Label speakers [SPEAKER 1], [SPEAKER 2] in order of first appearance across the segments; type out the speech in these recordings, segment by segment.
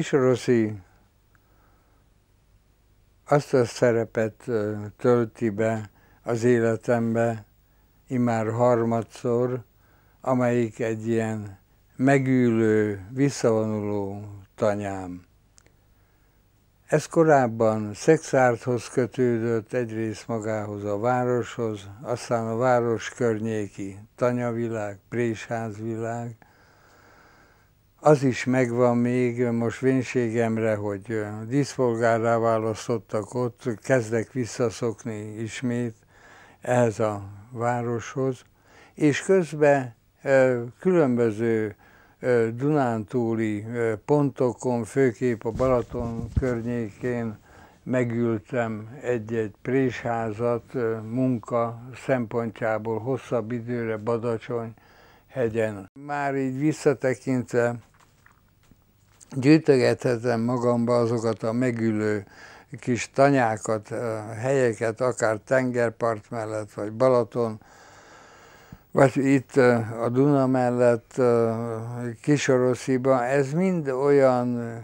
[SPEAKER 1] kis Roszi azt a szerepet tölti be az életembe, imár harmadszor, amelyik egy ilyen megülő, visszavonuló tanyám. Ez korábban Szexárthoz kötődött, egyrészt magához a városhoz, aztán a város környéki tanyavilág, présházvilág, az is megvan még most vénségemre, hogy díszpolgárra választottak ott, kezdek visszaszokni ismét ehhez a városhoz, és közben különböző Dunántúli pontokon, főképp a Balaton környékén megültem egy-egy présházat munka szempontjából hosszabb időre Badacsony hegyen. Már így visszatekintve gyűjtögethetem magamba azokat a megülő kis tanyákat, eh, helyeket, akár tengerpart mellett, vagy Balaton, vagy itt eh, a Duna mellett, eh, Kisorosziban, ez mind olyan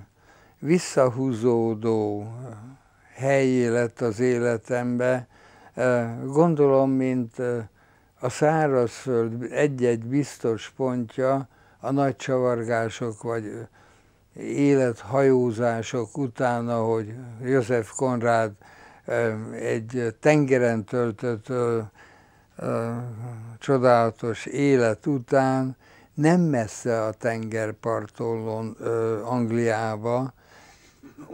[SPEAKER 1] visszahúzódó helyé lett az életembe, gondolom, mint a szárazföld egy-egy biztos pontja a nagy csavargások vagy élethajózások utána, hogy József Konrád egy tengeren töltött csodálatos élet után nem messze a tengerparton Angliába,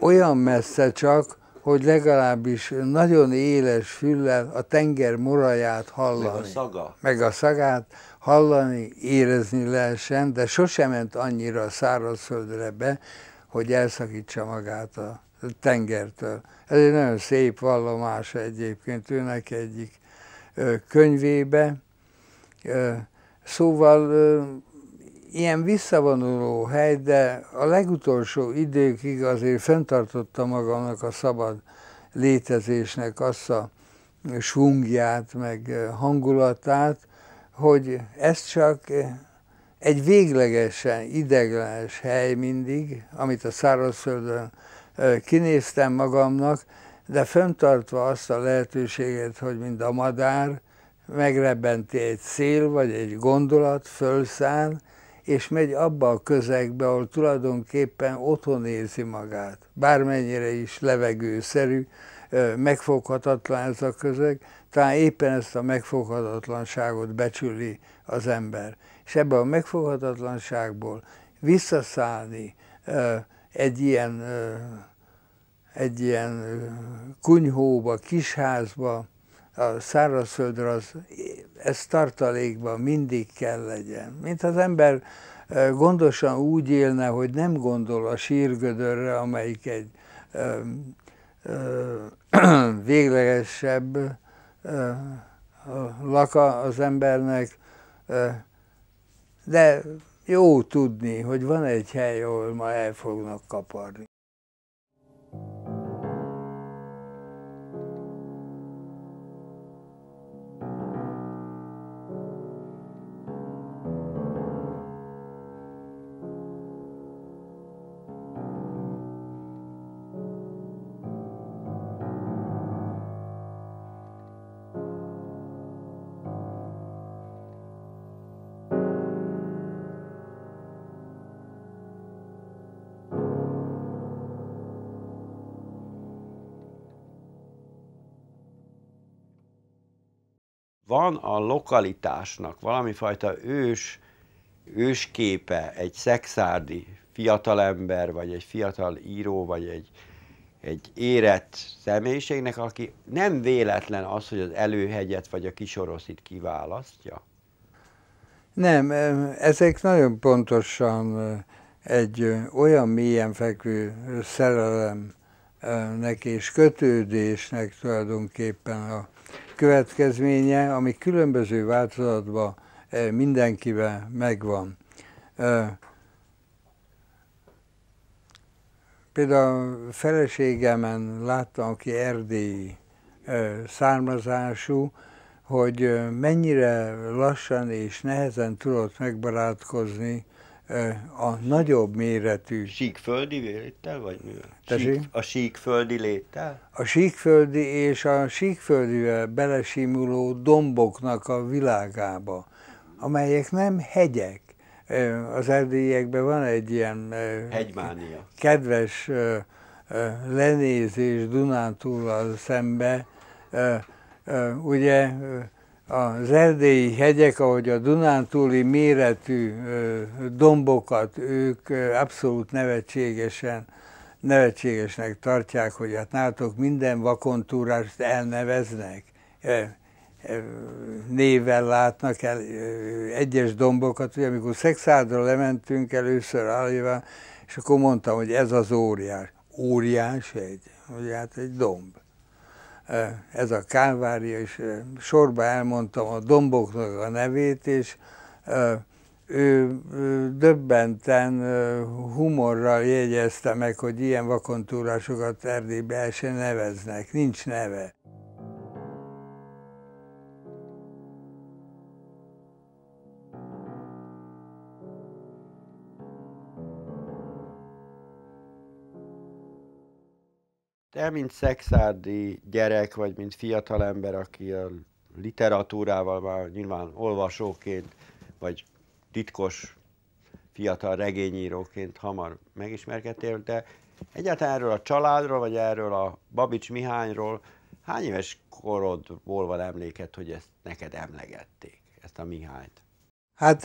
[SPEAKER 1] olyan messze csak, hogy legalábbis nagyon éles füllel a tenger moraját hallani. Meg a szaga. Meg a szagát, hallani, érezni lehessen, de sosem ment annyira a szárazföldre be, hogy elszakítsa magát a tengertől. Ez egy nagyon szép vallomás egyébként őnek egyik könyvébe. Szóval ilyen visszavonuló hely, de a legutolsó időkig azért fenntartotta magamnak a szabad létezésnek azt a svungját, meg hangulatát, hogy ez csak egy véglegesen ideglenes hely mindig, amit a szárazföldön kinéztem magamnak, de föntartva azt a lehetőséget, hogy mint a madár, megrebenti egy szél vagy egy gondolat, fölszáll, és megy abba a közegbe, ahol tulajdonképpen otthon érzi magát. Bármennyire is levegőszerű, megfoghatatlan ez a közeg, talán éppen ezt a megfoghatatlanságot becsüli az ember. És ebben a megfoghatatlanságból visszaszállni egy ilyen, egy ilyen kunyhóba, kisházba, a szárazföldre, az, ez tartalékban mindig kell legyen. Mint az ember gondosan úgy élne, hogy nem gondol a sírgödörre, amelyik egy ö, ö, véglegesebb laka az embernek, de jó tudni, hogy van egy hely, ahol ma el fognak kaparni.
[SPEAKER 2] van a lokalitásnak valami fajta ős, ősképe, egy szexárdi fiatalember, vagy egy fiatal író, vagy egy, egy érett személyiségnek, aki nem véletlen az, hogy az előhegyet vagy a kisoroszit kiválasztja?
[SPEAKER 1] Nem, ezek nagyon pontosan egy olyan mélyen fekvő szerelemnek és kötődésnek tulajdonképpen a következménye, ami különböző változatban eh, mindenkiben megvan. Eh, például a feleségemen láttam, aki erdélyi eh, származású, hogy mennyire lassan és nehezen tudott megbarátkozni a nagyobb méretű...
[SPEAKER 2] Síkföldi léttel, vagy mi? Sík, a síkföldi léttel?
[SPEAKER 1] A síkföldi és a síkföldivel belesimuló domboknak a világába, amelyek nem hegyek. Az erdélyekben van egy ilyen... Hegymánia. Kedves lenézés Dunántúlal szembe. Ugye az erdélyi hegyek, ahogy a Dunántúli méretű dombokat ők abszolút nevetségesen, nevetségesnek tartják, hogy hát nálatok minden vakontúrást elneveznek, névvel látnak el egyes dombokat. Ugye, amikor Szexádra lementünk először Aljván, és akkor mondtam, hogy ez az óriás. Óriás egy, ugye hát egy domb ez a kálvária, és sorba elmondtam a domboknak a nevét, és ő döbbenten humorral jegyezte meg, hogy ilyen vakontúrásokat Erdélybe el se neveznek, nincs neve.
[SPEAKER 2] te, mint szexárdi gyerek, vagy mint fiatal ember, aki a literatúrával már nyilván olvasóként, vagy titkos fiatal regényíróként hamar megismerkedtél, de egyáltalán erről a családról, vagy erről a Babics Mihányról hány éves korodból van emléket, hogy ezt neked emlegették, ezt a Mihályt?
[SPEAKER 1] Hát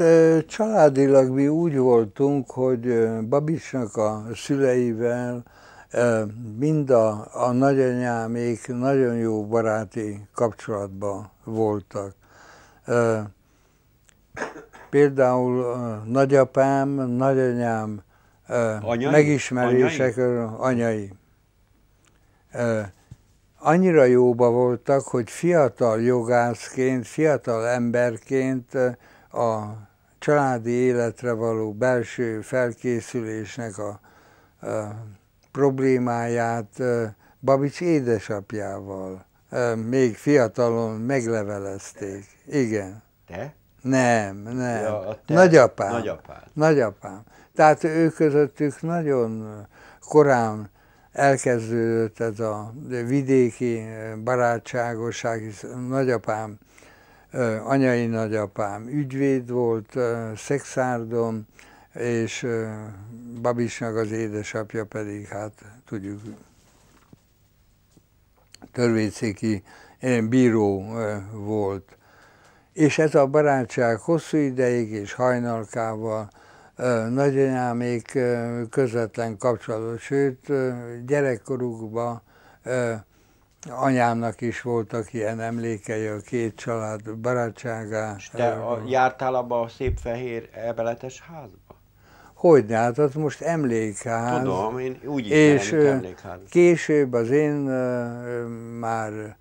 [SPEAKER 1] családilag mi úgy voltunk, hogy Babicsnak a szüleivel, mind a, a nagyanyámék nagyon jó baráti kapcsolatban voltak. Például a nagyapám, nagyanyám anyai? megismerések anyai? anyai. Annyira jóba voltak, hogy fiatal jogászként, fiatal emberként a családi életre való belső felkészülésnek a, a problémáját Babics édesapjával még fiatalon meglevelezték. Igen. Te? Nem, nem. Ja, te. Nagyapám. Nagyapám. Nagyapám. Tehát ők közöttük nagyon korán elkezdődött ez a vidéki barátságosság, hisz nagyapám, anyai nagyapám ügyvéd volt Szexárdon, és Babisnak az édesapja pedig, hát tudjuk, törvényszéki bíró volt. És ez a barátság hosszú ideig és hajnalkával nagyanyámék közvetlen kapcsolatot, sőt gyerekkorukban anyámnak is voltak ilyen emlékei a két család barátságá. És te a, jártál
[SPEAKER 2] abba a szép fehér ebeletes házba?
[SPEAKER 1] Hogy hát az hát most emlékház. Tudom, én úgy és emlékház. később az én már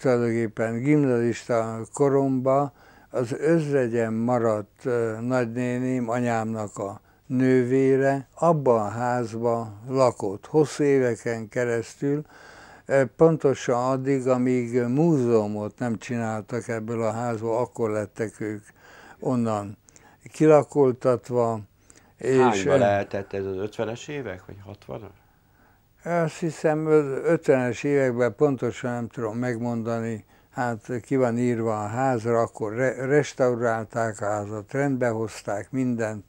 [SPEAKER 1] tulajdonképpen gimnazista koromba az özvegyem maradt nagynéném, anyámnak a nővére, abban a házban lakott hosszú éveken keresztül, pontosan addig, amíg múzeumot nem csináltak ebből a házból, akkor lettek ők onnan kilakoltatva, és, Hányba eh,
[SPEAKER 2] lehetett ez az 50-es évek, vagy 60-as?
[SPEAKER 1] Azt hiszem, 50-es években pontosan nem tudom megmondani, hát ki van írva a házra, akkor re- restaurálták a házat, rendbe hozták mindent.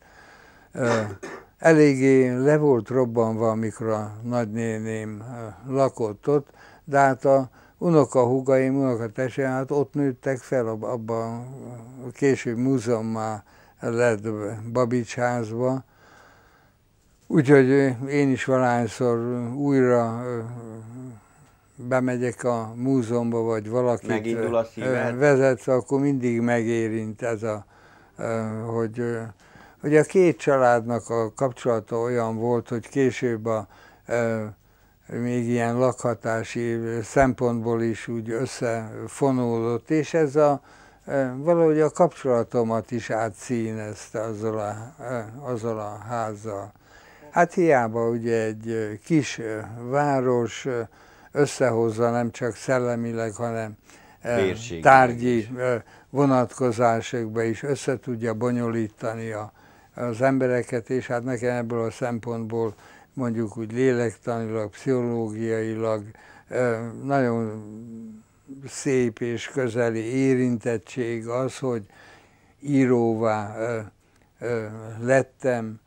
[SPEAKER 1] Eléggé le volt robbanva, amikor a nagynéném lakott ott, de hát a unokahúgaim, unokatesem, hát ott nőttek fel abban a később múzeummal lett Babics házba. Úgyhogy én is valahányszor újra bemegyek a múzeumba, vagy valaki vezet, akkor mindig megérint ez a, hogy, hogy a két családnak a kapcsolata olyan volt, hogy később a, még ilyen lakhatási szempontból is úgy összefonódott, és ez a valahogy a kapcsolatomat is átszínezte azzal a, azzal a házzal. Hát hiába ugye egy kis város összehozza nem csak szellemileg, hanem Vérségi tárgyi is. vonatkozásokba is össze tudja bonyolítani a, az embereket, és hát nekem ebből a szempontból mondjuk úgy lélektanilag, pszichológiailag nagyon szép és közeli érintettség az, hogy íróvá lettem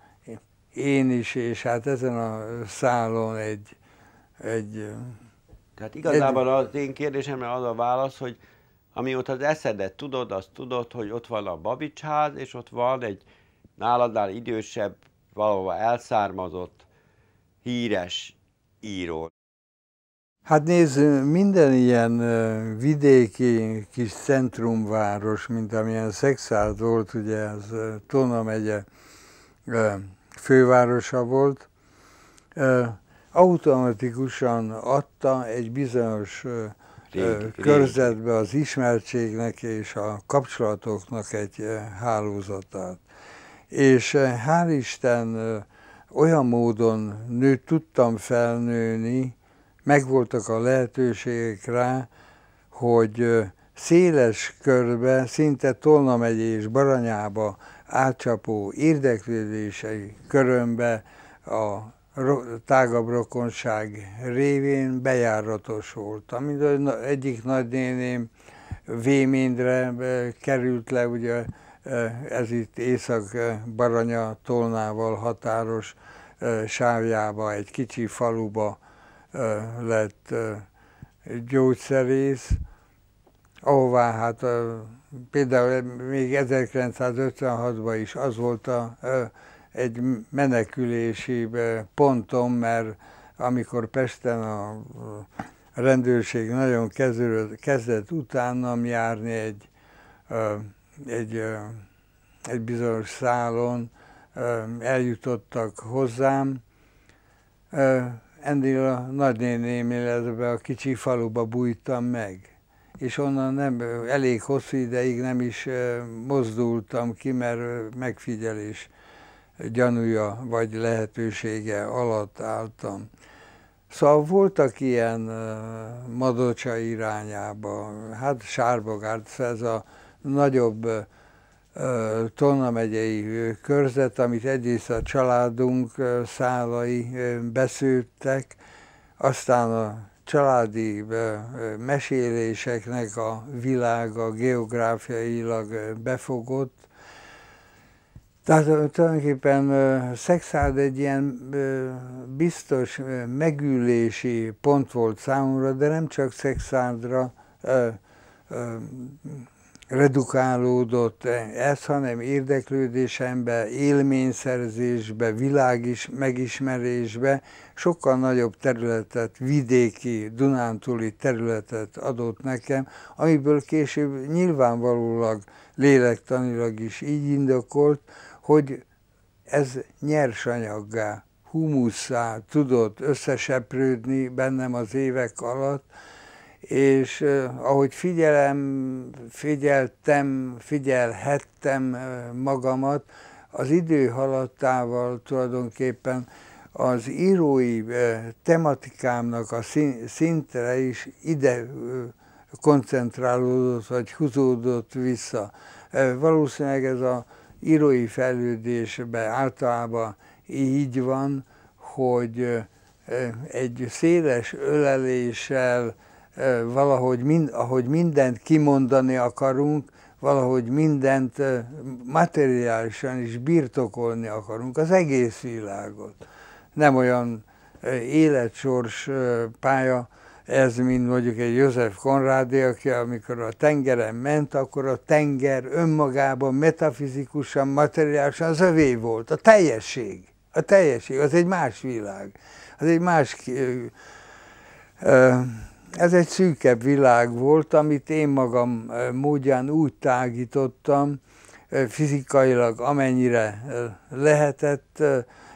[SPEAKER 1] én is, és hát ezen a szálon egy... egy Tehát igazából
[SPEAKER 2] egy, az én kérdésemre az a válasz, hogy amióta az eszedet tudod, azt tudod, hogy ott van a Babicsház, és ott van egy náladnál idősebb, valahova elszármazott, híres író.
[SPEAKER 1] Hát nézd, minden ilyen vidéki kis centrumváros, mint amilyen Szexárd volt, ugye ez Tona megye fővárosa volt, automatikusan adta egy bizonyos régi, körzetbe az ismertségnek és a kapcsolatoknak egy hálózatát. És hál' Isten olyan módon nő, tudtam felnőni, megvoltak a lehetőségek rá, hogy széles körbe, szinte Tolna megye és Baranyába átcsapó érdeklődései körömbe a tágabb rokonság révén bejáratos voltam. Mind az egyik nagynéném Vémindre került le, ugye ez itt Észak-Baranya Tolnával határos sávjába, egy kicsi faluba, lett gyógyszerész, ahová hát például még 1956-ban is az volt a, egy menekülési pontom, mert amikor Pesten a rendőrség nagyon kezdődött, kezdett utánam járni egy, egy, egy bizonyos szálon, eljutottak hozzám, ennél a nagynéném, illetve a kicsi faluba bújtam meg. És onnan nem, elég hosszú ideig nem is mozdultam ki, mert megfigyelés gyanúja vagy lehetősége alatt álltam. Szóval voltak ilyen Madocsa irányába, hát Sárbogárt, szóval ez a nagyobb Tonna megyei körzet, amit egyrészt a családunk szálai beszőttek, aztán a családi meséléseknek a világa geográfiailag befogott. Tehát tulajdonképpen Szexád egy ilyen biztos megülési pont volt számomra, de nem csak Szexádra, redukálódott ez, hanem érdeklődésembe, élményszerzésbe, világ is, megismerésbe sokkal nagyobb területet, vidéki, dunántúli területet adott nekem, amiből később nyilvánvalólag lélektanilag is így indokolt, hogy ez nyersanyaggá, humusszá tudott összeseprődni bennem az évek alatt, és ahogy figyelem, figyeltem, figyelhettem magamat, az idő haladtával tulajdonképpen az írói tematikámnak a szintre is ide koncentrálódott, vagy húzódott vissza. Valószínűleg ez a írói fejlődésben általában így van, hogy egy széles öleléssel, valahogy mind, ahogy mindent kimondani akarunk, valahogy mindent materiálisan is birtokolni akarunk, az egész világot. Nem olyan életsors pálya ez, mint mondjuk egy József Konrádi, aki amikor a tengeren ment, akkor a tenger önmagában metafizikusan, materiálisan az övé volt, a teljesség. A teljesség, az egy más világ, az egy más ö, ö, ez egy szűkebb világ volt, amit én magam módján úgy tágítottam, fizikailag amennyire lehetett,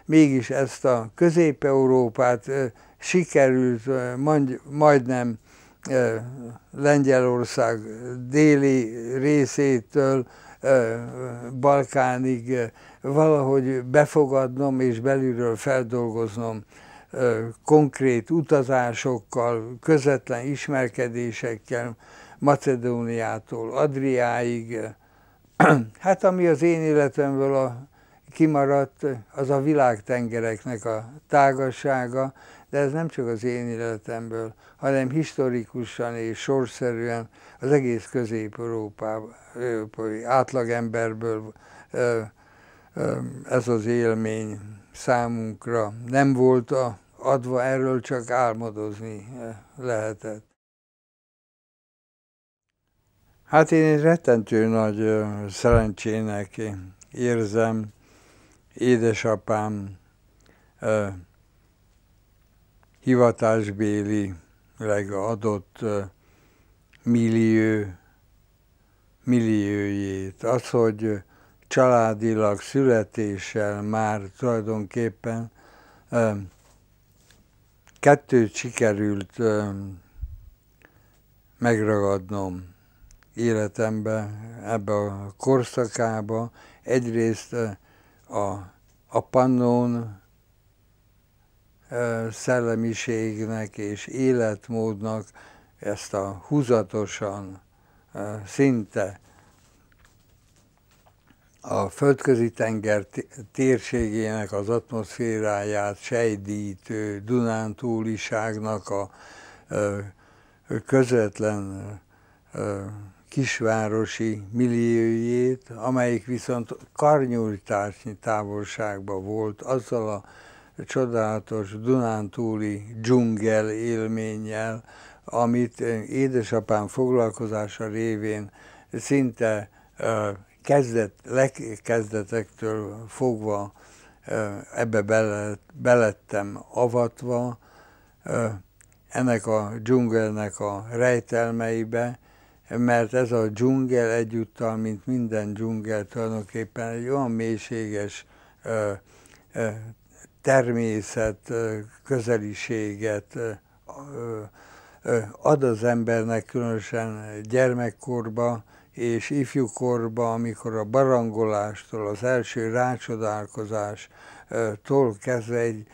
[SPEAKER 1] mégis ezt a Közép-Európát sikerült majdnem Lengyelország déli részétől Balkánig valahogy befogadnom és belülről feldolgoznom konkrét utazásokkal, közvetlen ismerkedésekkel, Macedóniától Adriáig. Hát ami az én életemből a, kimaradt, az a világtengereknek a tágassága, de ez nem csak az én életemből, hanem historikusan és sorszerűen az egész közép-európai átlagemberből ez az élmény számunkra. Nem volt a adva erről, csak álmodozni e, lehetett. Hát én egy rettentő nagy szerencsének érzem édesapám hivatásbéli legadott millió milliójét. Az, hogy családilag születéssel már tulajdonképpen kettőt sikerült megragadnom életembe, ebbe a korszakába. Egyrészt a, a pannón szellemiségnek és életmódnak ezt a húzatosan, szinte a földközi tenger térségének az atmoszféráját sejdítő Dunántúliságnak a közvetlen kisvárosi milliójét, amelyik viszont karnyújtásnyi távolságban volt azzal a csodálatos Dunántúli dzsungel élménnyel, amit édesapám foglalkozása révén szinte kezdet, legkezdetektől fogva ebbe bele, belettem avatva, ennek a dzsungelnek a rejtelmeibe, mert ez a dzsungel egyúttal, mint minden dzsungel tulajdonképpen egy olyan mélységes természet, közeliséget ad az embernek, különösen gyermekkorba, és ifjúkorban, amikor a barangolástól, az első rácsodálkozástól kezdve egy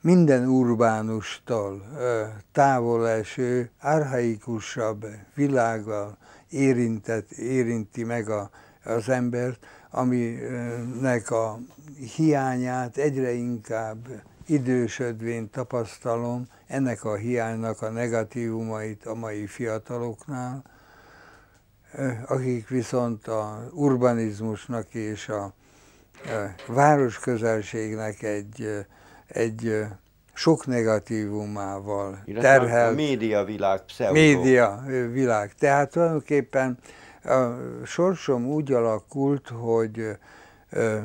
[SPEAKER 1] minden urbánustól eső, archaikusabb világgal érintett, érinti meg a, az embert, aminek a hiányát egyre inkább idősödvén tapasztalom, ennek a hiánynak a negatívumait a mai fiataloknál, akik viszont a urbanizmusnak és a városközelségnek egy, egy sok negatívumával terhel. A
[SPEAKER 2] média világ pseudo. Média
[SPEAKER 1] világ. Tehát tulajdonképpen a sorsom úgy alakult, hogy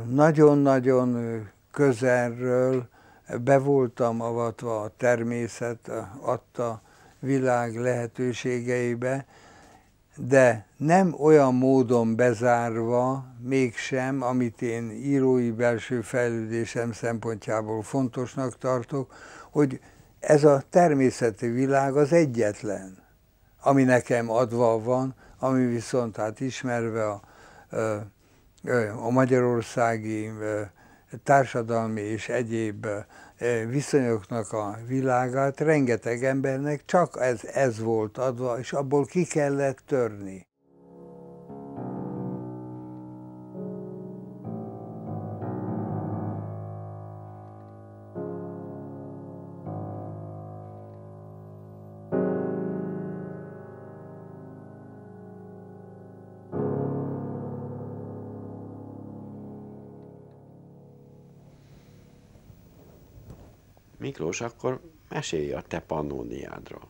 [SPEAKER 1] nagyon-nagyon közelről be voltam avatva a természet adta világ lehetőségeibe, de nem olyan módon bezárva mégsem, amit én írói belső fejlődésem szempontjából fontosnak tartok, hogy ez a természeti világ az egyetlen, ami nekem adva van, ami viszont hát ismerve a, a magyarországi társadalmi és egyéb eh, viszonyoknak a világát rengeteg embernek csak ez, ez volt adva, és abból ki kellett törni.
[SPEAKER 2] Miklós, akkor mesélj a te pannóniádról.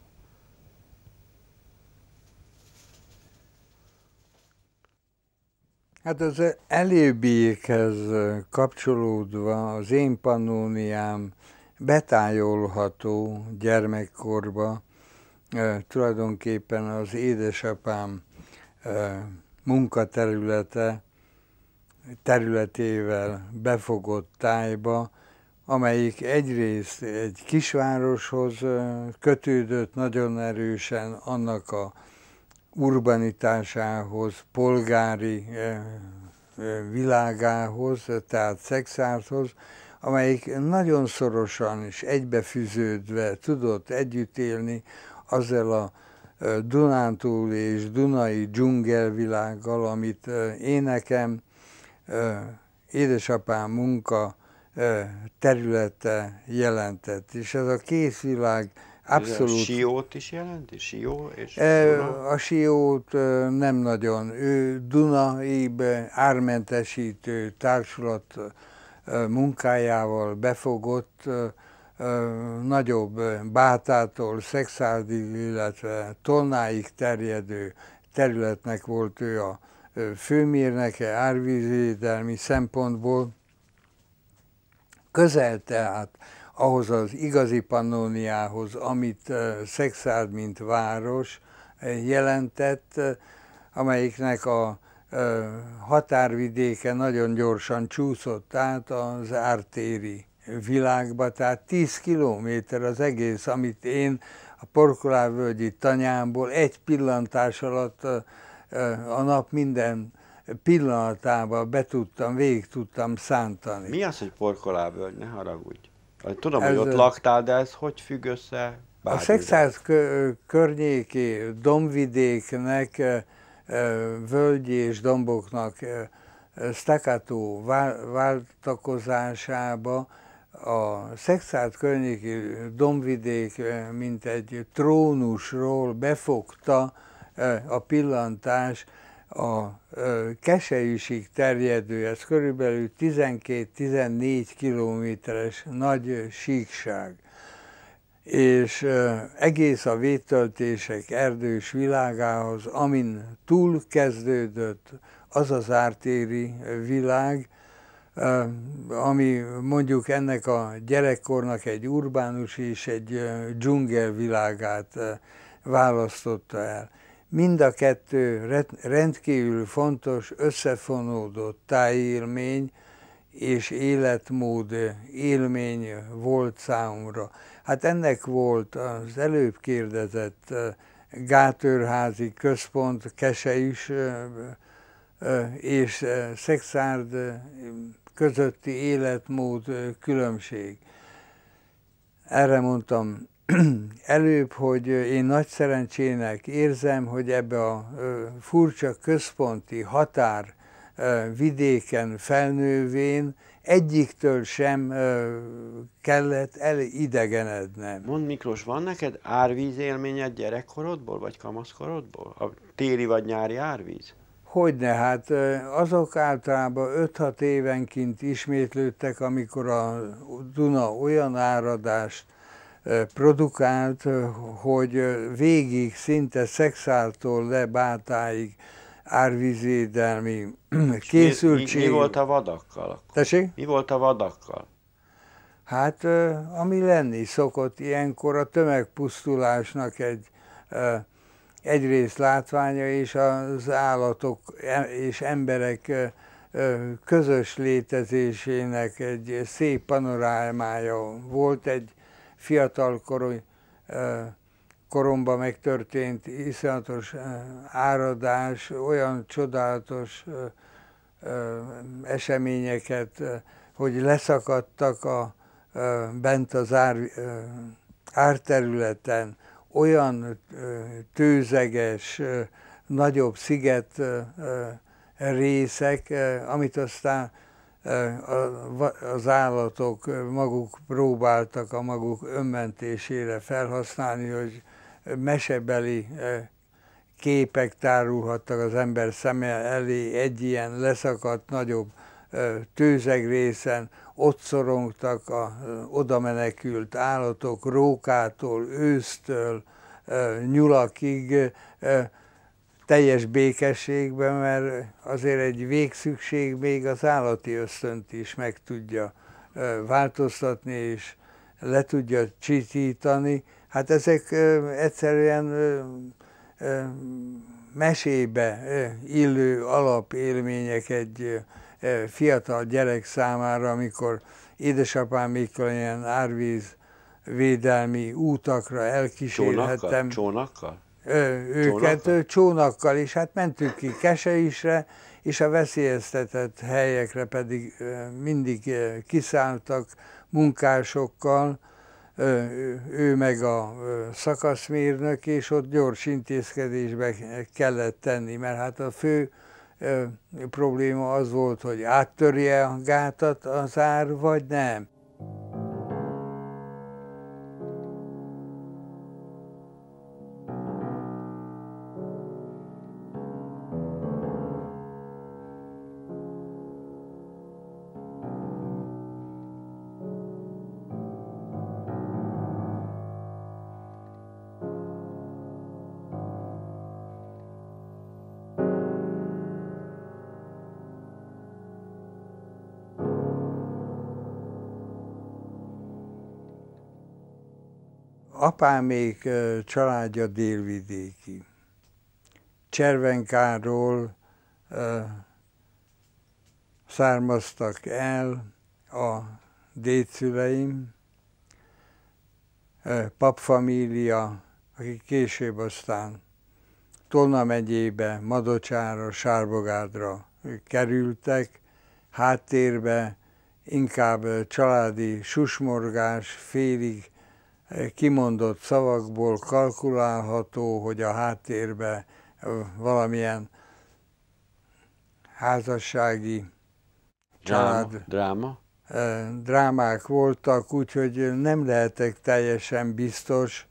[SPEAKER 1] Hát az előbbiekhez kapcsolódva az én pannóniám betájolható gyermekkorba, eh, tulajdonképpen az édesapám eh, munkaterülete területével befogott tájba, amelyik egyrészt egy kisvároshoz kötődött nagyon erősen, annak a urbanitásához, polgári világához, tehát szexárthoz, amelyik nagyon szorosan és egybefűződve tudott együtt élni azzal a Dunántúli és Dunai dzsungelvilággal, amit énekem, édesapám munka területe jelentett. És ez a kész világ abszolút... Ez a
[SPEAKER 2] siót is jelenti? Sió és Duna?
[SPEAKER 1] A siót nem nagyon. Ő Dunai ármentesítő társulat munkájával befogott nagyobb Bátától Szexárdig, illetve tonnáig terjedő területnek volt ő a főmérneke árvízvédelmi szempontból, közel tehát ahhoz az igazi Pannoniához, amit Szexárd, mint város jelentett, amelyiknek a határvidéke nagyon gyorsan csúszott át az ártéri világba, tehát 10 kilométer az egész, amit én a Porkolávölgyi tanyámból egy pillantás alatt a nap minden pillanatában be tudtam, végig tudtam szántani.
[SPEAKER 2] Mi az, hogy porkolábölgy? Ne haragudj. Tudom, ez hogy ott laktál, de ez hogy függ össze? A Szexház
[SPEAKER 1] környéki domvidéknek völgyi és domboknak stakató váltakozásába a szexált környéki domvidék mint egy trónusról befogta a pillantás a Keseisig terjedő, ez körülbelül 12-14 kilométeres nagy síkság és egész a védtöltések erdős világához, amin túl kezdődött az az ártéri világ, ami mondjuk ennek a gyerekkornak egy urbánus és egy dzsungel világát választotta el. Mind a kettő rendkívül fontos összefonódott tájélmény és életmód élmény volt számomra. Hát ennek volt az előbb kérdezett Gátőrházi központ, Kese is, és Szexárd közötti életmód különbség. Erre mondtam, előbb, hogy én nagy szerencsének érzem, hogy ebbe a furcsa központi határ vidéken felnővén egyiktől
[SPEAKER 2] sem kellett elidegenednem. Mond Miklós, van neked árvíz élményed gyerekkorodból, vagy kamaszkorodból? A téli vagy nyári árvíz?
[SPEAKER 1] Hogyne, hát azok általában 5-6 évenként ismétlődtek, amikor a Duna olyan áradást produkált, hogy végig szinte szexáltól le bátáig
[SPEAKER 2] árvizédelmi
[SPEAKER 1] készültség. Mi, mi, mi volt a vadakkal
[SPEAKER 2] akkor? Tessék? Mi volt a vadakkal?
[SPEAKER 1] Hát, ami lenni szokott ilyenkor, a tömegpusztulásnak egy egyrészt látványa és az állatok e, és emberek közös létezésének egy szép panorámája volt, egy fiatal korony, koromban megtörtént iszonyatos áradás, olyan csodálatos eseményeket, hogy leszakadtak a, bent az ár, árterületen olyan tőzeges, nagyobb sziget részek, amit aztán az állatok maguk próbáltak a maguk önmentésére felhasználni, hogy mesebeli képek tárulhattak az ember szeme elé egy ilyen leszakadt nagyobb tőzegrészen, ott szorongtak a oda menekült állatok rókától, ősztől, nyulakig, teljes békességben, mert azért egy végszükség még az állati ösztönt is meg tudja változtatni és le tudja csitítani. Hát ezek egyszerűen mesébe illő alapélmények egy fiatal gyerek számára, amikor édesapám mikor ilyen árvíz védelmi útakra elkísérhettem. Csónakkal? Csónakkal? őket Csónakkal? csónakkal, és hát mentünk ki Keseisre, és a veszélyeztetett helyekre pedig mindig kiszálltak munkásokkal, ő meg a szakaszmérnök, és ott gyors intézkedésbe kellett tenni, mert hát a fő probléma az volt, hogy áttörje a gátat az ár, vagy nem. apámék családja délvidéki. Cservenkáról származtak el a dédszüleim, papfamília, akik később aztán Tolna megyébe, Madocsára, Sárbogárdra kerültek, háttérbe inkább családi susmorgás, félig kimondott szavakból kalkulálható, hogy a háttérben valamilyen házassági család dráma. drámák voltak, úgyhogy nem lehetek teljesen biztos,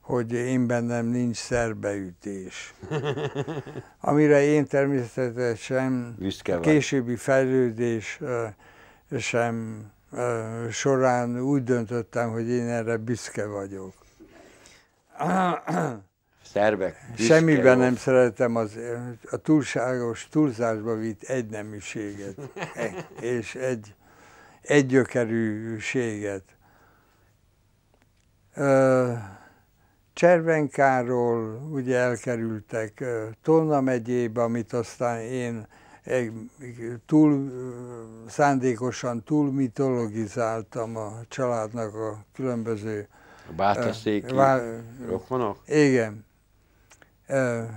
[SPEAKER 1] hogy én bennem nincs szerbeütés. Amire én természetesen későbbi fejlődés sem során úgy döntöttem, hogy én erre büszke vagyok.
[SPEAKER 2] Szerbek. Büszke Semmiben nem
[SPEAKER 1] szeretem az, a túlságos, túlzásba vitt egyneműséget e, és egy, egyökerűséget. Cservenkáról ugye elkerültek Tolna megyébe, amit aztán én túl szándékosan, túl mitologizáltam a családnak a különböző... A bátaszéki eh, vá... rokonok? Igen. Eh,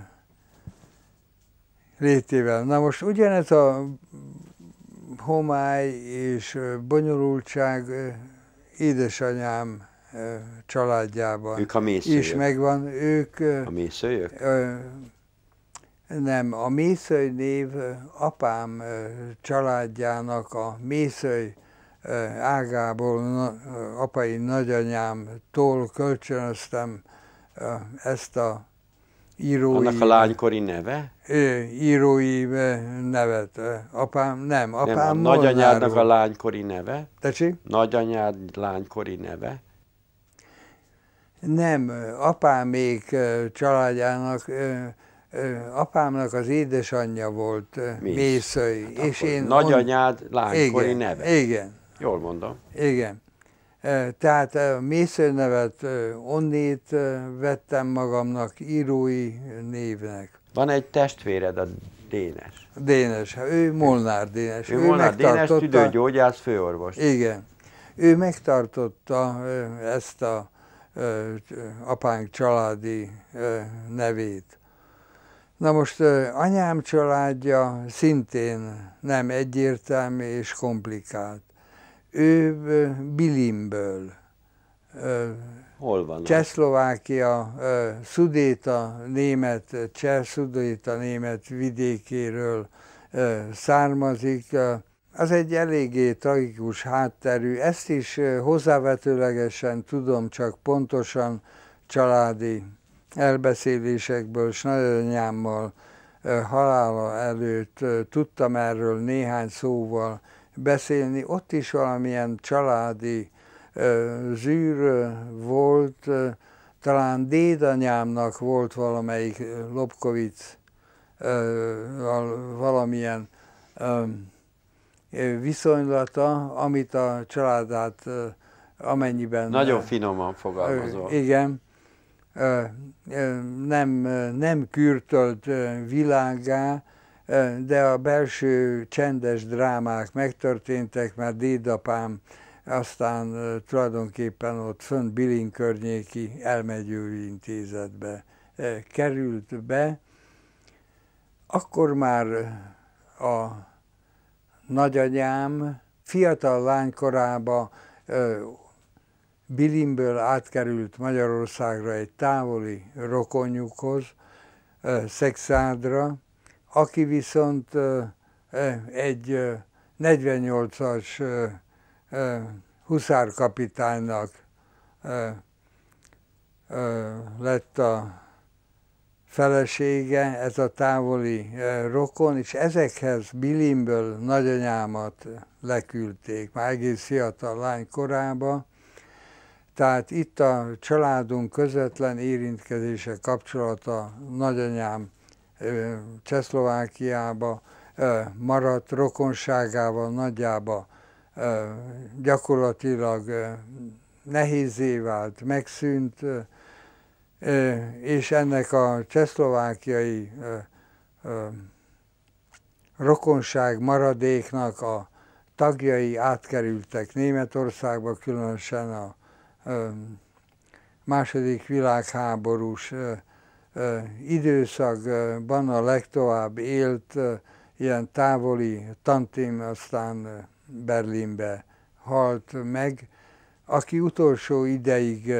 [SPEAKER 1] létével. Na most ugyanez a homály és eh, bonyolultság édesanyám családjában ők a is megvan. Ők a
[SPEAKER 2] mészőjök?
[SPEAKER 1] Nem, a Mészöly név apám családjának a Mészöly ágából apai nagyanyámtól kölcsönöztem ezt a írói... Annak a lánykori neve? Írói nevet. Apám, nem, apám nem, a Nagyanyádnak a lánykori neve?
[SPEAKER 2] Tetszik? Nagyanyád lánykori neve?
[SPEAKER 1] Nem, még családjának apámnak az édesanyja volt Mész. Mészői. Hát és én nagyanyád on... lánykori igen, neve. Igen. Jól mondom. Igen. Tehát a Mésző nevet onnét vettem magamnak írói névnek.
[SPEAKER 2] Van egy testvéred, a Dénes.
[SPEAKER 1] Dénes, hát ő Molnár Dénes.
[SPEAKER 2] Ő, ő Molnár megtartotta... Dénes, tüdőgyógyász, főorvos. Igen.
[SPEAKER 1] Ő megtartotta ezt a apánk családi nevét. Na most anyám családja szintén nem egyértelmű és komplikált. Ő Bilimből. Hol van? Csehszlovákia, Szudéta német, Cseh Szudéta német vidékéről származik. Az egy eléggé tragikus hátterű, ezt is hozzávetőlegesen tudom csak pontosan családi elbeszélésekből, Snadanyámmal halála előtt tudtam erről néhány szóval beszélni. Ott is valamilyen családi zűr volt, talán dédanyámnak volt valamelyik Lobkovic valamilyen viszonylata, amit a családát amennyiben... Nagyon finoman fogalmazol. Igen, nem, nem kürtölt világá, de a belső csendes drámák megtörténtek, mert dédapám aztán tulajdonképpen ott fönt Bilin környéki elmegyő intézetbe került be. Akkor már a nagyanyám fiatal lánykorában Bilimből átkerült Magyarországra egy távoli rokonjukhoz, Szexádra, aki viszont egy 48-as huszárkapitánynak lett a felesége, ez a távoli rokon, és ezekhez Bilimből nagyanyámat leküldték, már egész fiatal lány korába, tehát itt a családunk közvetlen érintkezése kapcsolata nagyanyám Csehszlovákiába maradt rokonságával nagyjába gyakorlatilag nehézé vált, megszűnt, és ennek a csehszlovákiai rokonság maradéknak a tagjai átkerültek Németországba, különösen a második világháborús időszakban a legtovább élt ilyen távoli tantém, aztán Berlinbe halt meg, aki utolsó ideig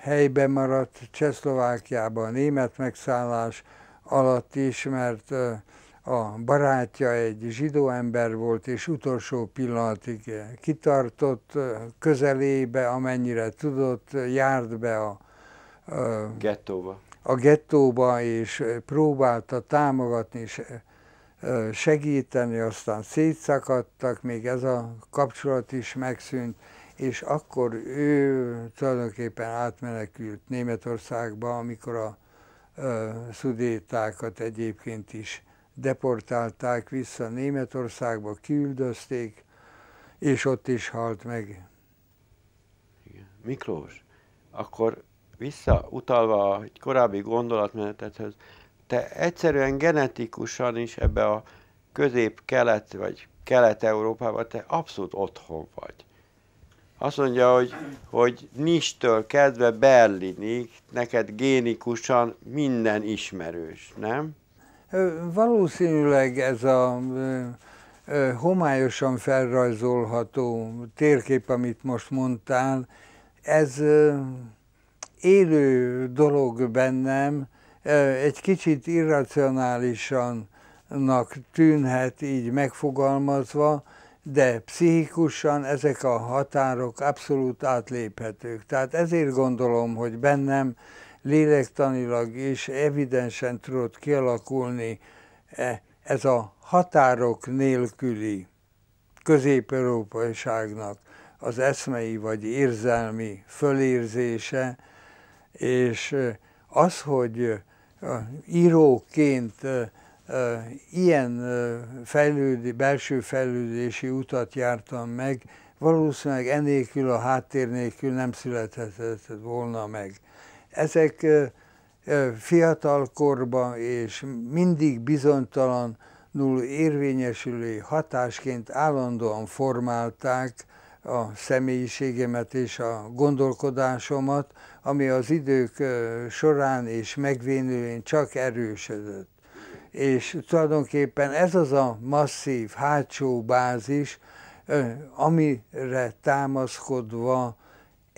[SPEAKER 1] helybe maradt Csehszlovákiában, német megszállás alatt is, mert a barátja egy zsidó ember volt, és utolsó pillanatig kitartott közelébe, amennyire tudott, járt be a, a
[SPEAKER 2] gettóba.
[SPEAKER 1] A gettóba, és próbálta támogatni, és segíteni, aztán szétszakadtak, még ez a kapcsolat is megszűnt, és akkor ő tulajdonképpen átmenekült Németországba, amikor a szudétákat egyébként is deportálták vissza Németországba, küldözték, és ott is halt
[SPEAKER 2] meg. Igen. Miklós, akkor visszautalva a korábbi gondolatmenetedhez, te egyszerűen genetikusan is ebbe a közép-kelet vagy kelet-európában te abszolút otthon vagy. Azt mondja, hogy, hogy Nistől kezdve Berlinig neked génikusan minden ismerős, nem?
[SPEAKER 1] Valószínűleg ez a homályosan felrajzolható térkép, amit most mondtál, ez élő dolog bennem, egy kicsit irracionálisannak tűnhet így megfogalmazva, de pszichikusan ezek a határok abszolút átléphetők. Tehát ezért gondolom, hogy bennem lélektanilag is evidensen tudott kialakulni e, ez a határok nélküli közép-európaiságnak az eszmei vagy érzelmi fölérzése, és e, az, hogy e, íróként ilyen fejlődi, belső fejlődési utat jártam meg, valószínűleg enélkül a háttér nélkül nem születhetett volna meg ezek fiatalkorban és mindig bizonytalanul érvényesülő hatásként állandóan formálták a személyiségemet és a gondolkodásomat, ami az idők során és megvénülén csak erősödött. És tulajdonképpen ez az a masszív hátsó bázis, amire támaszkodva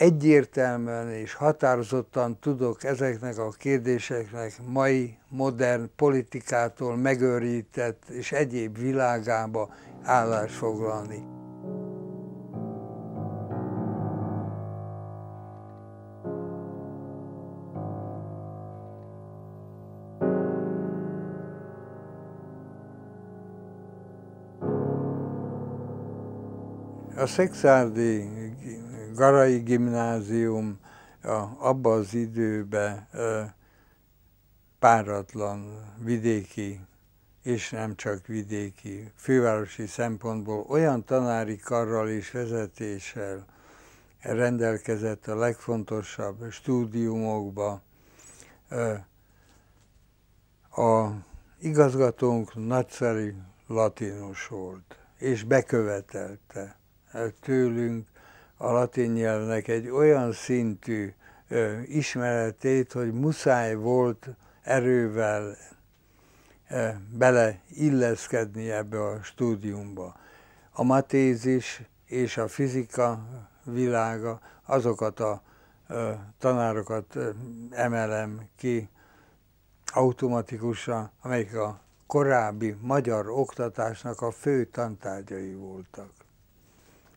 [SPEAKER 1] egyértelműen és határozottan tudok ezeknek a kérdéseknek mai modern politikától megőrített és egyéb világába állás foglalni. A szexárdi Garai gimnázium abba az időben páratlan vidéki, és nem csak vidéki, fővárosi szempontból olyan tanári karral és vezetéssel rendelkezett a legfontosabb stúdiumokba. A igazgatónk nagyszerű latinus volt, és bekövetelte tőlünk a latin nyelvnek egy olyan szintű ö, ismeretét, hogy muszáj volt erővel ö, beleilleszkedni ebbe a stúdiumba. A matézis és a fizika világa azokat a ö, tanárokat ö, emelem ki automatikusan, amelyik a korábbi magyar oktatásnak a fő tantárgyai voltak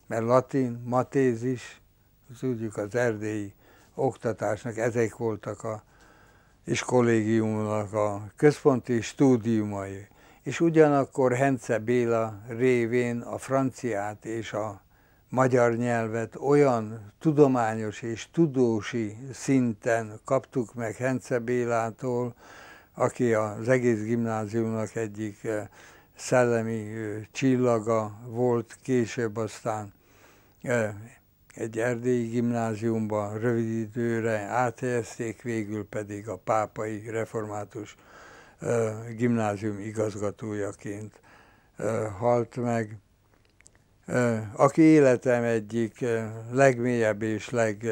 [SPEAKER 1] mert latin, matézis, tudjuk az erdélyi oktatásnak, ezek voltak a és kollégiumnak a központi stúdiumai. És ugyanakkor Hence Béla révén a franciát és a magyar nyelvet olyan tudományos és tudósi szinten kaptuk meg Hence Bélától, aki az egész gimnáziumnak egyik eh, szellemi csillaga volt, később aztán egy erdélyi gimnáziumban rövid időre áthelyezték, végül pedig a pápai református gimnázium igazgatójaként halt meg, aki életem egyik legmélyebb és leg,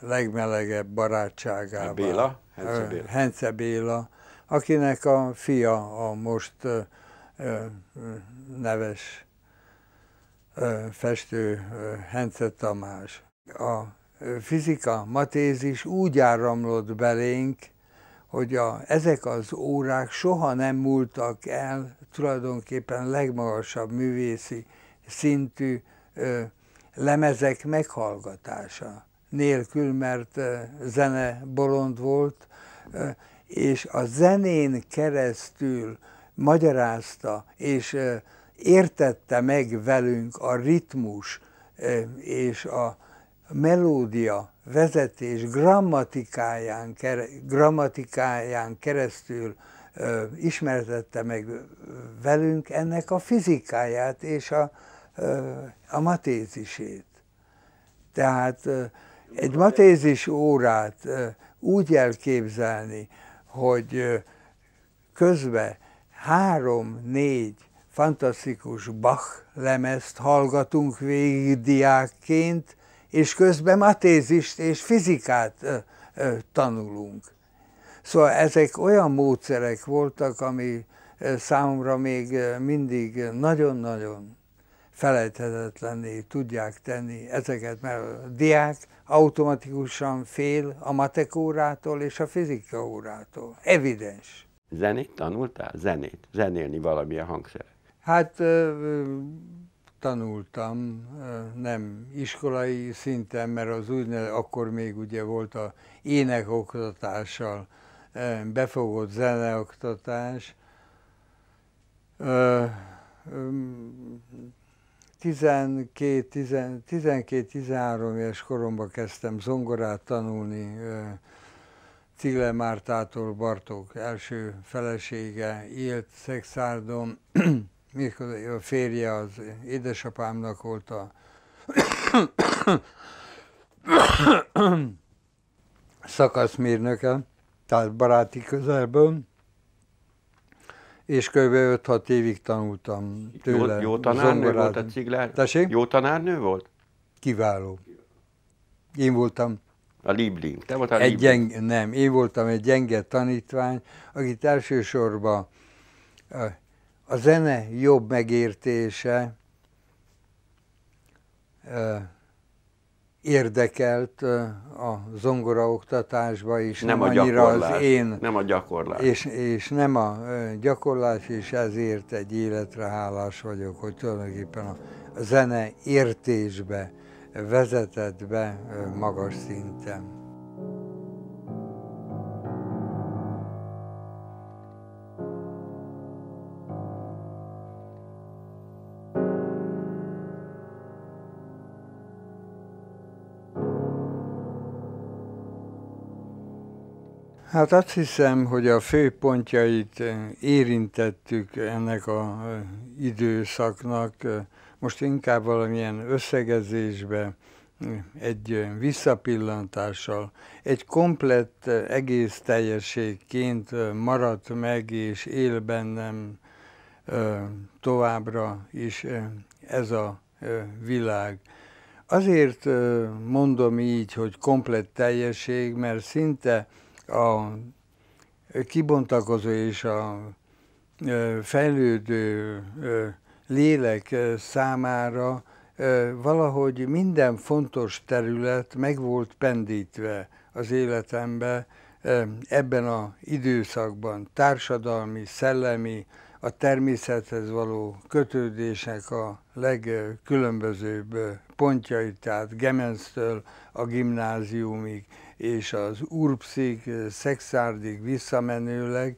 [SPEAKER 1] legmelegebb barátságában. Hát Béla? Hence Béla. Hence Béla, akinek a fia a most neves festő Hence Tamás. A fizika matézis úgy áramlott belénk, hogy a, ezek az órák soha nem múltak el tulajdonképpen legmagasabb művészi szintű ö, lemezek meghallgatása nélkül, mert ö, zene bolond volt, ö, és a zenén keresztül magyarázta, és értette meg velünk a ritmus és a melódia vezetés grammatikáján, grammatikáján keresztül ismertette meg velünk ennek a fizikáját és a, a matézisét. Tehát egy matézis órát úgy elképzelni, hogy közben három-négy fantasztikus Bach lemezt hallgatunk végig diákként, és közben matézist és fizikát ö, ö, tanulunk. Szóval ezek olyan módszerek voltak, ami számomra még mindig nagyon-nagyon felejthetetlenné tudják tenni ezeket, mert a diák automatikusan fél a matekórától és a fizika órától. Evidens.
[SPEAKER 2] Zenét tanultál? Zenét. Zenélni valamilyen hangszer.
[SPEAKER 1] Hát tanultam, nem iskolai szinten, mert az úgynevezett, akkor még ugye volt a énekoktatással befogott zeneoktatás. 12-13 éves koromban kezdtem zongorát tanulni, Cille Mártától Bartók első felesége élt Szexárdon, a férje az édesapámnak volt a szakaszmérnöke,
[SPEAKER 2] tehát baráti közelből,
[SPEAKER 1] és kb. 5-6 évig tanultam tőle. Jó, jó tanárnő volt a
[SPEAKER 2] cigler. Tessék? Jó tanárnő volt?
[SPEAKER 1] Kiváló. Én voltam a Liebling. Te voltál egy Liebling. Gyeng, nem, én voltam egy gyenge tanítvány, akit elsősorban a, a zene jobb megértése a, érdekelt a zongora oktatásba is, nem, nem a gyakorlás az én. Nem a gyakorlás. És, és nem a gyakorlás, és ezért egy életre hálás vagyok, hogy tulajdonképpen a zene értésbe vezetett be magas szinten. Hát azt hiszem, hogy a főpontjait érintettük ennek a időszaknak, most inkább valamilyen összegezésbe, egy visszapillantással, egy komplett egész teljességként maradt meg és él bennem továbbra is ez a világ. Azért mondom így, hogy komplett teljesség, mert szinte a kibontakozó és a fejlődő lélek számára valahogy minden fontos terület meg volt pendítve az életembe ebben az időszakban, társadalmi, szellemi, a természethez való kötődések a legkülönbözőbb pontjai, tehát Gemenztől a gimnáziumig, és az Urpszig, szexárdig visszamenőleg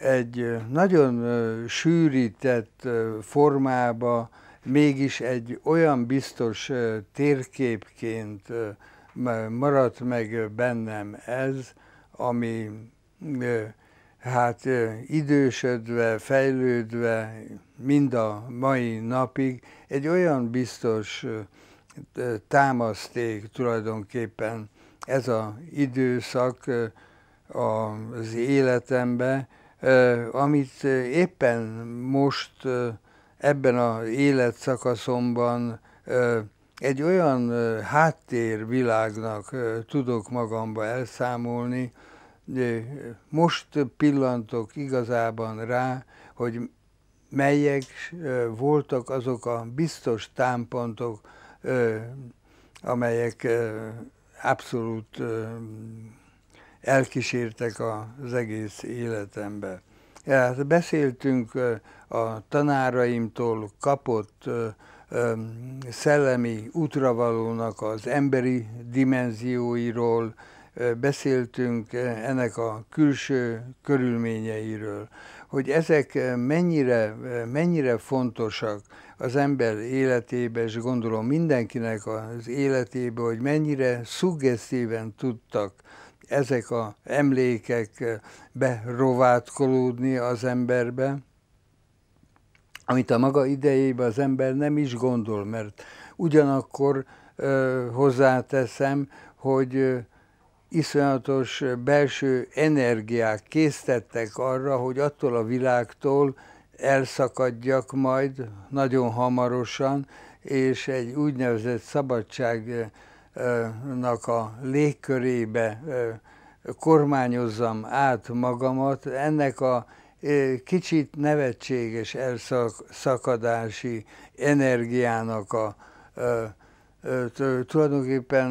[SPEAKER 1] egy nagyon sűrített formába, mégis egy olyan biztos térképként maradt meg bennem ez, ami hát idősödve, fejlődve, mind a mai napig egy olyan biztos támaszték tulajdonképpen ez az időszak az életembe, amit éppen most ebben az életszakaszomban egy olyan háttérvilágnak tudok magamba elszámolni, most pillantok igazában rá, hogy melyek voltak azok a biztos támpontok, amelyek abszolút elkísértek az egész életembe. Hát beszéltünk a tanáraimtól kapott szellemi útravalónak az emberi dimenzióiról, beszéltünk ennek a külső körülményeiről, hogy ezek mennyire, mennyire fontosak az ember életébe, és gondolom mindenkinek az életébe, hogy mennyire szuggesztíven tudtak ezek a emlékek eh, berovátkolódni az emberbe, amit a maga idejében az ember nem is gondol, mert ugyanakkor ö, eh, hozzáteszem, hogy eh, iszonyatos belső energiák késztettek arra, hogy attól a világtól elszakadjak majd nagyon hamarosan, és egy úgynevezett szabadság nak a légkörébe kormányozzam át magamat, ennek a kicsit nevetséges elszakadási energiának a tulajdonképpen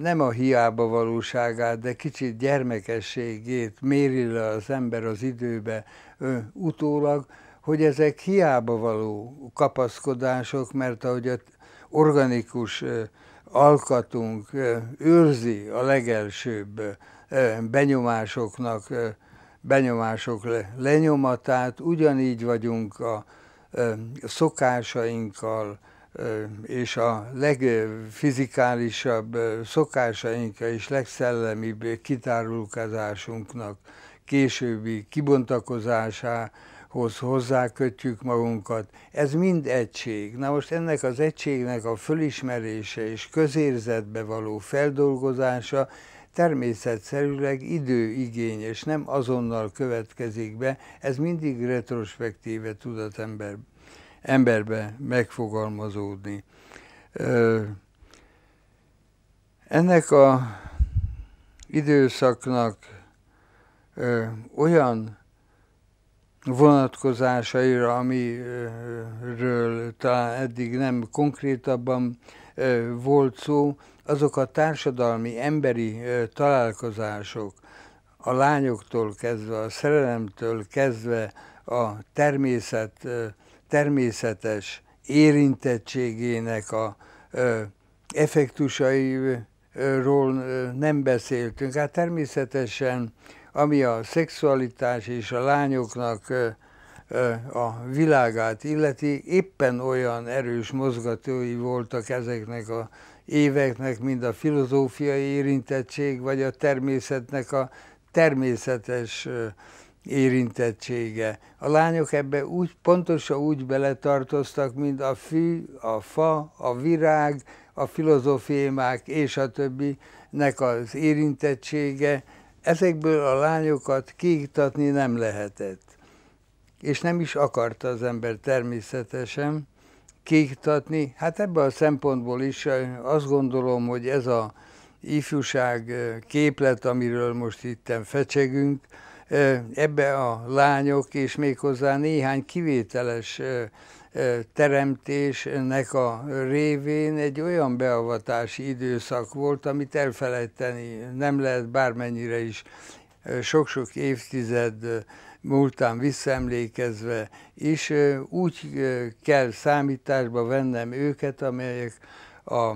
[SPEAKER 1] nem a hiába valóságát, de kicsit gyermekességét méri le az ember az időbe utólag, hogy ezek hiába való kapaszkodások, mert ahogy az organikus alkatunk őrzi a legelsőbb benyomásoknak, benyomások lenyomatát, ugyanígy vagyunk a szokásainkkal, és a legfizikálisabb szokásaink és legszellemibb kitárulkozásunknak későbbi kibontakozásá, hoz hozzákötjük magunkat. Ez mind egység. Na most ennek az egységnek a fölismerése és közérzetbe való feldolgozása természetszerűleg időigényes, nem azonnal következik be, ez mindig retrospektíve tudat ember, emberbe megfogalmazódni. Ö, ennek a időszaknak ö, olyan vonatkozásaira, amiről talán eddig nem konkrétabban volt szó, azok a társadalmi, emberi találkozások, a lányoktól kezdve, a szerelemtől kezdve a természet, természetes érintettségének a effektusairól nem beszéltünk. Hát természetesen ami a szexualitás és a lányoknak a világát illeti, éppen olyan erős mozgatói voltak ezeknek a éveknek, mint a filozófiai érintettség, vagy a természetnek a természetes érintettsége. A lányok ebbe úgy, pontosan úgy beletartoztak, mint a fű, a fa, a virág, a filozófiémák és a többi nek az érintettsége, ezekből a lányokat kiiktatni nem lehetett. És nem is akarta az ember természetesen kiiktatni. Hát ebben a szempontból is eh, azt gondolom, hogy ez a ifjúság eh, képlet, amiről most itten fecsegünk, eh, ebbe a lányok, és méghozzá néhány kivételes teremtésnek a révén egy olyan beavatási időszak volt, amit elfelejteni nem lehet bármennyire is sok-sok évtized múltán visszaemlékezve is úgy kell számításba vennem őket, amelyek a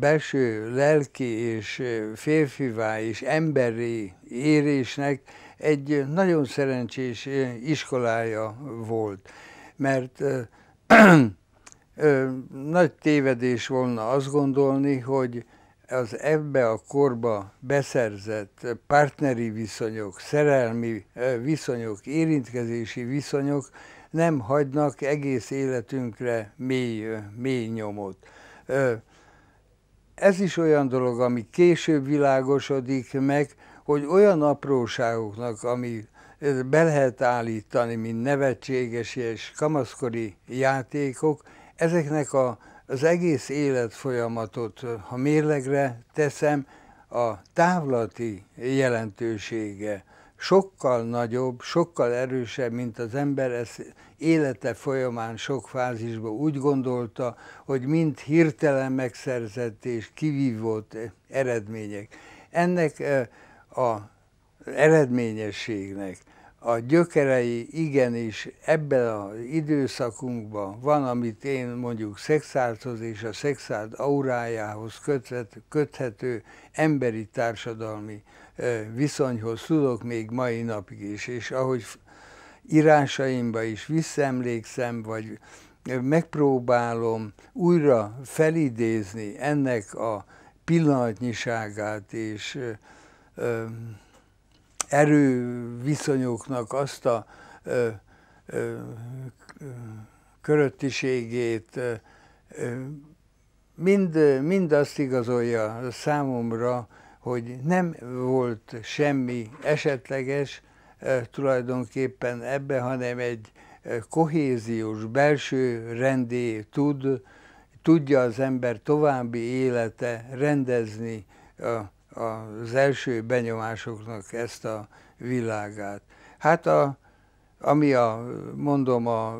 [SPEAKER 1] belső lelki és férfivá és emberi érésnek egy nagyon szerencsés iskolája volt mert nagy tévedés volna azt gondolni, hogy az ebbe a korba beszerzett partneri viszonyok, szerelmi viszonyok, érintkezési viszonyok nem hagynak egész életünkre mély, mély nyomot. Ez is olyan dolog, ami később világosodik meg, hogy olyan apróságoknak, ami be lehet állítani, mint nevetséges és kamaszkori játékok, ezeknek a, az egész életfolyamatot, ha mérlegre teszem, a távlati jelentősége sokkal nagyobb, sokkal erősebb, mint az ember ezt élete folyamán sok fázisban úgy gondolta, hogy mind hirtelen megszerzett és kivívott eredmények. Ennek eh, a eredményességnek a gyökerei igenis ebben az időszakunkban van, amit én mondjuk szexárthoz és a szexárd aurájához köthet, köthető emberi társadalmi viszonyhoz tudok még mai napig is, és ahogy írásaimba is visszaemlékszem, vagy megpróbálom újra felidézni ennek a pillanatnyiságát és erőviszonyoknak azt a ö, ö, köröttiségét, mind, mind azt igazolja számomra, hogy nem volt semmi esetleges tulajdonképpen ebbe, hanem egy kohéziós belső rendé tud, tudja az ember további élete rendezni a az első benyomásoknak ezt a világát. Hát a, ami a, mondom, a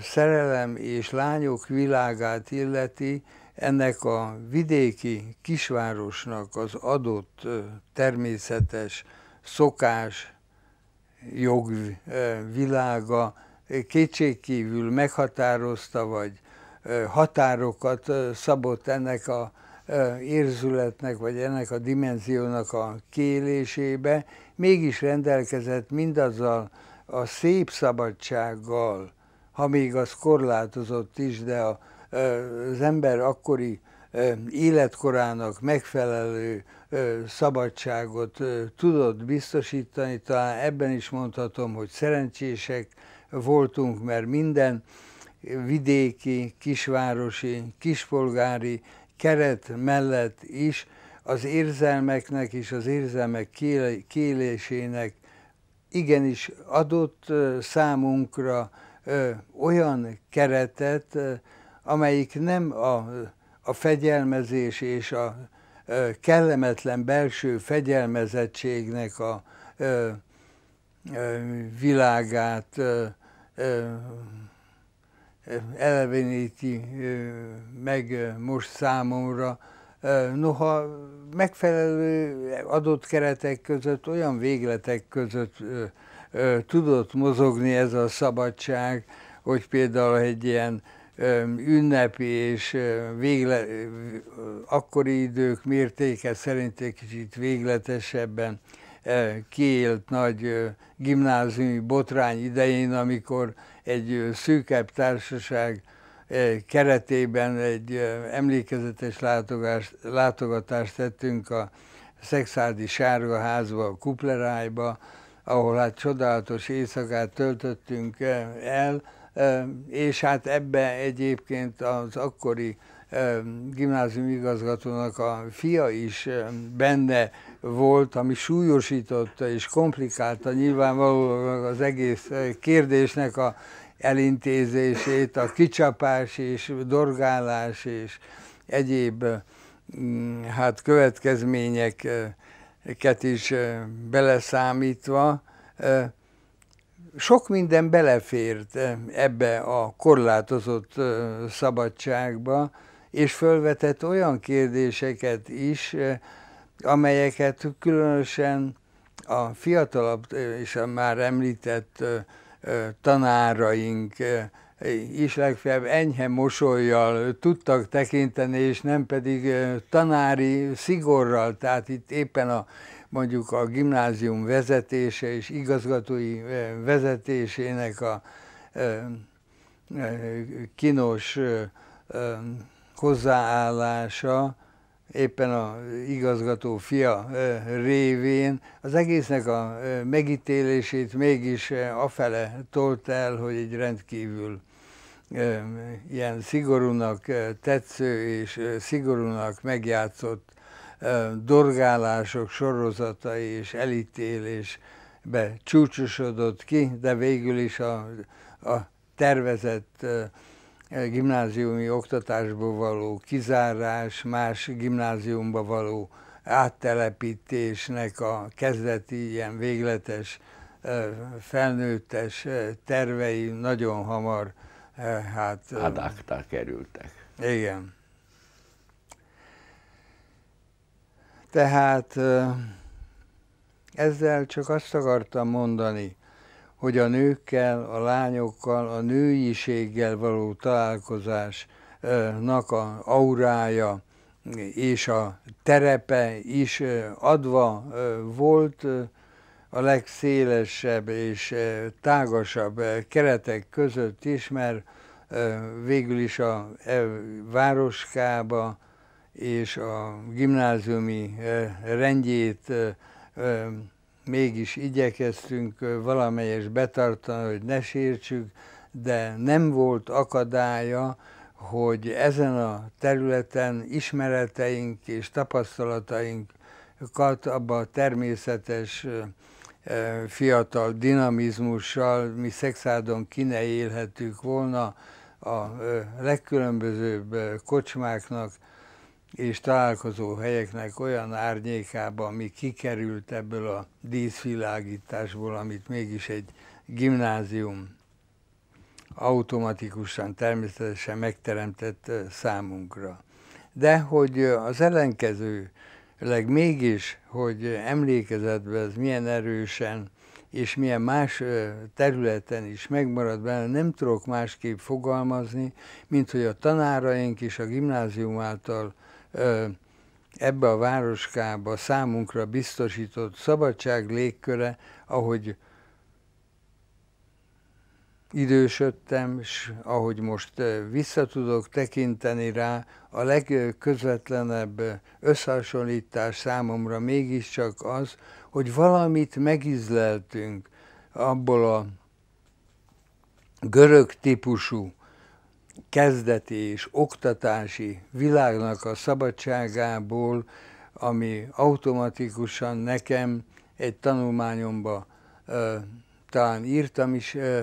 [SPEAKER 1] szerelem és lányok világát illeti, ennek a vidéki kisvárosnak az adott természetes szokás, jogvilága kétségkívül meghatározta, vagy határokat szabott ennek a érzületnek, vagy ennek a dimenziónak a kélésébe, mégis rendelkezett mindazzal a szép szabadsággal, ha még az korlátozott is, de a, az ember akkori életkorának megfelelő szabadságot tudott biztosítani. Talán ebben is mondhatom, hogy szerencsések voltunk, mert minden vidéki, kisvárosi, kispolgári keret mellett is az érzelmeknek és az érzelmek kélésének igenis adott számunkra olyan keretet, amelyik nem a, a fegyelmezés és a kellemetlen belső fegyelmezettségnek a világát eleveníti meg most számomra. Noha megfelelő adott keretek között, olyan végletek között tudott mozogni ez a szabadság, hogy például egy ilyen ünnepi és végle, akkori idők mértéke szerint egy kicsit végletesebben kiélt nagy gimnáziumi botrány idején, amikor egy szűkebb társaság keretében egy emlékezetes látogást, látogatást tettünk a Szexádi Sárga házba, a Kuplerájba, ahol hát csodálatos éjszakát töltöttünk el, és hát ebbe egyébként az akkori gimnázium igazgatónak a fia is benne volt, ami súlyosította és komplikálta nyilvánvalóan az egész eh, kérdésnek a elintézését, a kicsapás és dorgálás és egyéb mm, hát következményeket is eh, beleszámítva, eh, sok minden belefért ebbe a korlátozott szabadságba, és felvetett olyan kérdéseket is, eh, amelyeket különösen a fiatalabb eh, és a már említett eh, tanáraink is legfeljebb enyhe mosolyjal tudtak tekinteni, és nem pedig tanári szigorral. Tehát itt éppen a mondjuk a gimnázium vezetése és igazgatói vezetésének a kínos hozzáállása, éppen a igazgató fia révén az egésznek a megítélését mégis afele tolt el, hogy egy rendkívül ilyen szigorúnak tetsző és szigorúnak megjátszott dorgálások sorozatai és elítélésbe csúcsosodott ki, de végül is a, a tervezett gimnáziumi oktatásból való kizárás, más gimnáziumba való áttelepítésnek a kezdeti ilyen végletes felnőttes tervei nagyon hamar hát... adakta kerültek. Igen. Tehát ezzel csak azt akartam mondani, hogy a nőkkel, a lányokkal, a nőiséggel való találkozásnak a aurája és a terepe is adva volt a legszélesebb és tágasabb keretek között is, mert végül is a e, városkába és a gimnáziumi rendjét mégis igyekeztünk valamelyes betartani, hogy ne sértsük, de nem volt akadálya, hogy ezen a területen ismereteink és tapasztalatainkat abba a természetes fiatal dinamizmussal mi szexádon ki ne élhetünk volna a legkülönbözőbb kocsmáknak és találkozó helyeknek olyan árnyékába, ami kikerült ebből a díszvilágításból, amit mégis egy gimnázium automatikusan, természetesen megteremtett számunkra. De hogy az ellenkezőleg mégis, hogy emlékezetben ez milyen erősen és milyen más területen is megmarad benne, nem tudok másképp fogalmazni, mint hogy a tanáraink is a gimnázium által ebbe a városkába számunkra biztosított szabadság légköre, ahogy idősödtem, és ahogy most vissza tudok tekinteni rá, a legközvetlenebb összehasonlítás számomra mégiscsak az, hogy valamit megizleltünk abból a görög típusú kezdeti és oktatási világnak a szabadságából, ami automatikusan nekem egy tanulmányomba ö, talán írtam is ö,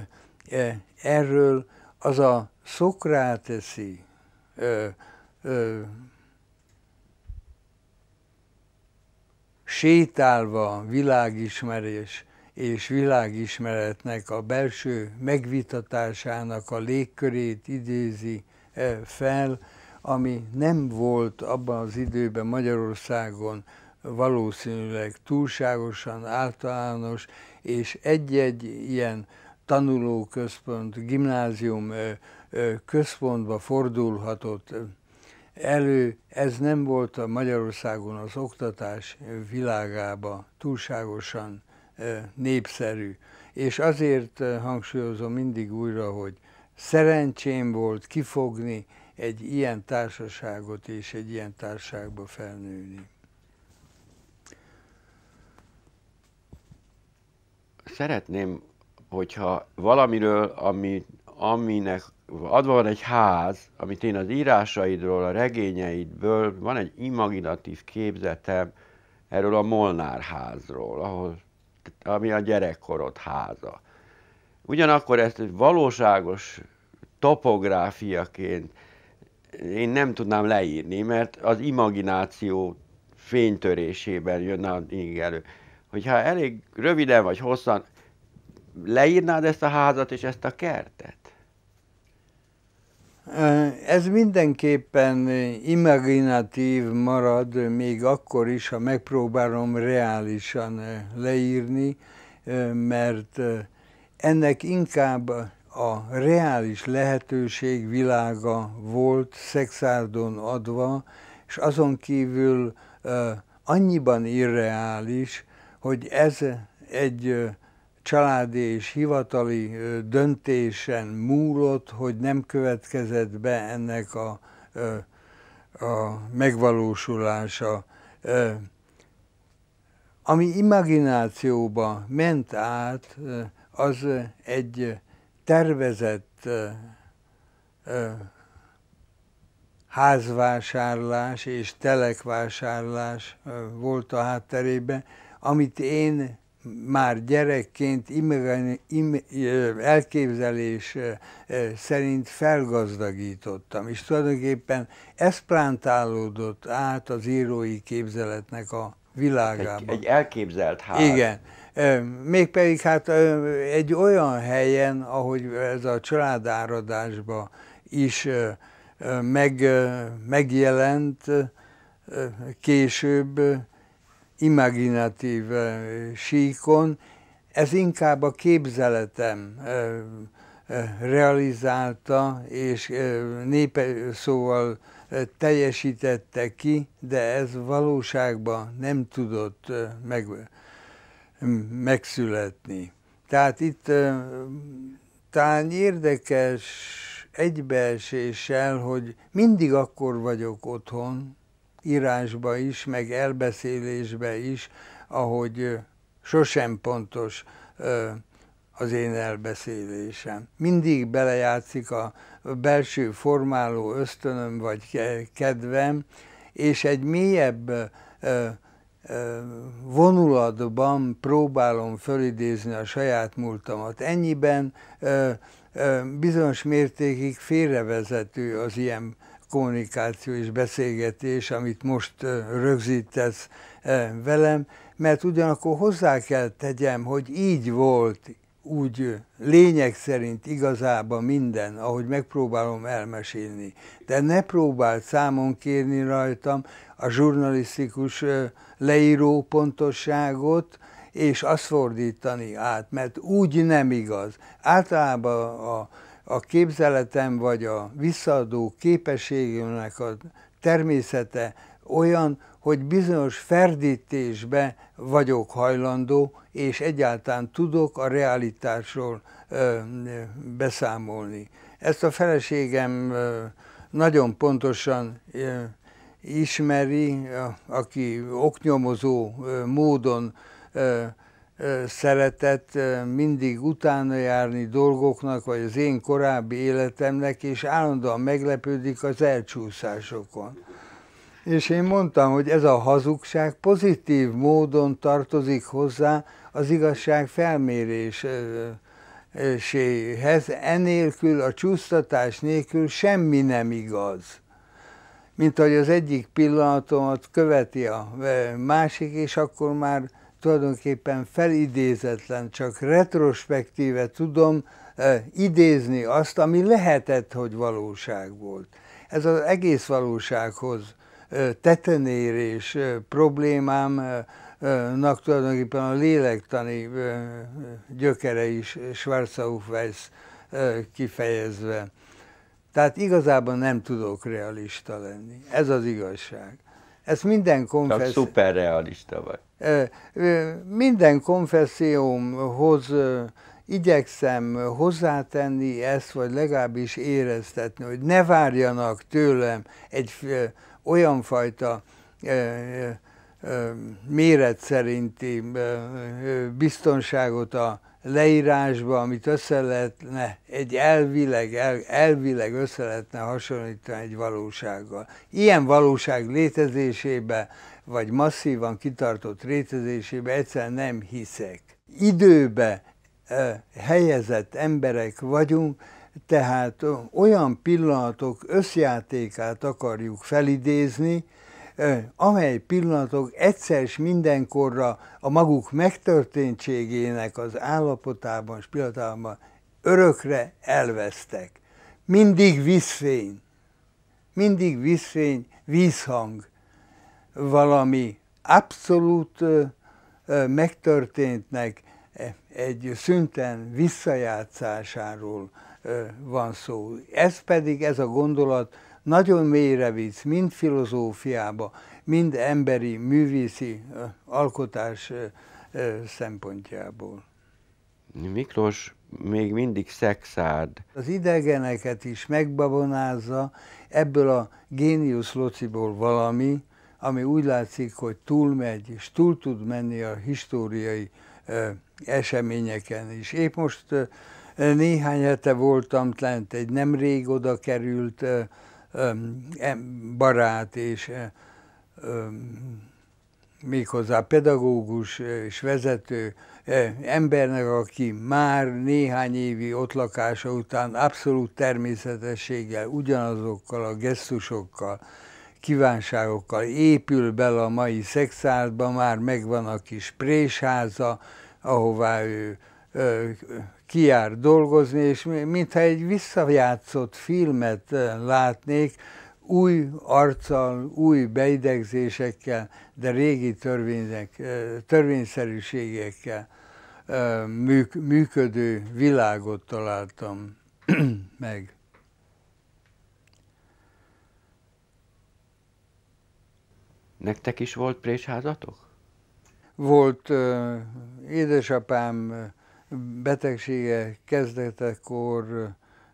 [SPEAKER 1] ö, erről, az a szokráteszi ö, ö, sétálva világismerés és világismeretnek a belső megvitatásának a légkörét idézi e fel, ami nem volt abban az időben Magyarországon valószínűleg túlságosan általános, és egy-egy ilyen tanulóközpont, gimnázium e, e, központba fordulhatott elő, ez nem volt a Magyarországon az oktatás világába túlságosan népszerű. És azért hangsúlyozom mindig újra, hogy szerencsém volt kifogni egy ilyen társaságot és egy ilyen társaságba felnőni.
[SPEAKER 2] Szeretném, hogyha valamiről, ami, aminek adva van egy ház, amit én az írásaidról, a regényeidből, van egy imaginatív képzetem erről a Molnár házról, ahol ami a gyerekkorod háza. Ugyanakkor ezt valóságos topográfiaként én nem tudnám leírni, mert az imagináció fénytörésében jön mindig elő. Hogyha elég röviden vagy hosszan leírnád ezt a házat és ezt a kertet?
[SPEAKER 1] Ez mindenképpen imaginatív marad, még akkor is, ha megpróbálom reálisan leírni, mert ennek inkább a reális lehetőség világa volt szexárdon adva, és azon kívül annyiban irreális, hogy ez egy családi és hivatali döntésen múlott, hogy nem következett be ennek a, a megvalósulása. Ami imaginációba ment át, az egy tervezett házvásárlás és telekvásárlás volt a hátterében, amit én már gyerekként elképzelés szerint felgazdagítottam, és tulajdonképpen ez plántálódott át az írói képzeletnek a világába. Egy,
[SPEAKER 2] egy elképzelt ház. Igen.
[SPEAKER 1] Mégpedig hát egy olyan helyen, ahogy ez a családáradásba is meg, megjelent később, imaginatív síkon, ez inkább a képzeletem realizálta, és népe szóval teljesítette ki, de ez valóságban nem tudott meg, megszületni. Tehát itt talán érdekes egybeeséssel, hogy mindig akkor vagyok otthon, írásba is, meg elbeszélésbe is, ahogy sosem pontos az én elbeszélésem. Mindig belejátszik a belső formáló ösztönöm vagy kedvem, és egy mélyebb vonulatban próbálom fölidézni a saját múltamat. Ennyiben bizonyos mértékig félrevezető az ilyen kommunikáció és beszélgetés, amit most rögzítesz velem, mert ugyanakkor hozzá kell tegyem, hogy így volt úgy lényeg szerint igazában minden, ahogy megpróbálom elmesélni. De ne próbáld számon kérni rajtam a journalistikus leíró pontosságot, és azt fordítani át, mert úgy nem igaz. Általában a a képzeletem vagy a visszaadó képességünknek a természete olyan, hogy bizonyos ferdítésbe vagyok hajlandó, és egyáltalán tudok a realitásról ö, beszámolni. Ezt a feleségem ö, nagyon pontosan ö, ismeri, aki oknyomozó ö, módon ö, szeretett mindig utána járni dolgoknak, vagy az én korábbi életemnek, és állandóan meglepődik az elcsúszásokon. És én mondtam, hogy ez a hazugság pozitív módon tartozik hozzá az igazság felméréséhez, enélkül, a csúsztatás nélkül semmi nem igaz mint ahogy az egyik pillanatomat követi a másik, és akkor már tulajdonképpen felidézetlen, csak retrospektíve tudom idézni azt, ami lehetett, hogy valóság volt. Ez az egész valósághoz tetenérés problémámnak tulajdonképpen a lélektani gyökere is Schwarzauf Weiss kifejezve. Tehát igazából nem tudok realista lenni. Ez az igazság.
[SPEAKER 2] Ez minden konfesz... Csak szuperrealista vagy.
[SPEAKER 1] Minden konfesziómhoz igyekszem hozzátenni ezt, vagy legalábbis éreztetni, hogy ne várjanak tőlem egy olyan fajta méret szerinti biztonságot a leírásba, amit össze lehetne, egy elvileg, el, elvileg össze lehetne hasonlítani egy valósággal. Ilyen valóság létezésébe vagy masszívan kitartott rétezésébe egyszerűen nem hiszek. Időbe helyezett emberek vagyunk, tehát olyan pillanatok összjátékát akarjuk felidézni, amely pillanatok egyszer és mindenkorra a maguk megtörténtségének az állapotában és pillanatában örökre elvesztek. Mindig vízfény, mindig vízfény, vízhang, valami abszolút megtörténtnek e, egy szünten visszajátszásáról van szó. Ez pedig, ez a gondolat nagyon mélyre visz, mind filozófiába, mind emberi, művészi alkotás szempontjából.
[SPEAKER 2] Miklós még mindig szexád.
[SPEAKER 1] Az idegeneket is megbabonázza ebből a géniusz lociból valami, ami úgy látszik, hogy túlmegy, és túl tud menni a históriai eseményeken is. Épp most néhány hete voltam lent, egy nemrég oda került barát és méghozzá pedagógus és vezető embernek, aki már néhány évi ott lakása után abszolút természetességgel, ugyanazokkal a gesztusokkal, kívánságokkal épül bele a mai szexárdba, már megvan a kis présháza, ahová ő ö, kijár dolgozni, és mintha egy visszajátszott filmet látnék, új arccal, új beidegzésekkel, de régi törvények, törvényszerűségekkel működő világot találtam
[SPEAKER 2] meg. Nektek is volt présházatok? Volt
[SPEAKER 1] ö, édesapám betegsége kezdetekor,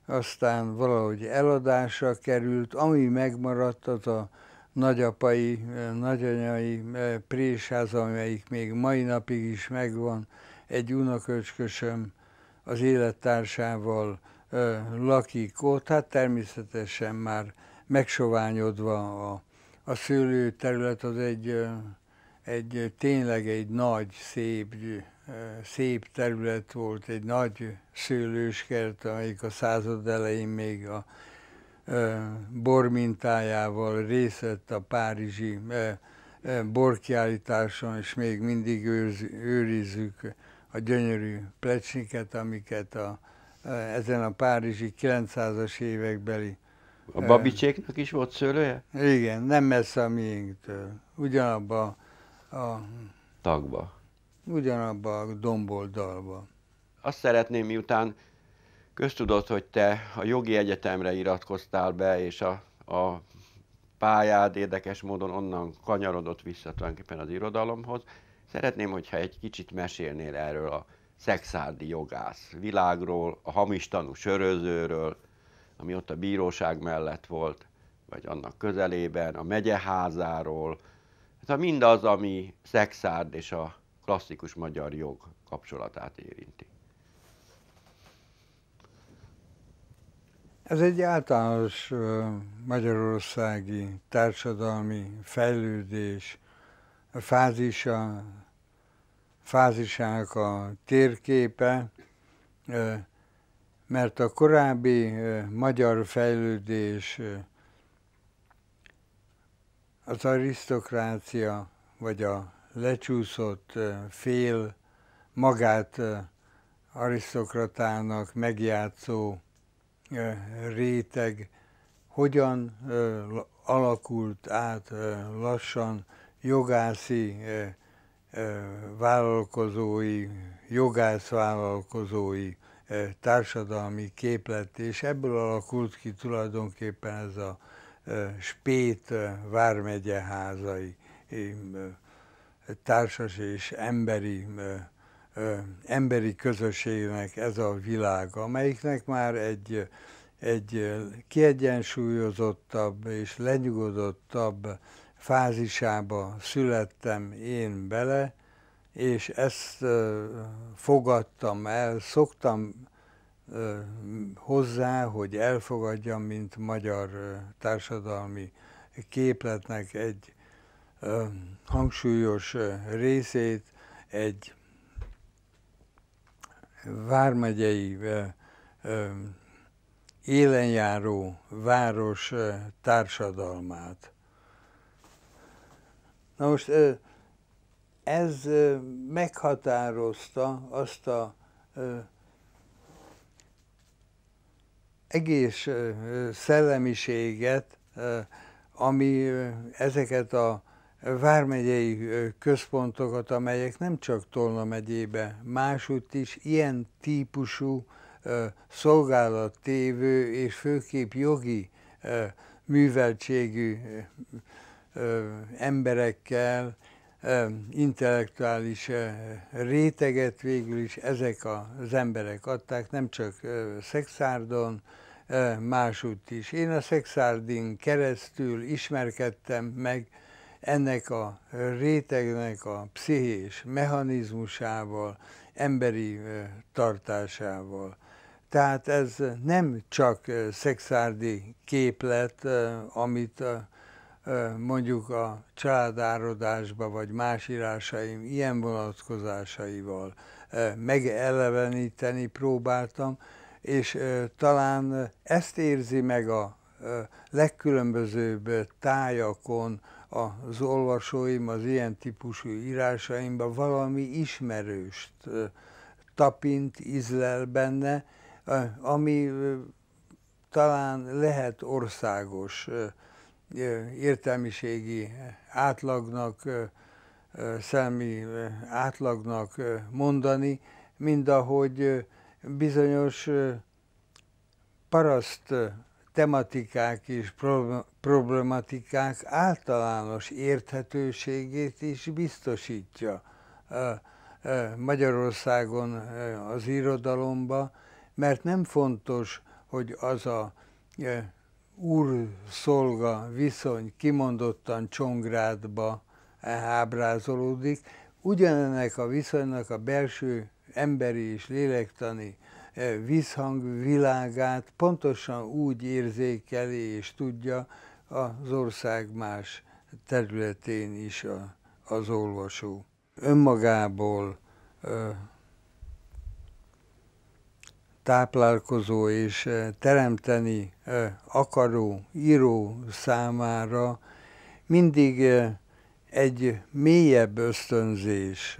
[SPEAKER 1] aztán valahogy eladásra került, ami megmaradt, az a nagyapai, nagyanyai présház, amelyik még mai napig is megvan, egy unoköcskösöm az élettársával lakik ott, hát természetesen már megsoványodva a a szőlőterület az egy, egy tényleg egy nagy, szép, szép terület volt, egy nagy szőlőskert, amelyik a század elején még a bormintájával részt vett a párizsi borkiállításon, és még mindig őrz, őrizzük a gyönyörű plecsniket, amiket a, ezen a párizsi 900-as évekbeli a babicséknak is volt szőlője? Igen, nem messze a miénktől. Ugyanabba a... Tagba. Ugyanabba a domboldalba.
[SPEAKER 2] Azt szeretném, miután köztudott, hogy te a jogi egyetemre iratkoztál be, és a, a pályád érdekes módon onnan kanyarodott vissza tulajdonképpen az irodalomhoz. Szeretném, hogyha egy kicsit mesélnél erről a szexárdi jogász világról, a hamis tanú sörözőről, ami ott a bíróság mellett volt, vagy annak közelében, a megyeházáról, tehát mindaz, ami Szexárd és a klasszikus magyar jog kapcsolatát érinti.
[SPEAKER 1] Ez egy általános magyarországi társadalmi fejlődés fázisa, fázisának a térképe mert a korábbi magyar fejlődés az arisztokrácia, vagy a lecsúszott fél magát arisztokratának megjátszó réteg hogyan alakult át lassan jogászi vállalkozói, jogászvállalkozói társadalmi képlet, és ebből alakult ki tulajdonképpen ez a Spét vármegyeházai társas és emberi, emberi közösségnek ez a világ, amelyiknek már egy, egy kiegyensúlyozottabb és lenyugodottabb fázisába születtem én bele, és ezt fogadtam el, szoktam hozzá, hogy elfogadjam, mint magyar társadalmi képletnek egy hangsúlyos részét, egy vármegyei élenjáró város társadalmát. Na most ez meghatározta azt a egész szellemiséget, ami ezeket a vármegyei központokat, amelyek nem csak Tolna megyébe, máshogy is ilyen típusú szolgálattévő és főképp jogi műveltségű emberekkel intellektuális eh, réteget végül is ezek az emberek adták, nem csak eh, Szexárdon, eh, másútt is. Én a Szexárdin keresztül ismerkedtem meg ennek a rétegnek a pszichés mechanizmusával, emberi tartásával. Tehát ez nem csak szexárdi képlet, amit mondjuk a családárodásba vagy más írásaim ilyen vonatkozásaival megeleveníteni próbáltam, és talán ezt érzi meg a legkülönbözőbb tájakon az olvasóim az ilyen típusú írásaimban valami ismerőst tapint, izlel benne, ami talán lehet országos értelmiségi átlagnak, szemi átlagnak mondani, mind ahogy bizonyos paraszt tematikák és problematikák általános érthetőségét is biztosítja Magyarországon az irodalomba, mert nem fontos, hogy az a úr-szolga viszony kimondottan Csongrádba ábrázolódik, ugyanennek a viszonynak a belső emberi és lélektani e, visszhang világát pontosan úgy érzékeli és tudja az ország más területén is a, az olvasó. Önmagából e, táplálkozó és eh, teremteni eh, akaró író számára mindig eh, egy mélyebb ösztönzés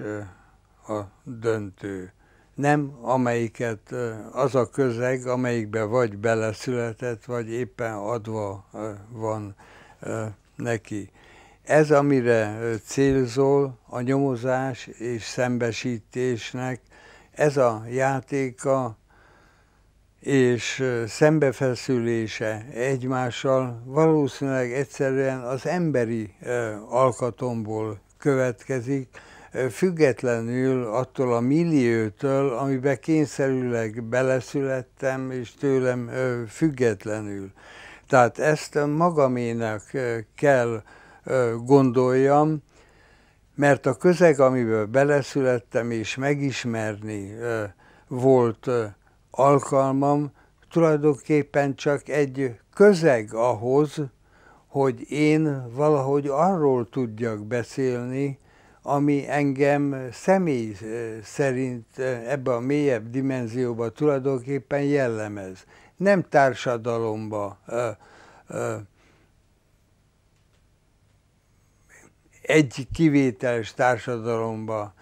[SPEAKER 1] a döntő. Nem amelyiket az a közeg, amelyikbe vagy beleszületett, vagy éppen adva van neki. Ez, amire célzol a nyomozás és szembesítésnek, ez a játéka és szembefeszülése egymással valószínűleg egyszerűen az emberi alkatomból következik, függetlenül attól a milliótől, amiben kényszerűleg beleszülettem, és tőlem függetlenül. Tehát ezt magaménak kell gondoljam, mert a közeg, amiből beleszülettem, és megismerni volt alkalmam tulajdonképpen csak egy közeg ahhoz, hogy én valahogy arról tudjak beszélni, ami engem személy eh, szerint eh, ebbe a mélyebb dimenzióba tulajdonképpen jellemez. Nem társadalomba eh, egy kivételes társadalomba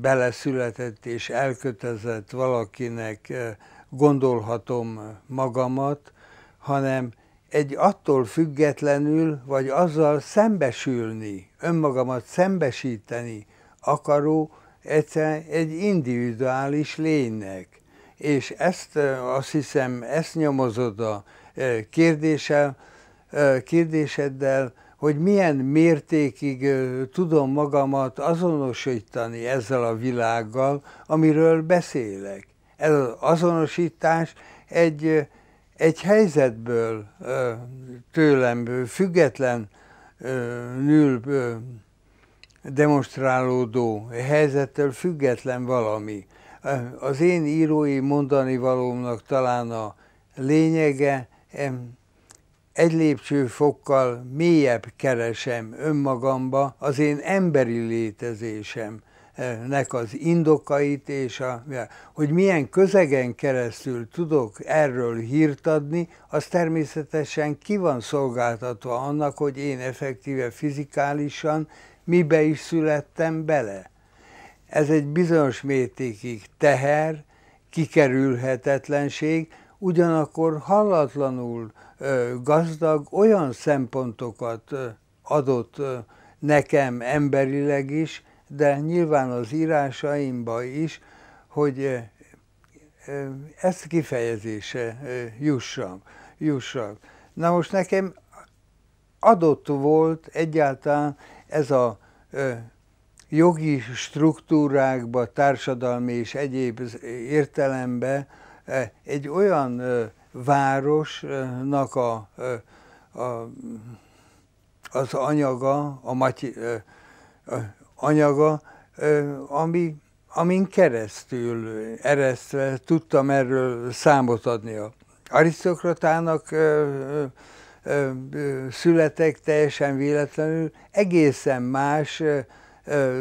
[SPEAKER 1] beleszületett és elkötezett valakinek gondolhatom magamat, hanem egy attól függetlenül, vagy azzal szembesülni, önmagamat szembesíteni akaró egyszer egy individuális lénynek. És ezt azt hiszem, ezt nyomozod a kérdéssel, kérdéseddel, hogy milyen mértékig tudom magamat azonosítani ezzel a világgal, amiről beszélek. Ez az azonosítás egy, egy helyzetből tőlem függetlenül demonstrálódó helyzettől független valami. Az én írói mondani valómnak talán a lényege, egy lépcsőfokkal mélyebb keresem önmagamba az én emberi létezésem, nek az indokait, és a, hogy milyen közegen keresztül tudok erről hírt adni, az természetesen ki van szolgáltatva annak, hogy én effektíve fizikálisan mibe is születtem bele. Ez egy bizonyos mértékig teher, kikerülhetetlenség, ugyanakkor hallatlanul gazdag olyan szempontokat adott nekem emberileg is, de nyilván az írásaimba is, hogy ezt kifejezése jussam, jussak. Na most nekem adott volt egyáltalán ez a jogi struktúrákba, társadalmi és egyéb értelembe egy olyan városnak a, a, az anyaga, a maty, a anyaga, ami, amin keresztül eresztve tudtam erről számot adni. A arisztokratának születek teljesen véletlenül, egészen más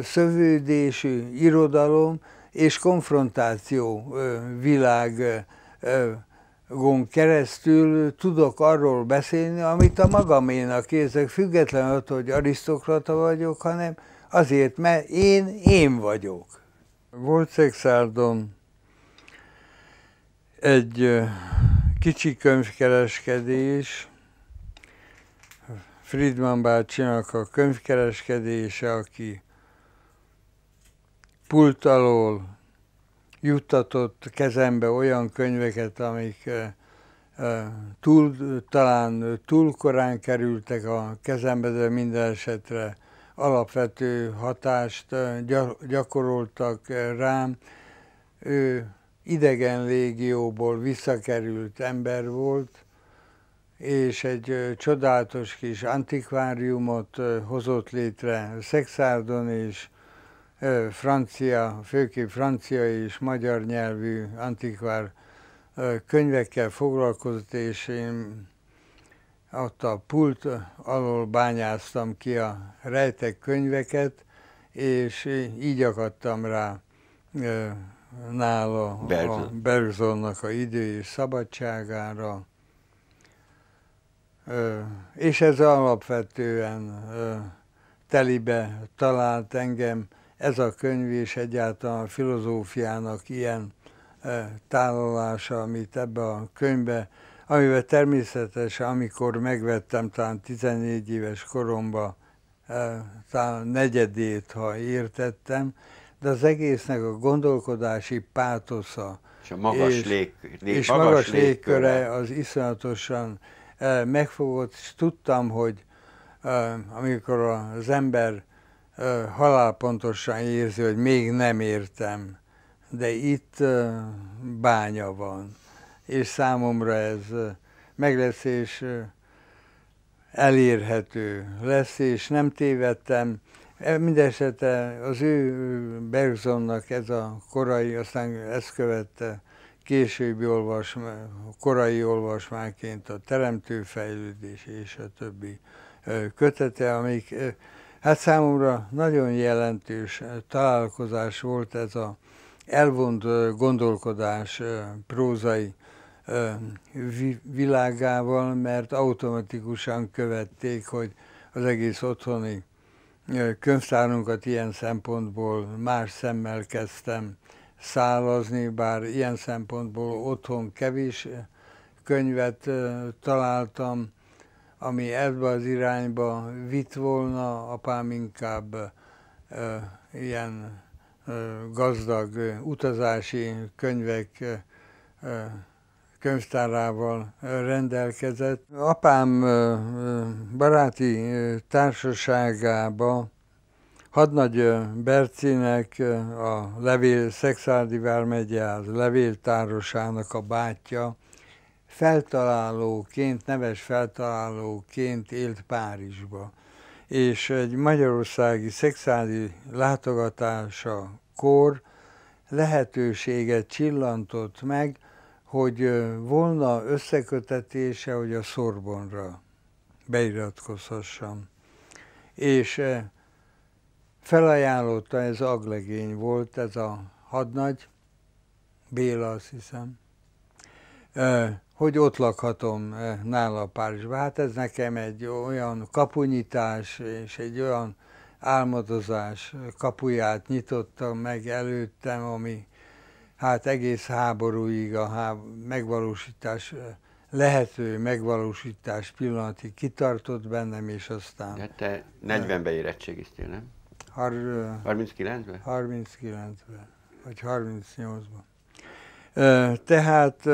[SPEAKER 1] szövődésű irodalom és konfrontáció világ gon keresztül tudok arról beszélni, amit a magaménak érzek, függetlenül attól, hogy arisztokrata vagyok, hanem azért, mert én, én vagyok. Volt Szexárdon egy kicsi könyvkereskedés, Friedman bácsinak a könyvkereskedése, aki pult alól juttatott kezembe olyan könyveket, amik túl, talán túl korán kerültek a kezembe, de minden esetre alapvető hatást gyakoroltak rám. Ő idegen légióból visszakerült ember volt, és egy csodálatos kis antikváriumot hozott létre Szexárdon, és francia, főképp francia és magyar nyelvű antikvár könyvekkel foglalkozott, és én ott a pult alól bányáztam ki a rejtek könyveket, és így akadtam rá nála a Berzonnak a idő és szabadságára. És ez alapvetően telibe talált engem, ez a könyv és egyáltalán a filozófiának ilyen e, tálalása, amit ebbe a könyvbe, amivel természetesen, amikor megvettem talán 14 éves koromba, e, talán negyedét, ha értettem, de az egésznek a gondolkodási pátosza, és a magas, és, lég, lég, és magas, magas légköre, légköre az iszonyatosan e, megfogott, és tudtam, hogy amikor az ember halálpontosan érzi, hogy még nem értem, de itt bánya van. És számomra ez meg lesz, és elérhető lesz, és nem tévedtem. E, mindenesetre az ő Bergsonnak ez a korai, aztán ezt követte későbbi olvasmá, korai olvasmányként a teremtőfejlődés és a többi kötete, amik Hát számomra nagyon jelentős találkozás volt ez a elvont gondolkodás prózai világával, mert automatikusan követték, hogy az egész otthoni könyvtárunkat ilyen szempontból más szemmel kezdtem szálazni, bár ilyen szempontból otthon kevés könyvet találtam, ami ebbe az irányba vitt volna, apám inkább ö, ilyen ö, gazdag ö, utazási könyvek ö, könyvtárával rendelkezett. Apám baráti társaságába Hadnagy Bercinek, a levél, Szexárdi vármegye, az levéltárosának a bátyja, feltalálóként, neves feltalálóként élt Párizsba. És egy magyarországi szexuális látogatása kor lehetőséget csillantott meg, hogy volna összekötetése, hogy a Szorbonra beiratkozhassam. És felajánlotta, ez aglegény volt, ez a hadnagy, Béla azt hiszem, hogy ott lakhatom eh, nála Párizsban. Hát ez nekem egy olyan kapunyítás és egy olyan álmodozás kapuját nyitottam meg előttem, ami hát egész háborúig a há megvalósítás eh, lehető megvalósítás pillanatig kitartott bennem, és aztán... De te
[SPEAKER 2] 40-ben érettségiztél, nem?
[SPEAKER 1] 39-ben? Eh, 39-ben, vagy 38-ban. Tehát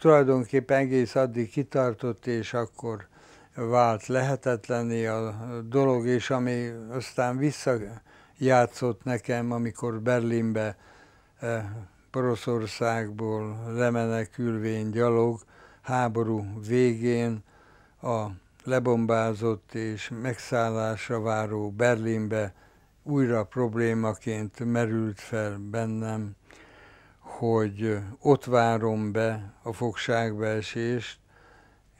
[SPEAKER 1] tulajdonképpen egész addig kitartott, és akkor vált lehetetlené a dolog, és ami aztán visszajátszott nekem, amikor Berlinbe Poroszországból lemenekülvény gyalog háború végén a lebombázott és megszállásra váró Berlinbe újra problémaként merült fel bennem hogy ott várom be a fogságbeesést,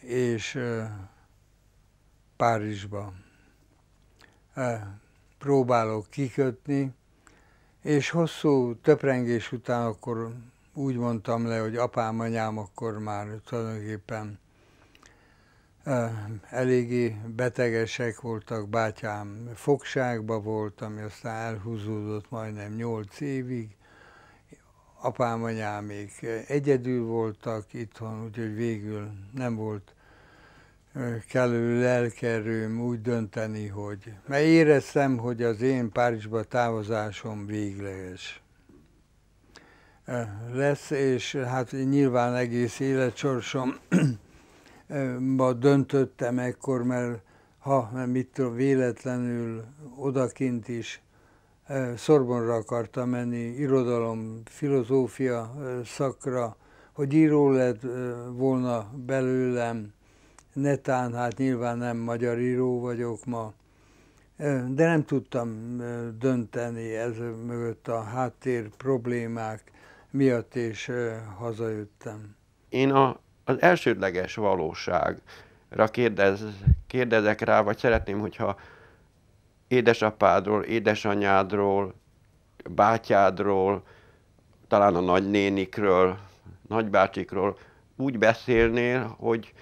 [SPEAKER 1] és Párizsba próbálok kikötni, és hosszú töprengés után akkor úgy mondtam le, hogy apám, anyám akkor már tulajdonképpen eléggé betegesek voltak, bátyám fogságba volt, ami aztán elhúzódott majdnem nyolc évig, apám, anyámék egyedül voltak itthon, úgyhogy végül nem volt kellő lelkerőm úgy dönteni, hogy... Mert éreztem, hogy az én Párizsba távozásom végleges lesz, és hát nyilván egész életsorsomba döntöttem ekkor, mert ha, mert mit véletlenül odakint is Szorbonra akartam menni, irodalom, filozófia szakra, hogy író lett volna belőlem, netán, hát nyilván nem magyar író vagyok ma, de nem tudtam dönteni ez mögött a háttér problémák miatt, és hazajöttem.
[SPEAKER 2] Én a, az elsődleges valóságra kérdez, kérdezek rá, vagy szeretném, hogyha édesapádról, édesanyádról, bátyádról, talán a nagynénikről, nagybácsikról úgy beszélnél, hogy,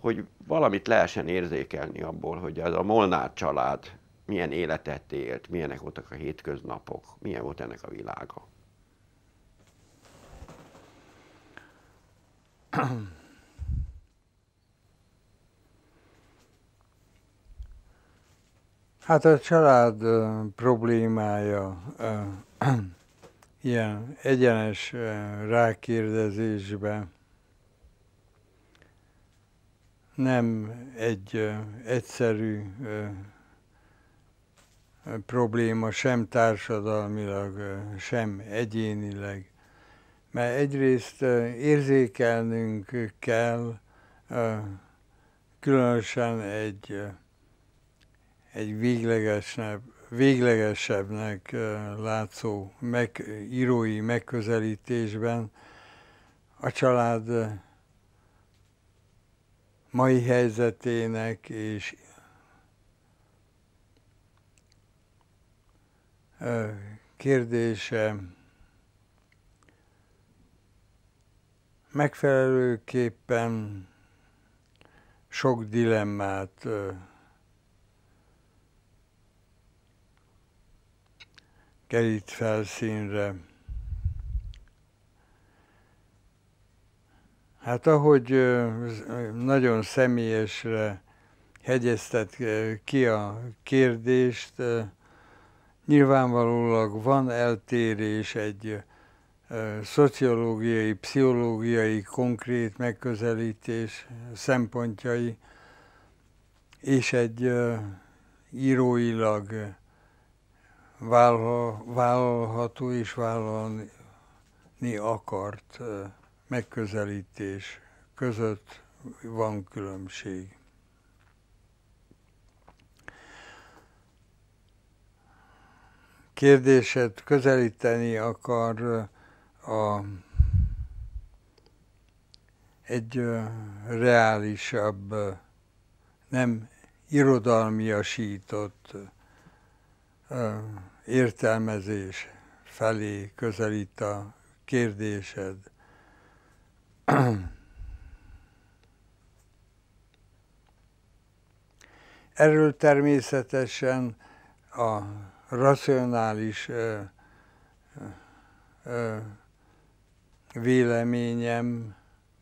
[SPEAKER 2] hogy valamit lehessen érzékelni abból, hogy az a Molnár család milyen életet élt, milyenek voltak a hétköznapok, milyen volt ennek a világa.
[SPEAKER 1] Hát a család problémája ilyen egyenes rákérdezésben nem egy egyszerű probléma sem társadalmilag, sem egyénileg. Mert egyrészt érzékelnünk kell, különösen egy egy véglegesebb, véglegesebbnek látszó meg, írói megközelítésben a család mai helyzetének és kérdése megfelelőképpen sok dilemmát kerít felszínre. Hát ahogy nagyon személyesre hegyeztet ki a kérdést, nyilvánvalólag van eltérés egy szociológiai, pszichológiai, konkrét megközelítés szempontjai, és egy íróilag vállal, vállalható és vállalni akart megközelítés között van különbség. kérdéset közelíteni akar a, egy reálisabb, nem irodalmiasított értelmezés felé közelít a kérdésed. Erről természetesen a racionális ö, ö, véleményem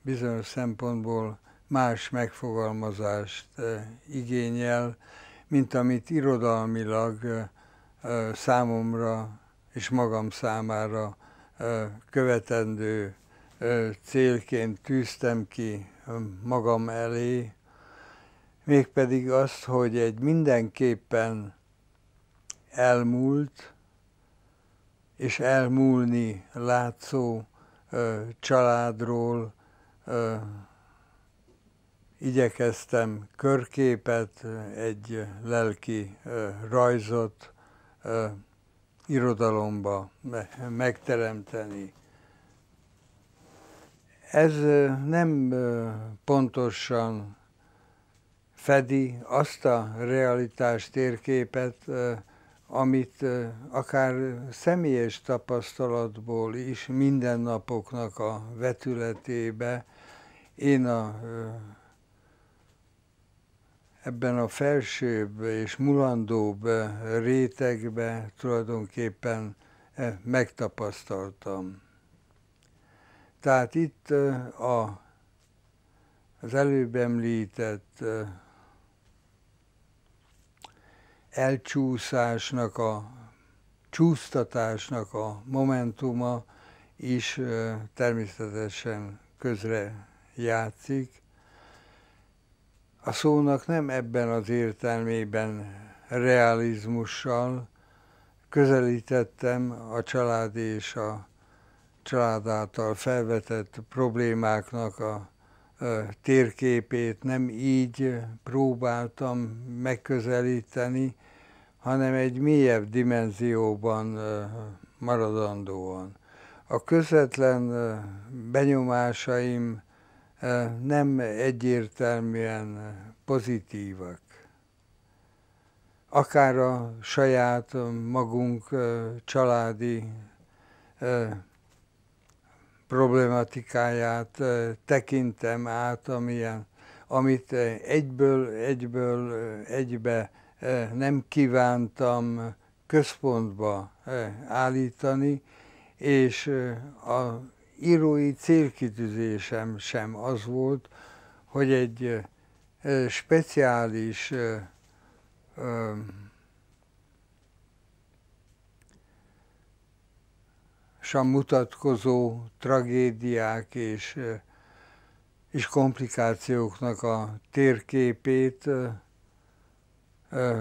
[SPEAKER 1] bizonyos szempontból más megfogalmazást ö, igényel, mint amit irodalmilag számomra és magam számára követendő célként tűztem ki magam elé, mégpedig azt, hogy egy mindenképpen elmúlt és elmúlni látszó családról igyekeztem körképet, egy lelki rajzot irodalomba megteremteni. Ez nem pontosan fedi azt a realitás térképet, amit akár személyes tapasztalatból is mindennapoknak a vetületébe én a ebben a felsőbb és mulandóbb rétegbe tulajdonképpen e, megtapasztaltam. Tehát itt e, a, az előbb említett e, elcsúszásnak, a csúsztatásnak a momentuma is természetesen közre játszik, a szónak nem ebben az értelmében realizmussal közelítettem a család és a család által felvetett problémáknak a térképét nem így próbáltam megközelíteni, hanem egy mélyebb dimenzióban maradandóan. A közvetlen benyomásaim nem egyértelműen pozitívak. Akár a saját magunk családi problematikáját tekintem át, amilyen, amit egyből, egyből, egybe nem kívántam központba állítani, és a írói célkitűzésem sem az volt, hogy egy speciális sem mutatkozó tragédiák és, és komplikációknak a térképét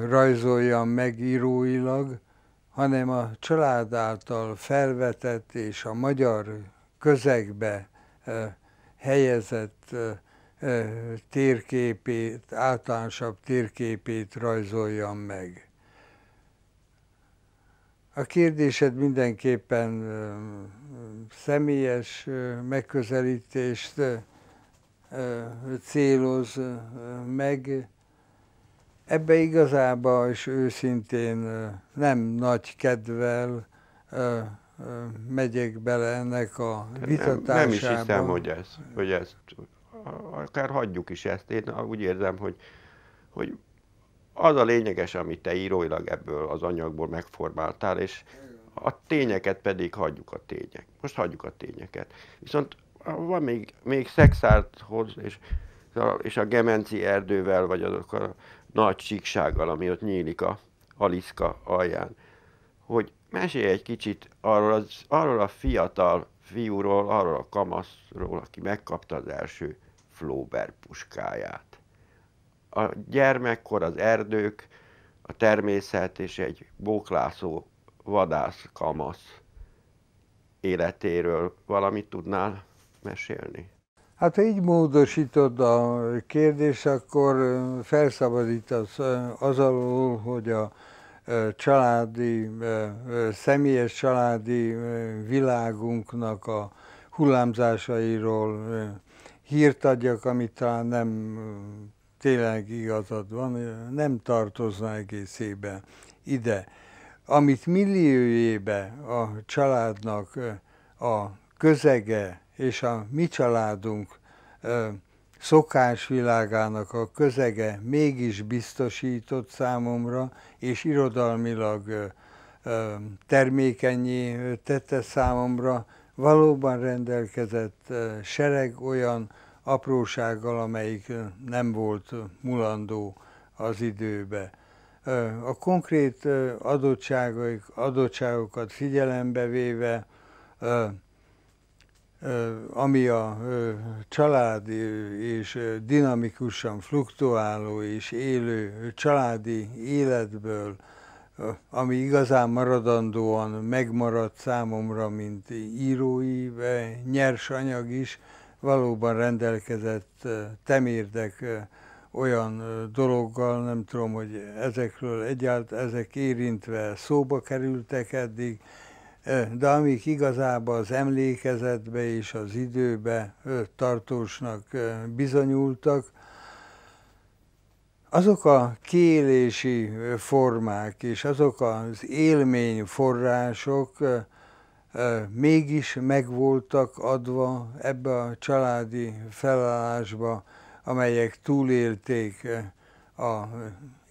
[SPEAKER 1] rajzoljam meg íróilag, hanem a család által felvetett és a magyar közegbe helyezett térképét, általánosabb térképét rajzoljam meg. A kérdésed mindenképpen személyes megközelítést céloz meg. Ebbe igazából és őszintén nem nagy kedvel megyek bele ennek a vitatásába. Nem, nem is hiszem, hogy
[SPEAKER 2] ez, hogy ezt, akár hagyjuk is ezt. Én úgy érzem, hogy, hogy az a lényeges, amit te íróilag ebből az anyagból megformáltál, és a tényeket pedig hagyjuk a tények. Most hagyjuk a tényeket. Viszont van még, még szexárthoz, és, és a Gemenci erdővel, vagy azok a nagy síksággal, ami ott nyílik a Aliszka alján, hogy Mesélj egy kicsit arról, az, arról a fiatal fiúról, arról a kamaszról, aki megkapta az első Flóber puskáját. A gyermekkor, az erdők, a természet és egy bóklászó vadász kamasz életéről valamit tudnál mesélni?
[SPEAKER 1] Hát ha így módosítod a kérdést, akkor felszabadítasz az alól, hogy a családi, személyes családi világunknak a hullámzásairól hírt adjak, amit talán nem tényleg igazad van, nem tartozna egészében ide. Amit milliójébe a családnak a közege és a mi családunk szokásvilágának a közege mégis biztosított számomra, és irodalmilag termékenyé tette számomra, valóban rendelkezett sereg olyan aprósággal, amelyik nem volt mulandó az időbe. A konkrét adottságok, adottságokat figyelembe véve ami a családi és dinamikusan fluktuáló és élő családi életből, ami igazán maradandóan megmaradt számomra, mint írói nyers anyag is, valóban rendelkezett temérdek olyan dologgal, nem tudom, hogy ezekről egyáltalán, ezek érintve szóba kerültek eddig, de amik igazából az emlékezetbe és az időbe tartósnak bizonyultak, azok a kélési formák és azok az élményforrások mégis megvoltak adva ebbe a családi felállásba, amelyek túlélték a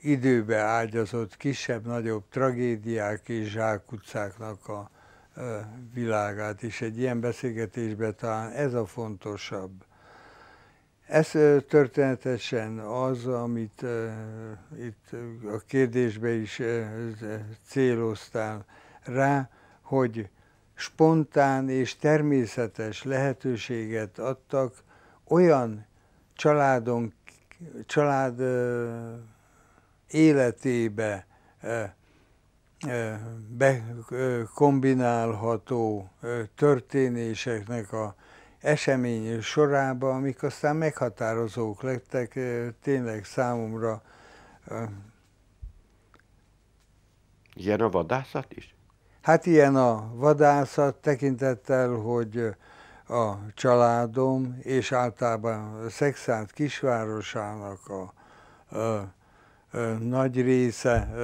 [SPEAKER 1] időbe ágyazott kisebb-nagyobb tragédiák és zsákutcáknak a világát, és egy ilyen beszélgetésben talán ez a fontosabb. Ez történetesen az, amit itt a kérdésbe is céloztál rá, hogy spontán és természetes lehetőséget adtak olyan családon, család életébe bekombinálható történéseknek a esemény sorába, amik aztán meghatározók lettek tényleg számomra.
[SPEAKER 2] Ilyen a vadászat is?
[SPEAKER 1] Hát ilyen a vadászat tekintettel, hogy a családom és általában Szexárd kisvárosának a, a, a nagy része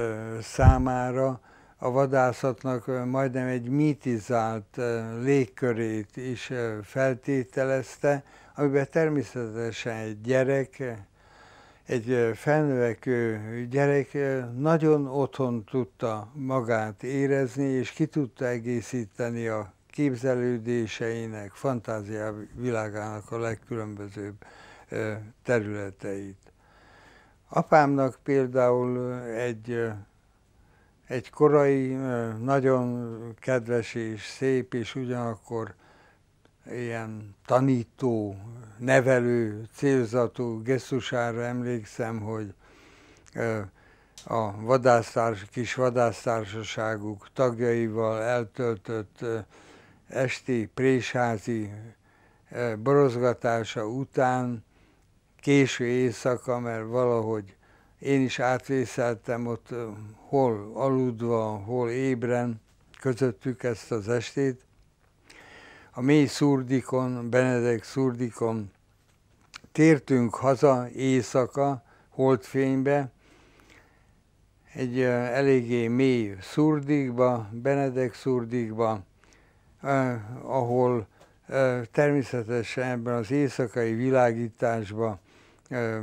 [SPEAKER 1] számára a vadászatnak majdnem egy mitizált légkörét is feltételezte, amiben természetesen egy gyerek, egy felnövekő gyerek nagyon otthon tudta magát érezni, és ki tudta egészíteni a képzelődéseinek, fantáziá világának a legkülönbözőbb területeit. Apámnak például egy egy korai, nagyon kedves és szép, és ugyanakkor ilyen tanító, nevelő, célzatú gesztusára emlékszem, hogy a vadásztárs, kis vadásztársaságuk tagjaival eltöltött esti présházi borozgatása után késő éjszaka, mert valahogy én is átvészeltem ott, hol aludva, hol ébren közöttük ezt az estét. A mély szurdikon, Benedek szurdikon tértünk haza éjszaka, holdfénybe, egy eléggé mély szurdikba, Benedek szurdikba, eh, ahol eh, természetesen ebben az éjszakai világításban eh,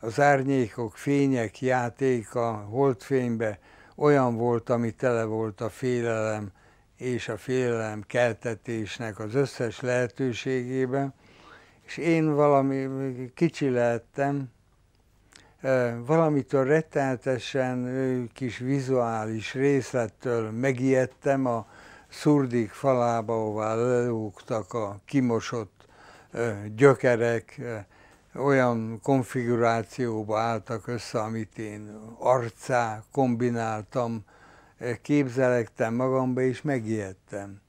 [SPEAKER 1] az árnyékok, fények játéka holdfénybe olyan volt, ami tele volt a félelem és a félelem keltetésnek az összes lehetőségében, és én valami kicsi lehettem, valamitől rettenetesen kis vizuális részlettől megijedtem a szurdik falába, ahová lelógtak a kimosott gyökerek, olyan konfigurációba álltak össze, amit én arcá kombináltam, képzelektem magamba, és megijedtem.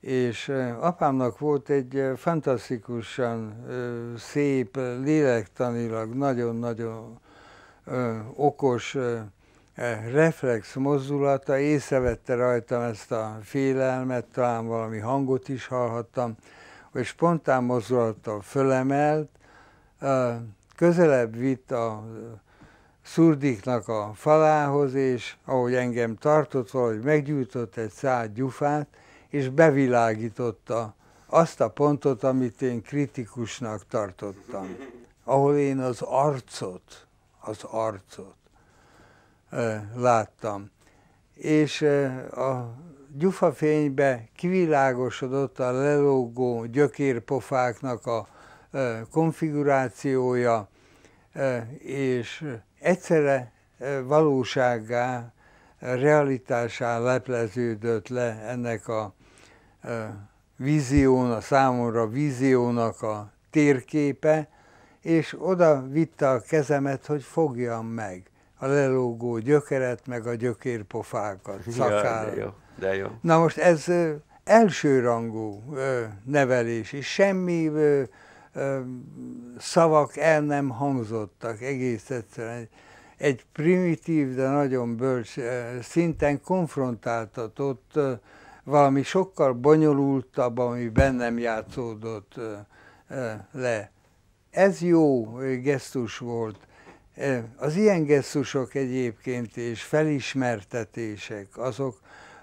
[SPEAKER 1] És apámnak volt egy fantasztikusan szép, lélektanilag nagyon-nagyon okos e, reflex mozdulata, észrevette rajtam ezt a félelmet, talán valami hangot is hallhattam, hogy spontán mozdulattal fölemelt, közelebb vitt a szurdiknak a falához, és ahogy engem tartott, valahogy meggyújtott egy szád gyufát, és bevilágította azt a pontot, amit én kritikusnak tartottam, ahol én az arcot, az arcot láttam. És a gyufafénybe kivilágosodott a lelógó gyökérpofáknak a konfigurációja, és egyszerre valóságá, realitásá lepleződött le ennek a víziónak, a számomra víziónak a térképe, és oda vitte a kezemet, hogy fogjam meg a lelógó gyökeret, meg a gyökérpofákat, szakál. Ja, de jó, de jó. Na most ez elsőrangú nevelés, és semmi szavak el nem hangzottak egész egyszerűen. Egy primitív, de nagyon bölcs, szinten konfrontáltatott, valami sokkal bonyolultabb, ami bennem játszódott le. Ez jó gesztus volt. Az ilyen gesztusok egyébként és felismertetések azok,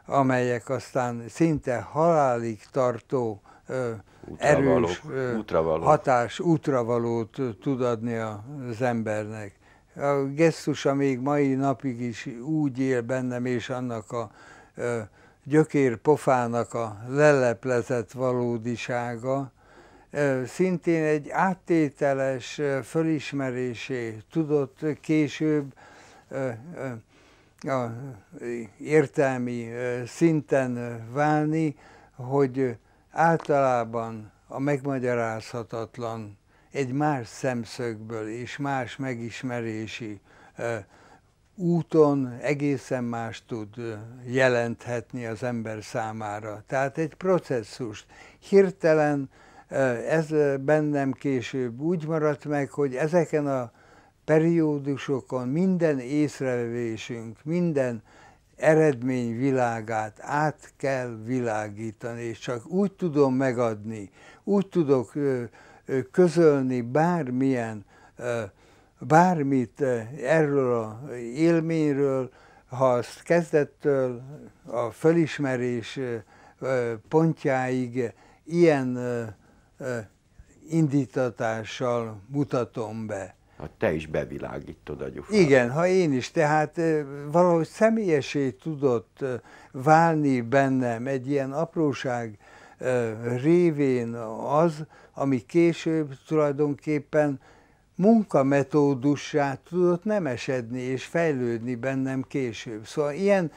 [SPEAKER 1] amelyek aztán szinte halálig tartó útravaló, erős útravaló. hatás, útravalót tud adni az embernek. A gesztus, még mai napig is úgy él bennem, és annak a gyökér pofának a leleplezett valódisága, szintén egy áttételes fölismerésé tudott később a értelmi szinten válni, hogy általában a megmagyarázhatatlan egy más szemszögből és más megismerési úton egészen más tud jelenthetni az ember számára. Tehát egy processzust hirtelen ez bennem később úgy maradt meg, hogy ezeken a periódusokon minden észrevevésünk, minden eredményvilágát át kell világítani, és csak úgy tudom megadni, úgy tudok közölni bármilyen, bármit erről a élményről, ha azt kezdettől a fölismerés pontjáig ilyen indítatással mutatom be
[SPEAKER 2] ha te is bevilágítod a gyufát. Igen,
[SPEAKER 1] ha én is, tehát valahogy személyesé tudott válni bennem egy ilyen apróság révén az, ami később tulajdonképpen munkametódussá tudott nem esedni és fejlődni bennem később. Szóval ilyen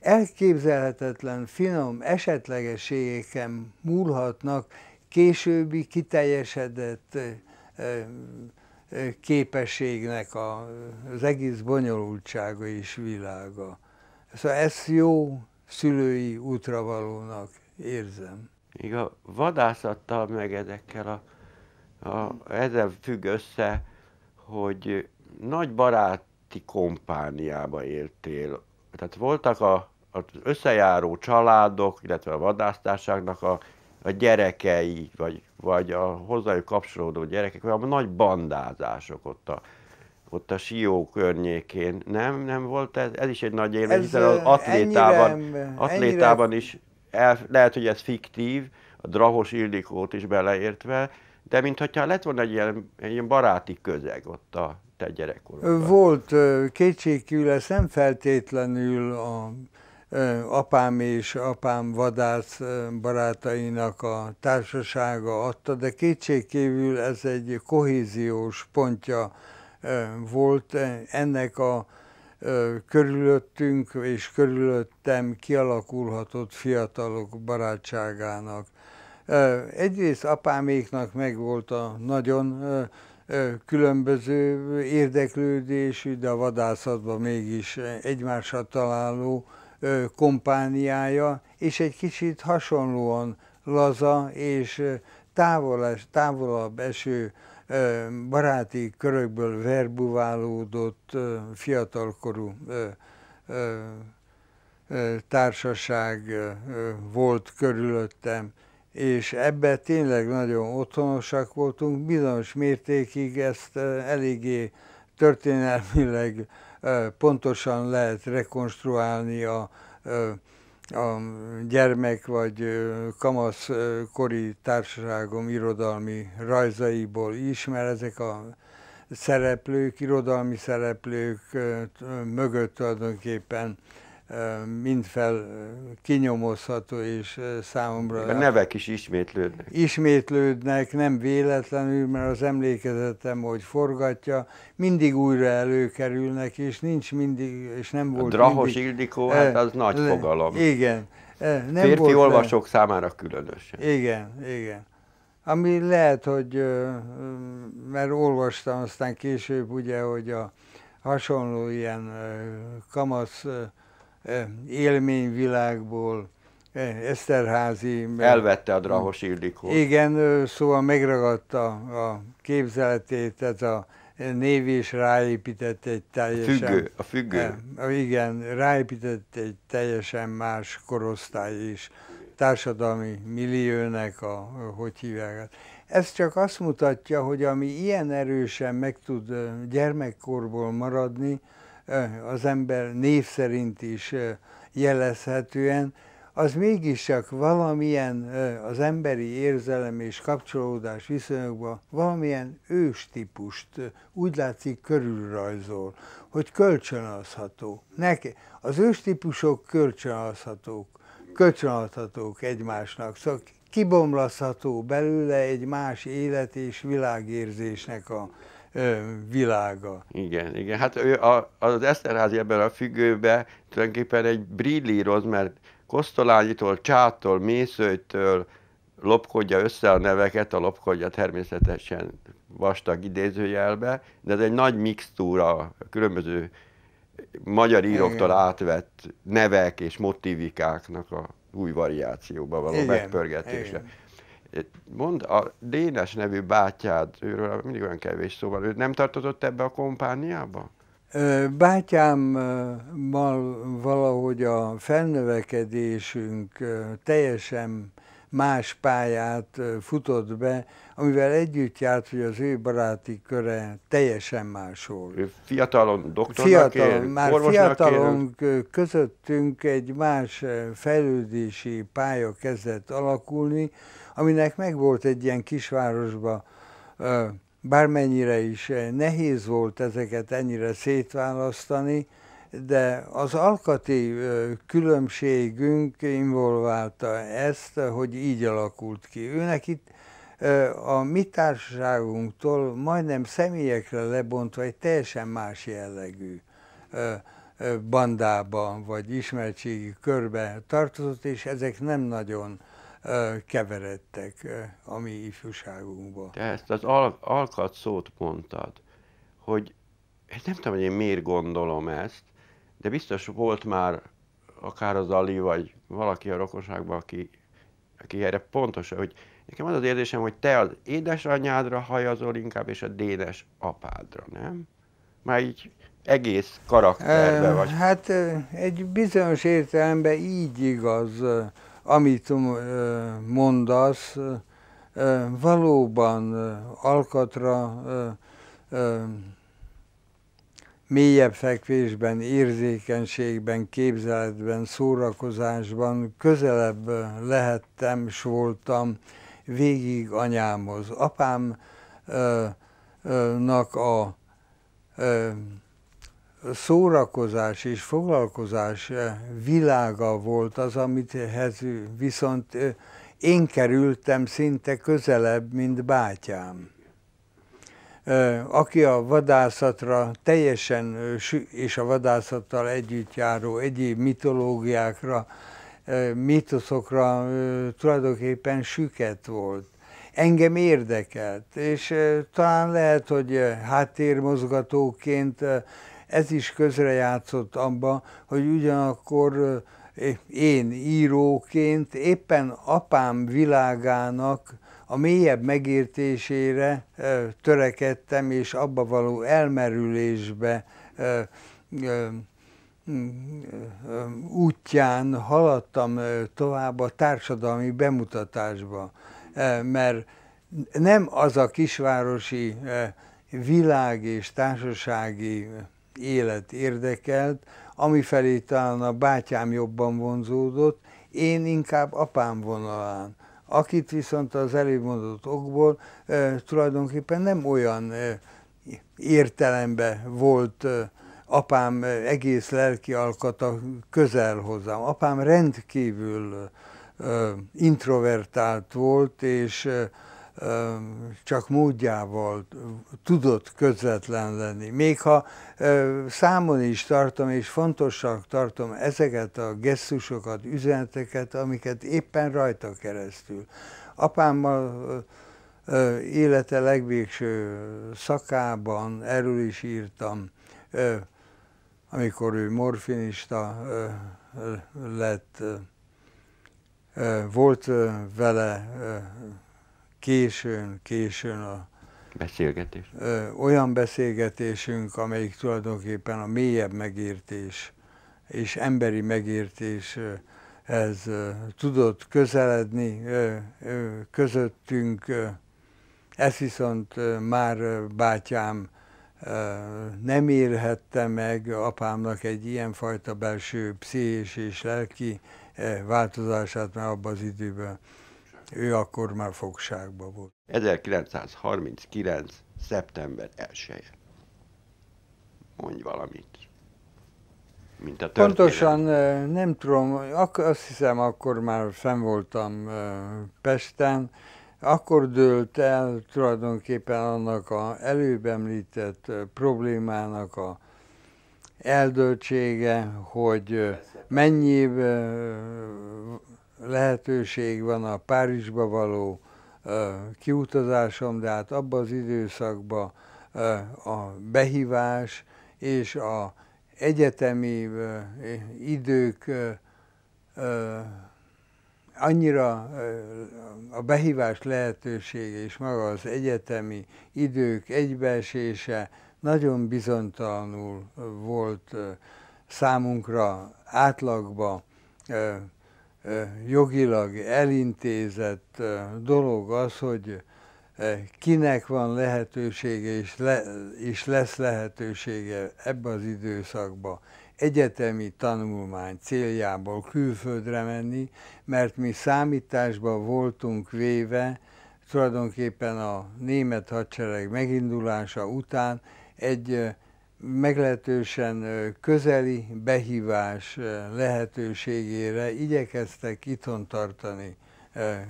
[SPEAKER 1] elképzelhetetlen finom esetlegességeken múlhatnak későbbi kiteljesedett képességnek a, az egész bonyolultsága és világa. Szóval ezt jó szülői útravalónak érzem.
[SPEAKER 2] Még a vadászattal meg ezekkel a, a, ezzel függ össze, hogy nagy baráti kompániába éltél. Tehát voltak a, az összejáró családok, illetve a vadásztárságnak a a gyerekei, vagy, vagy a hozzájuk kapcsolódó gyerekek, vagy a nagy bandázások ott a, ott a Sió környékén. Nem, nem volt ez? Ez is egy nagy élmény, ez hiszen az atlétában, ennyire, atlétában ennyire... is, el, lehet, hogy ez fiktív, a Drahos Ildikót is beleértve, de mintha lett volna egy ilyen, egy ilyen baráti közeg ott a te gyerekkorodban.
[SPEAKER 1] Volt, kétségkívül ez nem feltétlenül a apám és apám vadász barátainak a társasága adta, de kétségkívül ez egy kohéziós pontja volt ennek a körülöttünk és körülöttem kialakulhatott fiatalok barátságának. Egyrészt apáméknak megvolt a nagyon különböző érdeklődésű, de a vadászatban mégis egymásra találó kompániája, és egy kicsit hasonlóan laza és távolabb eső baráti körökből verbuválódott fiatalkorú társaság volt körülöttem, és ebbe tényleg nagyon otthonosak voltunk, bizonyos mértékig ezt eléggé történelmileg pontosan lehet rekonstruálni a, a gyermek vagy kamaszkori társaságom irodalmi rajzaiból is, mert ezek a szereplők, irodalmi szereplők mögött tulajdonképpen mind fel kinyomozható, és számomra... A nevek is
[SPEAKER 2] ismétlődnek.
[SPEAKER 1] Ismétlődnek, nem véletlenül, mert az emlékezetem, hogy forgatja, mindig újra előkerülnek, és nincs mindig, és nem volt a Drahos mindig... Ildikó, hát az nagy le, fogalom. Igen. E, nem Férfi volt olvasók
[SPEAKER 2] le. számára különösen. Igen,
[SPEAKER 1] igen. Ami lehet, hogy, mert olvastam aztán később, ugye, hogy a hasonló ilyen kamasz élményvilágból, Eszterházi. Elvette a Drahos Ildikót. Igen, szóval megragadta a képzeletét, ez a név is ráépített egy teljesen... A függő, a függő. Igen, ráépített egy teljesen más korosztály is, társadalmi milliónek a, hogy hívják. Ez csak azt mutatja, hogy ami ilyen erősen meg tud gyermekkorból maradni, az ember név szerint is jelezhetően, az mégiscsak valamilyen az emberi érzelem és kapcsolódás viszonyokban valamilyen őstípust úgy látszik körülrajzol, hogy kölcsönözható. Neki, az őstípusok kölcsönözhatók, kölcsönadhatók egymásnak, szóval kibomlaszható belőle egy más élet és világérzésnek a világa.
[SPEAKER 2] Igen, igen. Hát ő a, az Eszterházi ebben a függőben tulajdonképpen egy brillíroz, mert Kosztolányitól, Csától, Mészőtől lopkodja össze a neveket, a lopkodja természetesen vastag idézőjelbe, de ez egy nagy mixtúra, különböző magyar íróktól igen. átvett nevek és motivikáknak a új variációba való igen, megpörgetése. Igen mond, a Dénes nevű bátyád, őről mindig olyan kevés szóval, ő nem tartozott ebbe a kompániába?
[SPEAKER 1] Bátyámmal valahogy a felnövekedésünk teljesen más pályát futott be, amivel együtt járt, hogy az ő baráti köre teljesen máshol. fiatalon doktornak Fiatal, ér, Már fiatalon közöttünk egy más fejlődési pálya kezdett alakulni, aminek megvolt egy ilyen kisvárosba, bármennyire is nehéz volt ezeket ennyire szétválasztani, de az alkati különbségünk involválta ezt, hogy így alakult ki. Őnek itt a mi társaságunktól majdnem személyekre lebontva egy teljesen más jellegű bandába vagy ismertségi körbe tartozott, és ezek nem nagyon keveredtek a mi ifjúságunkba.
[SPEAKER 2] Te ezt az al- alkat szót mondtad, hogy hát nem tudom, hogy én miért gondolom ezt, de biztos volt már akár az Ali, vagy valaki a rokonságban, aki, aki erre pontosan, hogy nekem az az érzésem, hogy te az édesanyádra hajazol inkább, és a dédes apádra, nem? Már így egész karakterben. vagy.
[SPEAKER 1] Hát egy bizonyos értelemben így igaz amit mondasz, valóban alkatra mélyebb fekvésben, érzékenységben, képzeletben, szórakozásban közelebb lehettem, s voltam végig anyámhoz. Apámnak a szórakozás és foglalkozás eh, világa volt az, amit viszont eh, én kerültem szinte közelebb, mint bátyám eh, aki a vadászatra teljesen és a vadászattal együtt járó egyéb mitológiákra, mítoszokra tulajdonképpen süket volt. Engem érdekelt, és talán lehet, hogy háttérmozgatóként ez is közrejátszott abba, hogy ugyanakkor én íróként éppen apám világának a mélyebb megértésére törekedtem, és abba való elmerülésbe útján haladtam tovább a társadalmi bemutatásba, mert nem az a kisvárosi világ és társasági élet érdekelt, amifelé talán a bátyám jobban vonzódott, én inkább apám vonalán, akit viszont az előbb mondott okból e, tulajdonképpen nem olyan e, értelembe volt e, apám egész lelki alkata közel hozzám. Apám rendkívül e, introvertált volt, és e, csak módjával tudott közvetlen lenni. Még ha számon is tartom, és fontosnak tartom ezeket a gesztusokat, üzeneteket, amiket éppen rajta keresztül. Apámmal élete legvégső szakában, erről is írtam, amikor ő morfinista lett, volt vele későn, későn a Beszélgetés. Ö, olyan beszélgetésünk, amelyik tulajdonképpen a mélyebb megértés és emberi megértéshez tudott közeledni ö, ö, közöttünk. Ezt viszont már bátyám nem érhette meg apámnak egy ilyenfajta belső pszichés és lelki változását már abban az időben. Ő akkor már fogságban volt.
[SPEAKER 2] 1939. szeptember 1 -e. Mondj valamit. Mint a történet. Pontosan
[SPEAKER 1] nem tudom, azt hiszem akkor már fenn voltam Pesten, akkor dőlt el tulajdonképpen annak a előbb említett problémának a eldöltsége, hogy mennyi lehetőség van a Párizsba való kiutazásom, de hát abban az időszakban a behívás és a egyetemi idők annyira a behívás lehetősége és maga az egyetemi idők egybeesése nagyon bizonytalanul volt számunkra átlagba jogilag elintézett dolog az, hogy kinek van lehetősége és, le, és lesz lehetősége ebbe az időszakba egyetemi tanulmány céljából külföldre menni, mert mi számításba voltunk véve, tulajdonképpen a német hadsereg megindulása után egy meglehetősen közeli behívás lehetőségére igyekeztek itthon tartani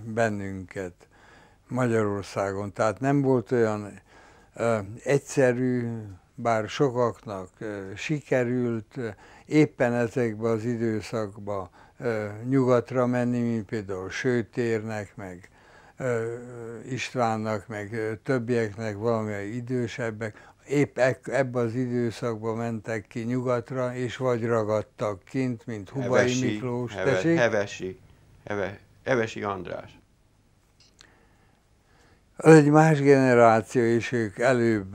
[SPEAKER 1] bennünket Magyarországon. Tehát nem volt olyan egyszerű, bár sokaknak sikerült éppen ezekbe az időszakba nyugatra menni, mint például Sőtérnek, meg Istvánnak, meg többieknek, valamilyen idősebbek, épp ebben az időszakban mentek ki nyugatra, és vagy ragadtak kint, mint Hubai Hevesi, Miklós. Heve, Hevesi,
[SPEAKER 2] Hevesi, Heve, Hevesi András.
[SPEAKER 1] Az egy más generáció, és ők előbb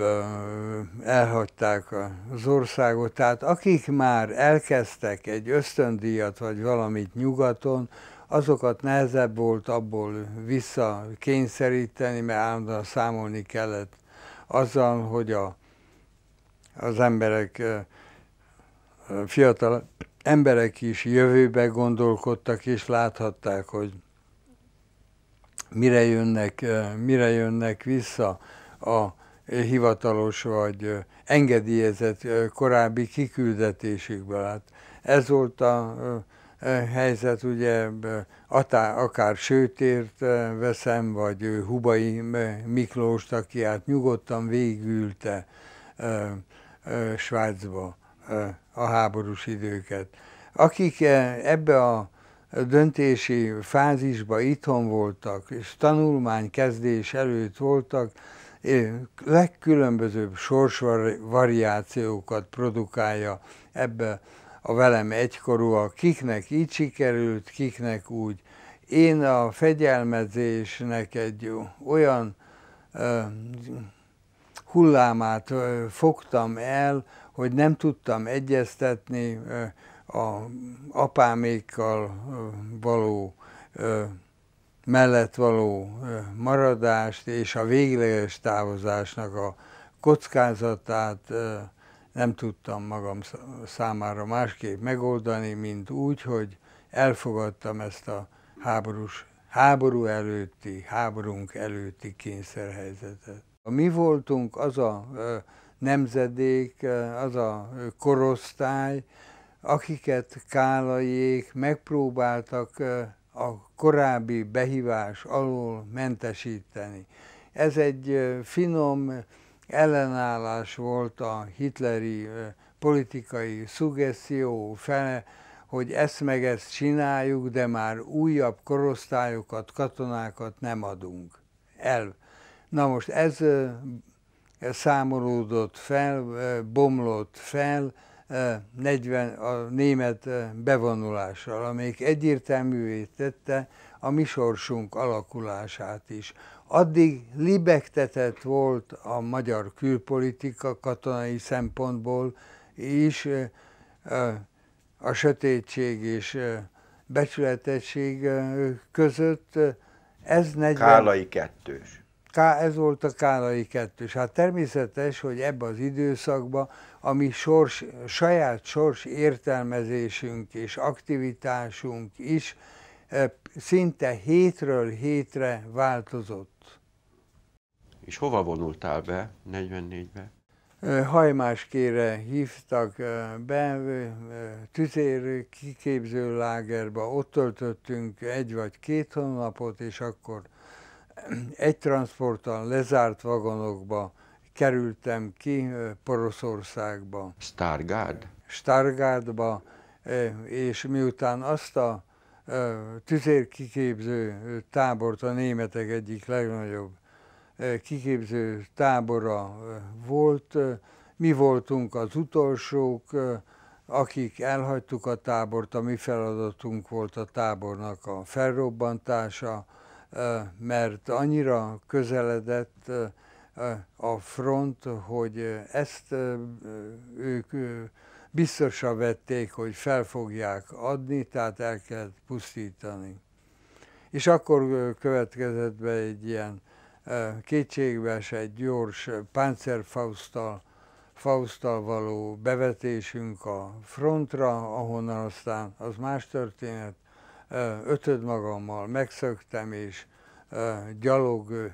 [SPEAKER 1] elhagyták az országot. Tehát akik már elkezdtek egy ösztöndíjat, vagy valamit nyugaton, azokat nehezebb volt abból visszakényszeríteni, mert állandóan számolni kellett azzal, hogy a az emberek, fiatal emberek is jövőbe gondolkodtak, és láthatták, hogy mire jönnek, mire jönnek vissza a hivatalos vagy engedélyezett korábbi kiküldetésükből. Hát ez volt a helyzet, ugye akár Sőtért veszem, vagy Hubai Miklóst, aki át nyugodtan végülte Svájcba a háborús időket. Akik ebbe a döntési fázisba itthon voltak, és tanulmánykezdés előtt voltak, legkülönbözőbb sorsvariációkat produkálja ebbe a velem a kiknek így sikerült, kiknek úgy. Én a fegyelmezésnek egy olyan hullámát fogtam el, hogy nem tudtam egyeztetni a apámékkal való mellett való maradást és a végleges távozásnak a kockázatát nem tudtam magam számára másképp megoldani, mint úgy, hogy elfogadtam ezt a háborús, háború előtti, háborunk előtti kényszerhelyzetet. A mi voltunk az a nemzedék, az a korosztály, akiket Kálaiék megpróbáltak a korábbi behívás alól mentesíteni. Ez egy finom ellenállás volt a hitleri politikai szugeszió fele, hogy ezt meg ezt csináljuk, de már újabb korosztályokat, katonákat nem adunk el. Na most ez, ez számolódott fel, bomlott fel 40 a német bevonulással, amelyik egyértelművé tette a mi sorsunk alakulását is. Addig libegtetett volt a magyar külpolitika katonai szempontból is, a sötétség és becsületesség között. Ez 40... Kálai
[SPEAKER 2] kettős.
[SPEAKER 1] Ká, ez volt a kánai kettős. Hát természetes, hogy ebbe az időszakban a mi sors, saját sors értelmezésünk és aktivitásunk is e, szinte hétről hétre változott.
[SPEAKER 2] És hova vonultál be 44-be?
[SPEAKER 1] E, Hajmáskére hívtak e, be, tüzér kiképző lágerbe, ott töltöttünk egy vagy két hónapot, és akkor egy transporton lezárt vagonokba kerültem ki Poroszországba. Stargard? Stargardba, és miután azt a tüzérkiképző tábort, a németek egyik legnagyobb kiképző tábora volt, mi voltunk az utolsók, akik elhagytuk a tábort, a mi feladatunk volt a tábornak a felrobbantása, mert annyira közeledett a front, hogy ezt ők biztosra vették, hogy fel fogják adni, tehát el kellett pusztítani. És akkor következett be egy ilyen kétségbees, egy gyors páncerfausztal Fausttal való bevetésünk a frontra, ahonnan aztán az más történet, ötöd magammal, megszöktem, és gyalog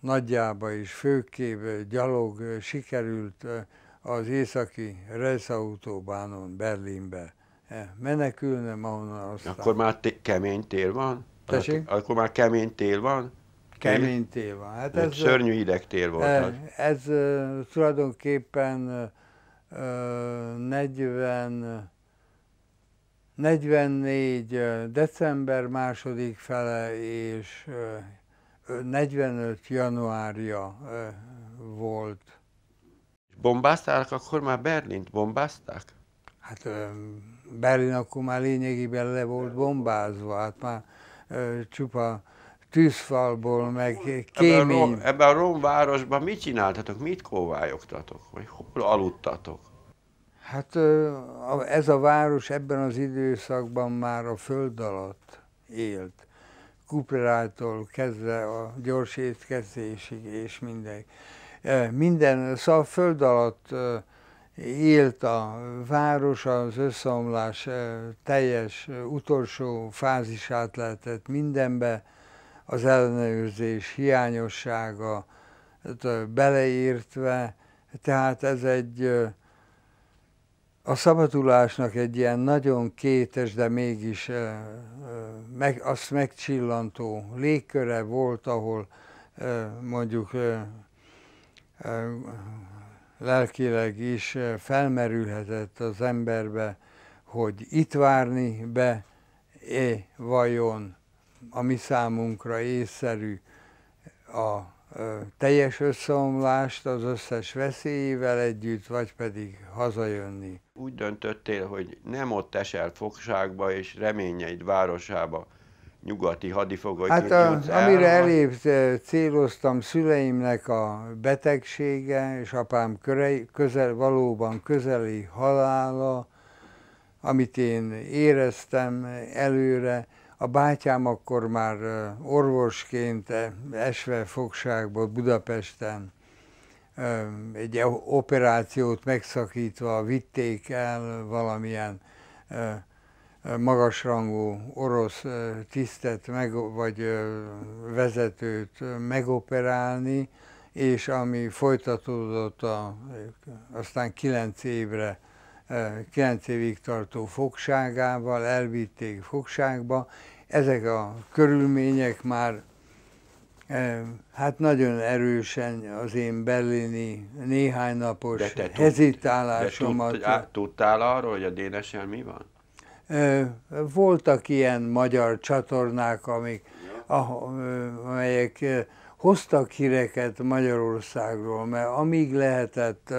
[SPEAKER 1] nagyjába is főképp gyalog sikerült az északi Reiszautóbánon Berlinbe e, menekülnem, ahonnan
[SPEAKER 2] aztán... Akkor már t- kemény tél van? Tessék? Akkor már kemény tél van? Kemény tél van. Hát ez, szörnyű hideg tél volt. Ez,
[SPEAKER 1] ez tulajdonképpen 40 44. december második fele és 45. januárja volt. Bombázták,
[SPEAKER 2] akkor már Berlint bombázták?
[SPEAKER 1] Hát Berlin akkor már lényegében le volt bombázva, hát már csupa tűzfalból, meg kémény. Ebben a,
[SPEAKER 2] Rom, ebben a városban mit csináltatok, mit kóvályogtatok, vagy hol aludtatok?
[SPEAKER 1] Hát ez a város ebben az időszakban már a föld alatt élt. Kuperától kezdve a gyors étkezésig és mindegy. Minden, szóval a föld alatt élt a város, az összeomlás teljes utolsó fázisát lehetett mindenbe, az ellenőrzés hiányossága beleértve, tehát ez egy a szabadulásnak egy ilyen nagyon kétes, de mégis meg, azt megcsillantó légköre volt, ahol mondjuk lelkileg is felmerülhetett az emberbe, hogy itt várni be, é, vajon a mi számunkra észszerű a teljes összeomlást az összes veszélyével együtt, vagy
[SPEAKER 2] pedig hazajönni. Úgy döntöttél, hogy nem ott esel fogságba és reményeid városába, nyugati hadifogoly. Hát a, amire elébb
[SPEAKER 1] céloztam szüleimnek a betegsége és apám körei, közel, valóban közeli halála, amit én éreztem előre, a bátyám akkor már orvosként e, esve fogságból Budapesten egy operációt megszakítva vitték el valamilyen magasrangú orosz tisztet meg, vagy vezetőt megoperálni, és ami folytatódott a, aztán kilenc évre 9 évig tartó fogságával elvitték fogságba. Ezek a körülmények már hát nagyon erősen az én berlini néhány napos de te hezitálásomat. De tud,
[SPEAKER 2] tudtál arról, hogy a dénesen mi van?
[SPEAKER 1] Voltak ilyen magyar csatornák, amik, amelyek hoztak híreket Magyarországról, mert amíg lehetett,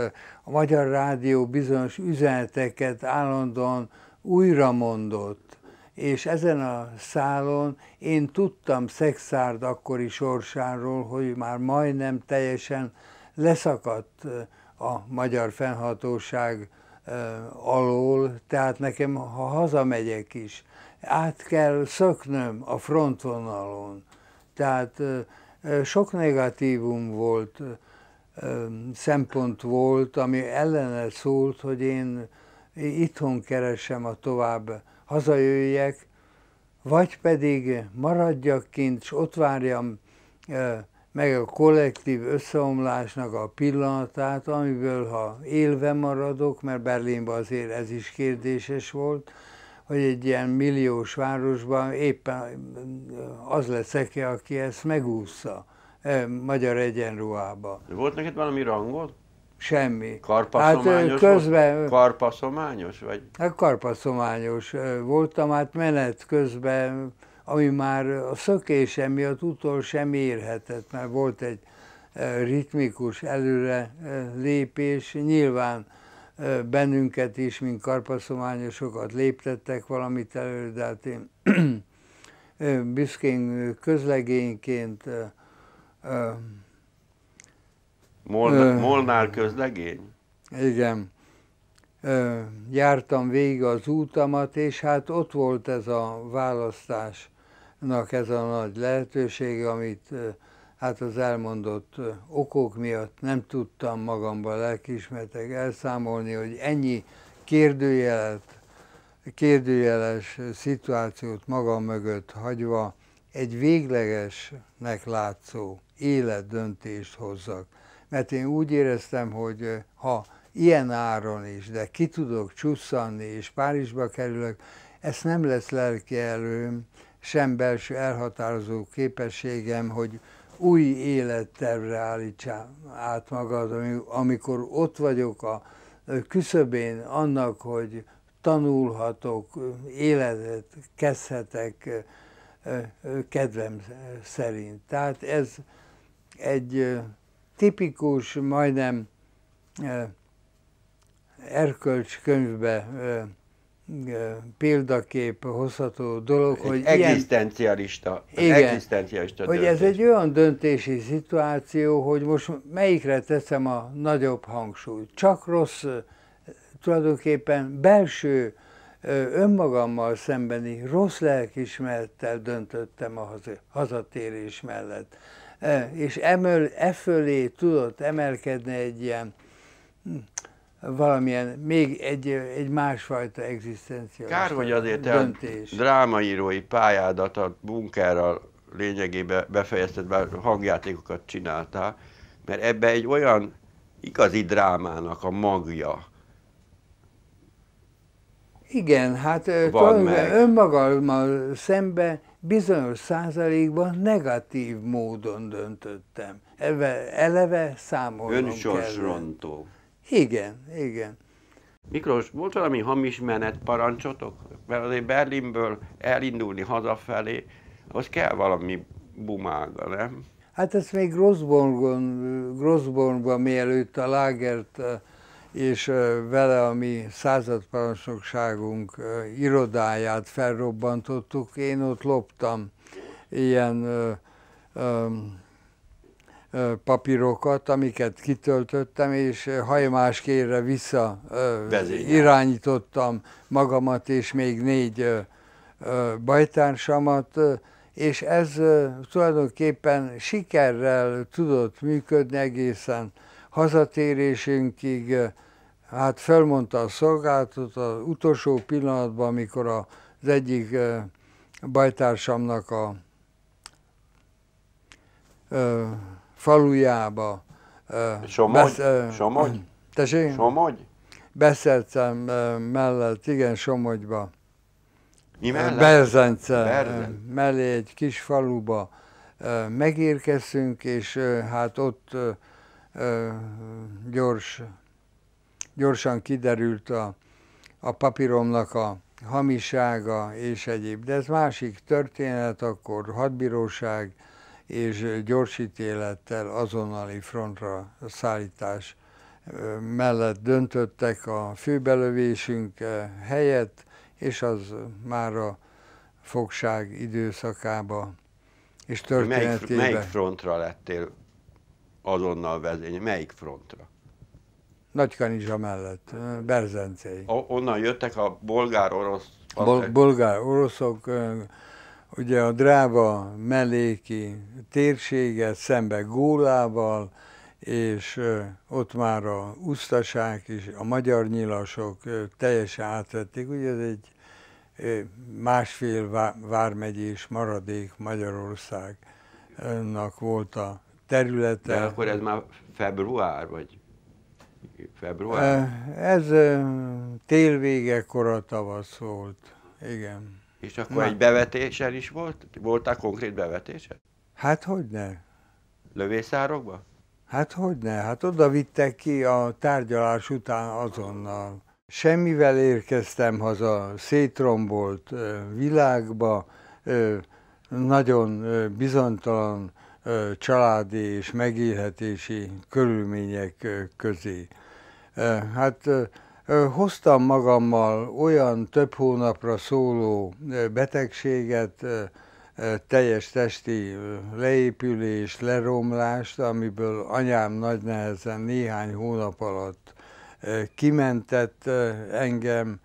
[SPEAKER 1] a Magyar Rádió bizonyos üzeneteket állandóan újra mondott, és ezen a szálon én tudtam Szexárd akkori sorsáról, hogy már majdnem teljesen leszakadt a magyar fennhatóság alól, tehát nekem, ha hazamegyek is, át kell szöknöm a frontvonalon. Tehát sok negatívum volt, szempont volt, ami ellene szólt, hogy én itthon keresem a tovább, hazajöjjek, vagy pedig maradjak kint, és ott várjam meg a kollektív összeomlásnak a pillanatát, amiből ha élve maradok, mert Berlinben azért ez is kérdéses volt, hogy egy ilyen milliós városban éppen az lesz e aki ezt megúszza
[SPEAKER 2] magyar egyenruhába. Volt neked valami rangod? Semmi. Karpaszományos hát, közben, volt? Karpaszományos? Vagy?
[SPEAKER 1] Hát karpaszományos voltam, hát menet közben, ami már a szökése miatt utol sem érhetett, mert volt egy ritmikus előre lépés, nyilván bennünket is, mint karpaszományosokat léptettek valamit elő, de hát én büszkén közlegényként
[SPEAKER 2] Molnár, Molnár közlegény? Igen.
[SPEAKER 1] jártam végig az útamat, és hát ott volt ez a választásnak ez a nagy lehetőség, amit hát az elmondott okok miatt nem tudtam magamban lelkiismertek elszámolni, hogy ennyi kérdőjelet, kérdőjeles szituációt magam mögött hagyva egy véglegesnek látszó életdöntést hozzak. Mert én úgy éreztem, hogy ha ilyen áron is, de ki tudok csusszanni, és Párizsba kerülök, ezt nem lesz lelki erőm, sem belső elhatározó képességem, hogy új élettervre állítsam át magad, amikor ott vagyok a küszöbén annak, hogy tanulhatok, életet kezdhetek kedvem szerint. Tehát ez egy tipikus, majdnem erkölcskönyvbe példakép hozható dolog, egy hogy egzisztencialista,
[SPEAKER 2] ilyen, egzisztencialista hogy döntés. ez egy
[SPEAKER 1] olyan döntési szituáció, hogy most melyikre teszem a nagyobb hangsúlyt. Csak rossz, tulajdonképpen belső önmagammal szembeni rossz lelkismerettel döntöttem a hazatérés mellett. És emöl, e fölé tudott emelkedni egy ilyen hm, valamilyen, még egy, egy másfajta egzisztenciális Kár, hogy azért döntés. a
[SPEAKER 2] drámaírói pályádat a bunkerral lényegében befejezted, bár hangjátékokat csináltál, mert ebbe egy olyan igazi drámának a magja,
[SPEAKER 1] igen, hát önmagammal szemben bizonyos százalékban negatív módon döntöttem. Eve, eleve számolnom Önsorsrontó. Kellett. Igen, igen.
[SPEAKER 2] Miklós, volt valami hamis menet parancsotok, Mert azért Berlinből elindulni hazafelé, az kell valami bumága, nem?
[SPEAKER 1] Hát ezt még Grossbornban, Grossbornban mielőtt a lágert eh, és eh, vele a mi századparancsnokságunk eh, irodáját felrobbantottuk, én ott loptam ilyen papírokat, amiket kitöltöttem, és hajmáskérre vissza Vezényel. irányítottam magamat és még négy bajtársamat, és ez tulajdonképpen sikerrel tudott működni egészen hazatérésünkig. Hát felmondta a szolgálatot az utolsó pillanatban, amikor az egyik bajtársamnak a falujába. Somogy? Besz, Somogy? Tessék? Somogy? Beszelcem mellett, igen, Somogyba. Mi mellett? Berzence, Berzence. mellé egy kis faluba megérkeztünk, és hát ott gyors, gyorsan kiderült a, a papíromnak a hamisága és egyéb. De ez másik történet, akkor hadbíróság, és gyorsítélettel azonnali frontra szállítás mellett döntöttek a főbelövésünk helyett, és az már a fogság időszakába és történetében. Melyik, melyik
[SPEAKER 2] frontra lettél azonnal vezény? Melyik frontra?
[SPEAKER 1] Kanizsa mellett, Berzencei.
[SPEAKER 2] O, onnan jöttek a bolgár-orosz... Bol, bolgár-oroszok,
[SPEAKER 1] ugye a dráva melléki térséget szembe Gólával, és ott már a usztaság is, a magyar nyilasok teljesen átvették. Ugye ez egy másfél vármegyés maradék Magyarországnak volt a
[SPEAKER 2] területe.
[SPEAKER 1] De akkor ez már
[SPEAKER 2] február, vagy február?
[SPEAKER 1] Ez télvége, kora tavasz volt, igen. És akkor Na. egy
[SPEAKER 2] bevetésen is volt? Voltál konkrét bevetésen?
[SPEAKER 1] Hát hogy ne?
[SPEAKER 2] Lövészárokba?
[SPEAKER 1] Hát hogy ne? Hát oda vittek ki a tárgyalás után azonnal. Semmivel érkeztem haza, szétrombolt világba, nagyon bizonytalan családi és megélhetési körülmények közé. Hát Hoztam magammal olyan több hónapra szóló betegséget, teljes testi leépülés, leromlást, amiből anyám nagy nehezen néhány hónap alatt kimentett engem,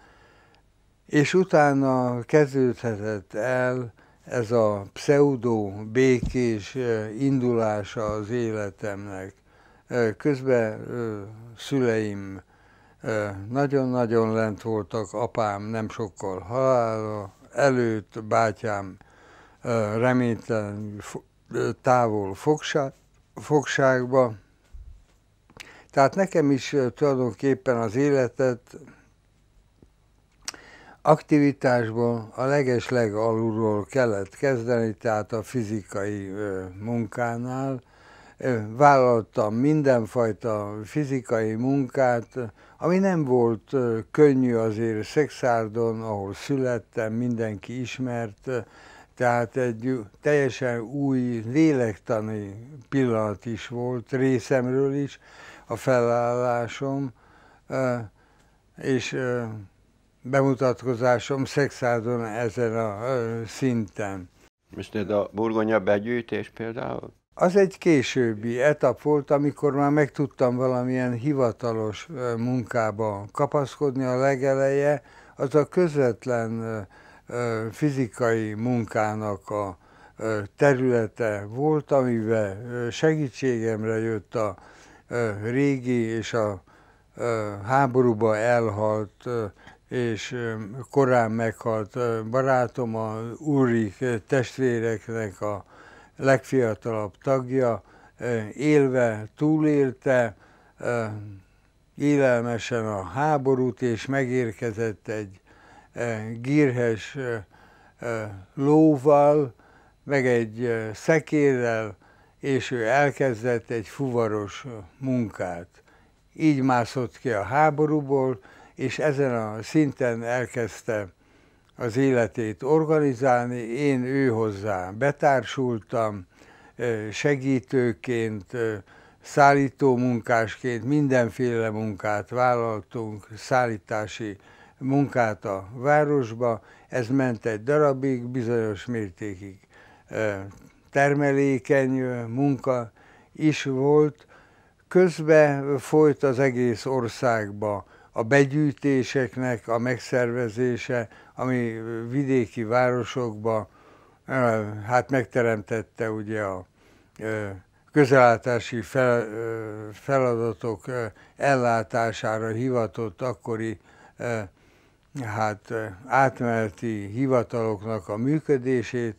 [SPEAKER 1] és utána kezdődhetett el ez a pseudo békés indulása az életemnek. Közben szüleim nagyon-nagyon lent voltak, apám nem sokkal halála, előtt bátyám reménytelen távol fogság, fogságba. Tehát nekem is tulajdonképpen az életet aktivitásból a legesleg alulról kellett kezdeni, tehát a fizikai munkánál. Vállaltam mindenfajta fizikai munkát, ami nem volt könnyű azért Szexárdon, ahol születtem, mindenki ismert, tehát egy teljesen új lélektani pillanat is volt részemről is, a felállásom és bemutatkozásom Szexárdon ezen a
[SPEAKER 2] szinten. Most ez a burgonya begyűjtés például?
[SPEAKER 1] Az egy későbbi etap volt, amikor már meg tudtam valamilyen hivatalos munkába kapaszkodni. A legeleje az a közvetlen fizikai munkának a területe volt, amivel segítségemre jött a régi és a háborúba elhalt és korán meghalt barátom, a Úrik testvéreknek a legfiatalabb tagja, élve, túlélte élelmesen a háborút, és megérkezett egy gírhes lóval, meg egy szekérrel, és ő elkezdett egy fuvaros munkát. Így mászott ki a háborúból, és ezen a szinten elkezdte az életét organizálni, én ő hozzá betársultam, segítőként, szállító munkásként mindenféle munkát vállaltunk, szállítási munkát a városba, ez ment egy darabig, bizonyos mértékig termelékeny munka is volt. Közben folyt az egész országba a begyűjtéseknek a megszervezése, ami vidéki városokba hát megteremtette ugye a közelátási feladatok ellátására hivatott akkori hát átmeneti hivataloknak a működését.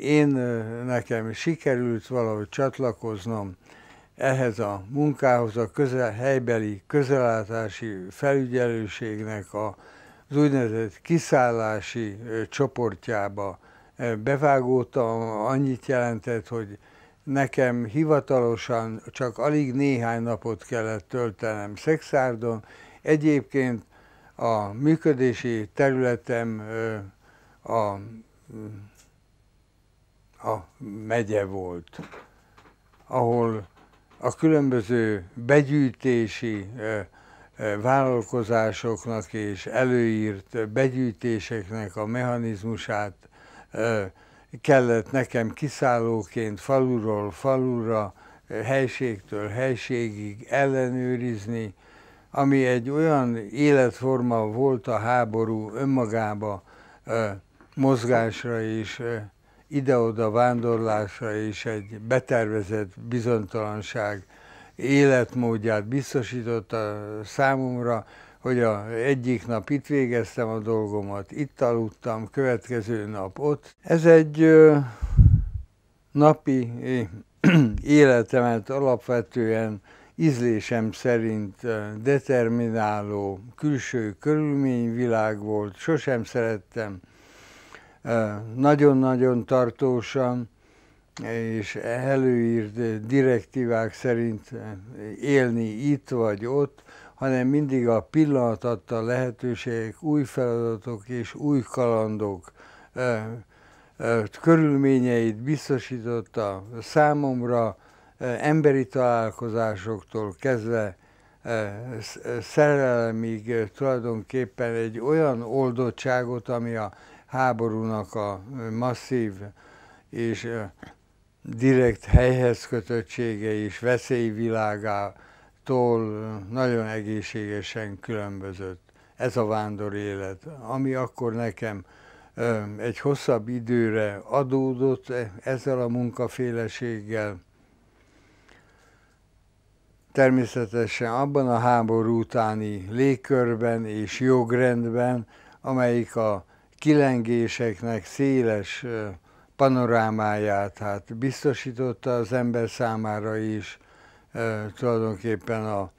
[SPEAKER 1] Én nekem sikerült valahogy csatlakoznom ehhez a munkához, a közel, helybeli közelátási felügyelőségnek a az úgynevezett kiszállási csoportjába bevágódtam, annyit jelentett, hogy nekem hivatalosan csak alig néhány napot kellett töltenem Szexárdon. Egyébként a működési területem a, a megye volt, ahol a különböző begyűjtési vállalkozásoknak és előírt begyűjtéseknek a mechanizmusát kellett nekem kiszállóként faluról falura, helységtől helységig ellenőrizni, ami egy olyan életforma volt a háború önmagába, mozgásra és ide-oda vándorlásra és egy betervezett bizonytalanság életmódját biztosította számomra, hogy a, egyik nap itt végeztem a dolgomat, itt aludtam, következő nap ott. Ez egy ö, napi életemet alapvetően ízlésem szerint determináló külső körülményvilág volt, sosem szerettem nagyon-nagyon tartósan, és előírt direktívák szerint élni itt vagy ott, hanem mindig a pillanat adta lehetőségek, új feladatok és új kalandok körülményeit biztosította számomra emberi találkozásoktól kezdve szerelemig tulajdonképpen egy olyan oldottságot, ami a háborúnak a masszív és direkt helyhez kötöttsége és veszélyvilágától nagyon egészségesen különbözött. Ez a vándor élet, ami akkor nekem egy hosszabb időre adódott e, ezzel a munkaféleséggel. Természetesen abban a háború utáni légkörben és jogrendben, amelyik a kilengéseknek széles panorámáját hát biztosította az ember számára is e, tulajdonképpen a, a,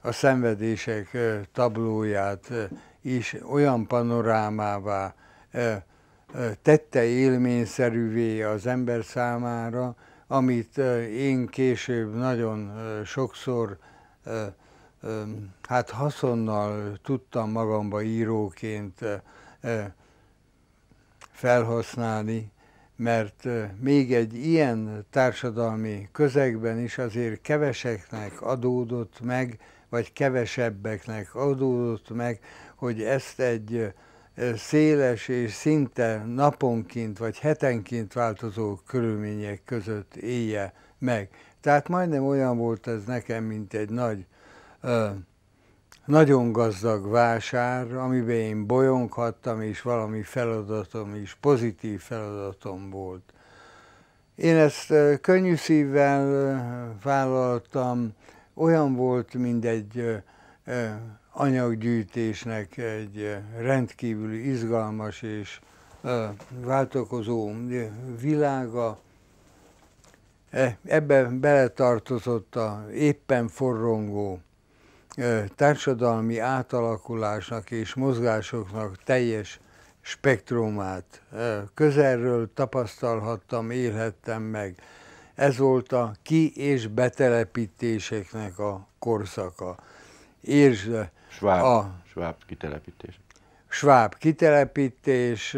[SPEAKER 1] a szenvedések e, tablóját e, is olyan panorámává e, tette élményszerűvé az ember számára, amit én később nagyon sokszor hát haszonnal tudtam magamba íróként felhasználni, mert még egy ilyen társadalmi közegben is azért keveseknek adódott meg, vagy kevesebbeknek adódott meg, hogy ezt egy széles és szinte naponként vagy hetenként változó körülmények között élje meg. Tehát majdnem olyan volt ez nekem, mint egy nagy nagyon gazdag vásár, amiben én bolyonghattam, és valami feladatom is, pozitív feladatom volt. Én ezt könnyű szívvel vállaltam, olyan volt, mint egy anyaggyűjtésnek egy rendkívül izgalmas és váltakozó világa. E, Ebben beletartozott a éppen forrongó társadalmi átalakulásnak és mozgásoknak teljes spektrumát közelről tapasztalhattam, élhettem meg. Ez volt a ki- és betelepítéseknek a korszaka. És
[SPEAKER 2] Schwab, a Schwab kitelepítés.
[SPEAKER 1] Schwab kitelepítés,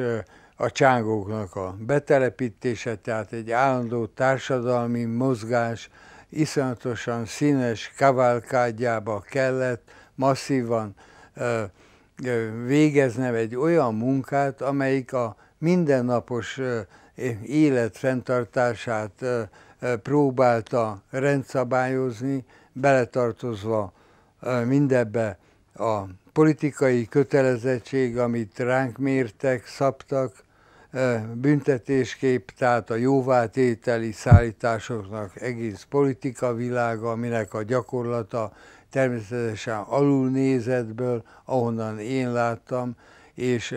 [SPEAKER 1] a csángóknak a betelepítése, tehát egy állandó társadalmi mozgás, iszonyatosan színes kavalkádjába kellett masszívan ö, ö, végeznem egy olyan munkát, amelyik a mindennapos ö, élet fenntartását ö, ö, próbálta rendszabályozni, beletartozva ö, mindebbe a politikai kötelezettség, amit ránk mértek, szabtak, büntetéskép, tehát a jóvátételi szállításoknak egész politika világa, aminek a gyakorlata természetesen alulnézetből, ahonnan én láttam, és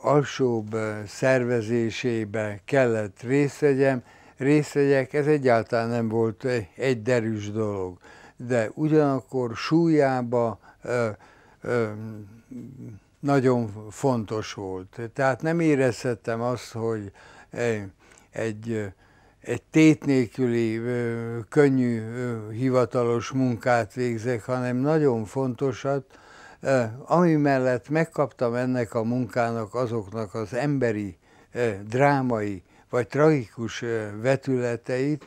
[SPEAKER 1] alsóbb szervezésébe kellett részt vegyem, részt vegyek, ez egyáltalán nem volt egy derűs dolog. De ugyanakkor súlyába ö, ö, nagyon fontos volt. Tehát nem érezhettem azt, hogy egy, egy, egy tét nélküli, könnyű, hivatalos munkát végzek, hanem nagyon fontosat, ami mellett megkaptam ennek a munkának azoknak az emberi, drámai vagy tragikus vetületeit,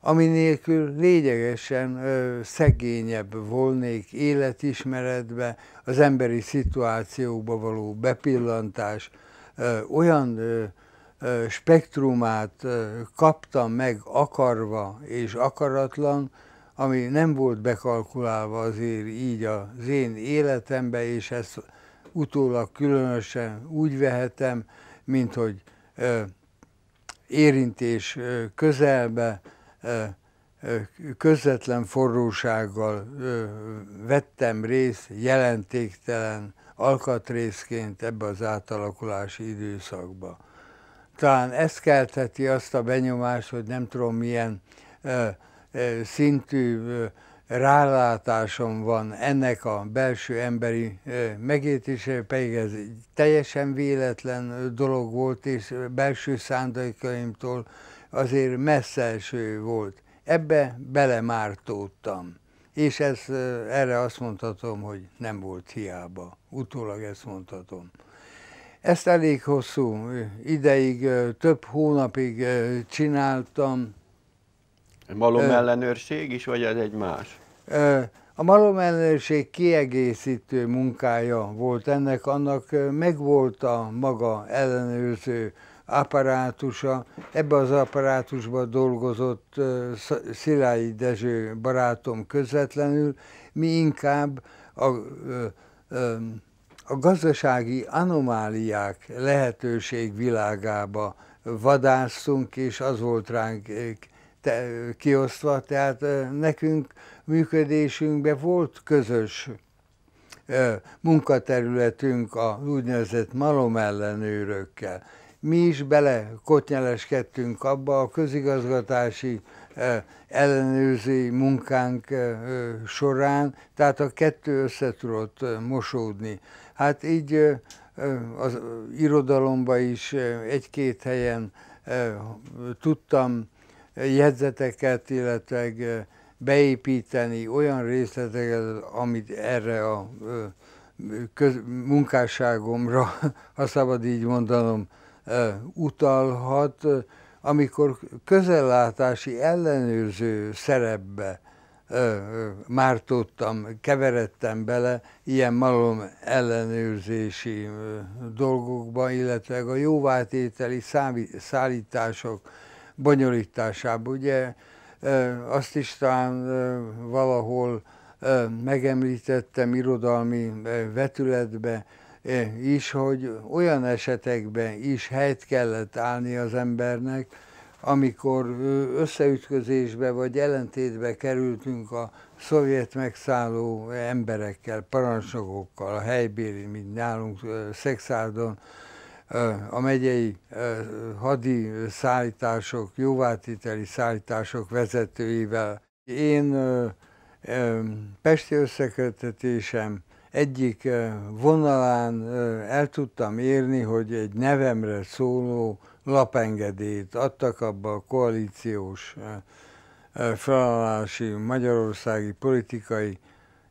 [SPEAKER 1] ami nélkül lényegesen ö, szegényebb volnék életismeretbe, az emberi szituációkba való bepillantás, ö, olyan ö, spektrumát ö, kaptam meg akarva és akaratlan, ami nem volt bekalkulálva azért így az én életembe, és ezt utólag különösen úgy vehetem, mint hogy ö, érintés ö, közelbe, közvetlen forrósággal vettem részt jelentéktelen alkatrészként ebbe az átalakulási időszakba. Talán ez keltheti azt a benyomást, hogy nem tudom milyen szintű rálátásom van ennek a belső emberi megértése, pedig ez egy teljesen véletlen dolog volt, és belső szándékaimtól azért messzelső volt. Ebbe belemártódtam. És ez, erre azt mondhatom, hogy nem volt hiába. Utólag ezt mondhatom. Ezt elég hosszú ideig, több hónapig csináltam.
[SPEAKER 2] Malom ellenőrség is, vagy ez egy más?
[SPEAKER 1] A malom ellenőrség kiegészítő munkája volt ennek, annak megvolt a maga ellenőrző apparátusa. Ebbe az apparátusba dolgozott Szilái Dezső barátom közvetlenül, mi inkább a, a gazdasági anomáliák lehetőség világába vadásztunk, és az volt ránk kiosztva, tehát nekünk működésünkben volt közös munkaterületünk a úgynevezett malomellenőrökkel mi is bele abba a közigazgatási e, ellenőrzői munkánk e, e, során, tehát a kettő össze tudott mosódni. Hát így az irodalomba is egy-két helyen tudtam jegyzeteket, illetve beépíteni olyan részleteket, amit erre a köz, munkásságomra, ha szabad így mondanom, utalhat, amikor közellátási ellenőrző szerepbe mártottam, keveredtem bele ilyen malom ellenőrzési dolgokba, illetve a jóvátételi szállítások bonyolításába. Ugye azt is talán valahol megemlítettem irodalmi vetületbe, is, hogy olyan esetekben is helyt kellett állni az embernek, amikor összeütközésbe vagy ellentétbe kerültünk a szovjet megszálló emberekkel, parancsnokokkal, a helybéli, mint nálunk Szexárdon, a megyei hadi szállítások, jóvátiteli szállítások vezetőivel. Én pesti összekötetésem egyik vonalán el tudtam érni, hogy egy nevemre szóló lapengedélyt adtak abba a koalíciós felállási magyarországi politikai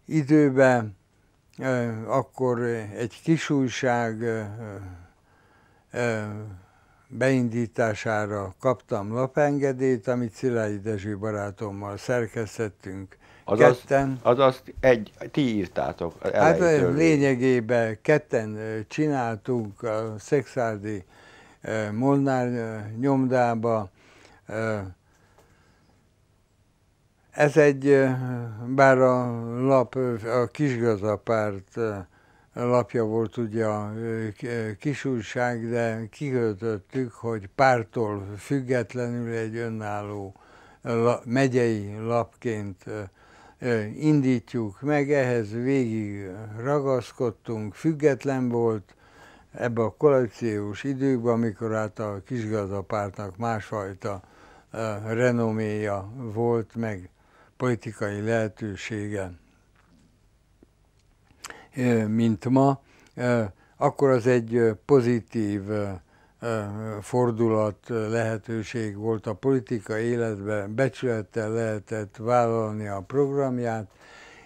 [SPEAKER 1] időben, akkor egy kis újság beindítására kaptam lapengedélyt, amit Szilágyi Dezső barátommal szerkesztettünk Azaz, ketten. Azaz egy, ti
[SPEAKER 2] írtátok Hát eh,
[SPEAKER 1] lényegében ketten eh, csináltunk a Szexárdi eh, Molnár nyomdába. Ez egy, bár a lap, a kisgazapárt lapja volt ugye a újság, de kikötöttük, hogy pártól függetlenül egy önálló megyei lapként indítjuk meg, ehhez végig ragaszkodtunk, független volt ebbe a koalíciós időkben, amikor hát a kisgazdapártnak másfajta renoméja volt, meg politikai lehetősége, mint ma, akkor az egy pozitív fordulat, lehetőség volt a politika életben, becsülettel lehetett vállalni a programját,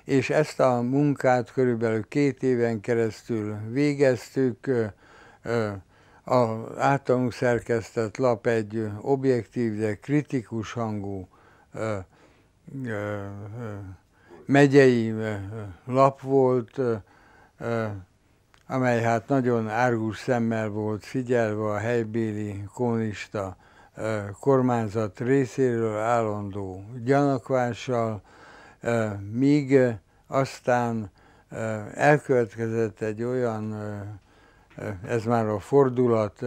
[SPEAKER 1] és ezt a munkát körülbelül két éven keresztül végeztük. Az általunk szerkesztett lap egy objektív, de kritikus hangú megyei lap volt, amely hát nagyon árgus szemmel volt figyelve a helybéli kommunista kormányzat részéről állandó gyanakvással, míg aztán elkövetkezett egy olyan, ez már a fordulat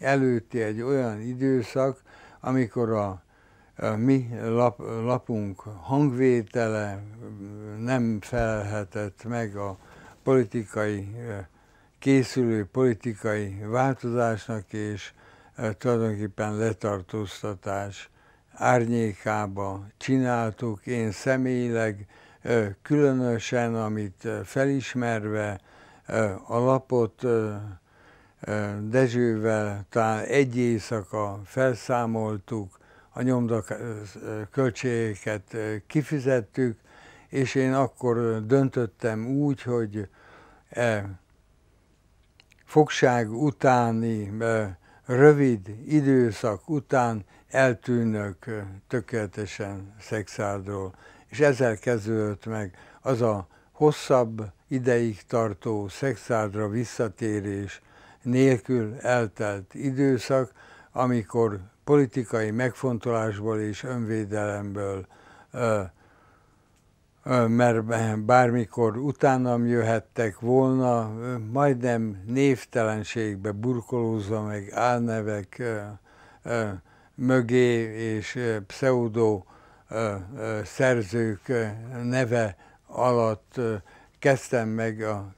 [SPEAKER 1] előtti egy olyan időszak, amikor a mi lap, lapunk hangvétele nem felhetett meg a politikai, eh, készülő politikai változásnak és eh, tulajdonképpen letartóztatás árnyékába csináltuk. Én személyileg eh, különösen, amit felismerve a lapot Dezsővel talán egy éjszaka felszámoltuk, a nyomda költségeket kifizettük, és én akkor döntöttem úgy, hogy E, fogság utáni e, rövid időszak után eltűnök e, tökéletesen szexárdról. És ezzel kezdődött meg az a hosszabb ideig tartó szexárdra visszatérés nélkül eltelt időszak, amikor politikai megfontolásból és önvédelemből mert eh, bármikor utánam jöhettek volna, majdnem névtelenségbe burkolózva meg álnevek mögé és pseudo szerzők neve alatt kezdtem meg a,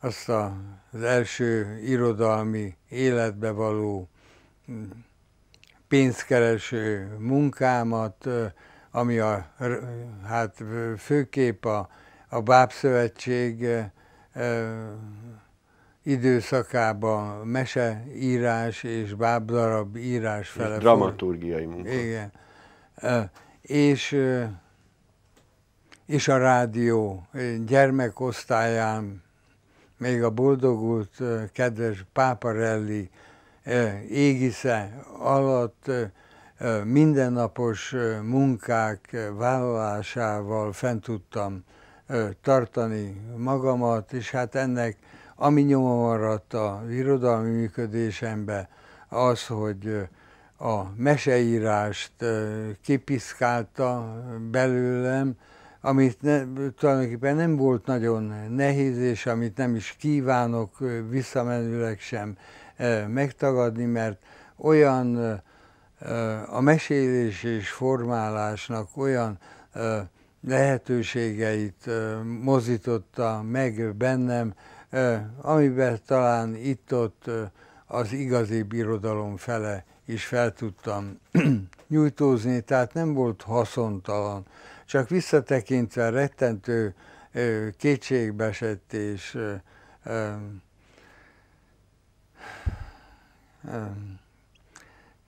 [SPEAKER 1] azt az első irodalmi életbe való pénzkereső munkámat, ami a, hát főkép a, a bábszövetség időszakában meseírás és bábdarab írás fele. És dramaturgiai munka. Igen. És, és a rádió gyermekosztályán még a boldogult kedves Páparelli égisze alatt mindennapos munkák vállalásával fent tudtam tartani magamat, és hát ennek ami nyoma maradt a irodalmi működésembe, az, hogy a meseírást kipiszkálta belőlem, amit ne, tulajdonképpen nem volt nagyon nehéz, és amit nem is kívánok visszamenőleg sem megtagadni, mert olyan a mesélés és formálásnak olyan lehetőségeit mozította meg bennem, amiben talán itt-ott az igazi birodalom fele is fel tudtam nyújtózni, tehát nem volt haszontalan. Csak visszatekintve rettentő kétségbesett és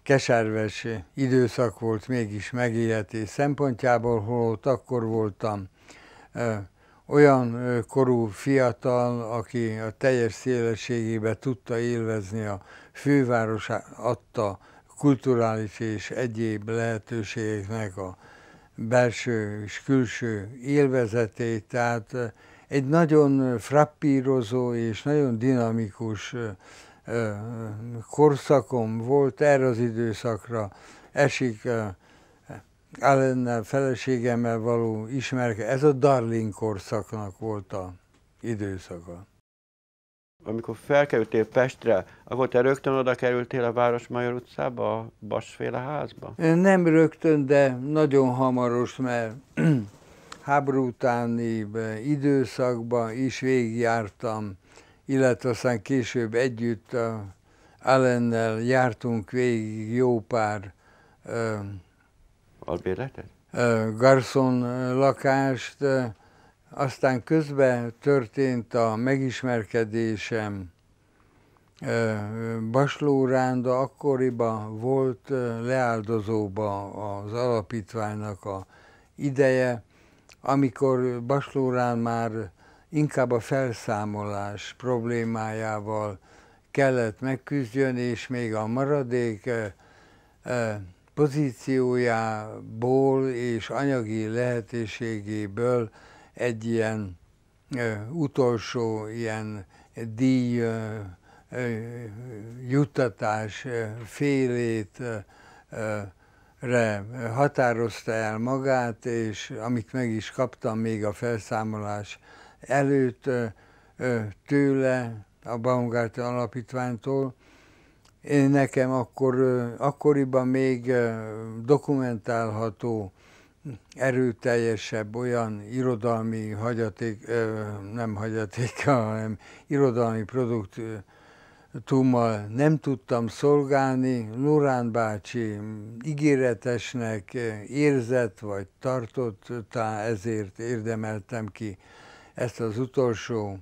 [SPEAKER 1] keserves időszak volt mégis megélhetés szempontjából, holott akkor voltam olyan korú fiatal, aki a teljes szélességében tudta élvezni a főváros adta kulturális és egyéb lehetőségeknek a belső és külső élvezetét, tehát egy nagyon frappírozó és nagyon dinamikus korszakom volt, erre az időszakra esik Ellennel, feleségemmel való ismerke. Ez a Darling korszaknak volt
[SPEAKER 2] a időszaka. Amikor felkerültél Pestre, akkor te rögtön oda kerültél a Városmajor utcába, a Basféle házba?
[SPEAKER 1] Nem rögtön, de nagyon hamaros, mert háború utáni időszakban is végigjártam illetve aztán később együtt a Allennel jártunk végig jó pár albérletet? Garson lakást, aztán közben történt a megismerkedésem Basló Ránda akkoriban volt leáldozóba az alapítványnak a ideje, amikor Rán már inkább a felszámolás problémájával kellett megküzdjön, és még a maradék eh, eh, pozíciójából és anyagi lehetőségéből egy ilyen eh, utolsó ilyen díj juttatás félét re határozta el magát, és amit meg is kaptam még a felszámolás előtt tőle, a Baumgarten Alapítványtól. Én nekem akkor, akkoriban még dokumentálható, erőteljesebb olyan irodalmi hagyaték, nem hagyaték hanem irodalmi produkt tummal nem tudtam szolgálni. Nurán bácsi ígéretesnek érzett vagy tartott, tá ezért érdemeltem ki ezt az utolsó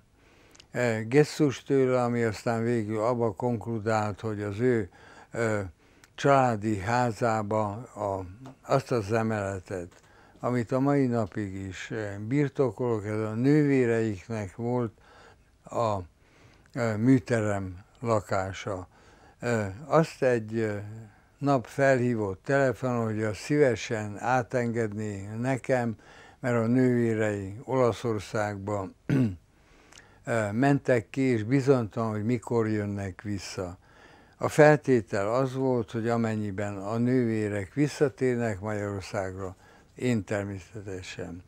[SPEAKER 1] e, gesztust tőle, ami aztán végül abba konkludált, hogy az ő e, családi házába a, azt az emeletet, amit a mai napig is e, birtokolok, ez a nővéreiknek volt a műterem lakása. Azt egy nap felhívott telefonon, hogy a szívesen átengedni nekem, mert a nővérei Olaszországba mentek ki, és bizonytalan, hogy mikor jönnek vissza. A feltétel az volt, hogy amennyiben a nővérek visszatérnek Magyarországra,
[SPEAKER 2] én természetesen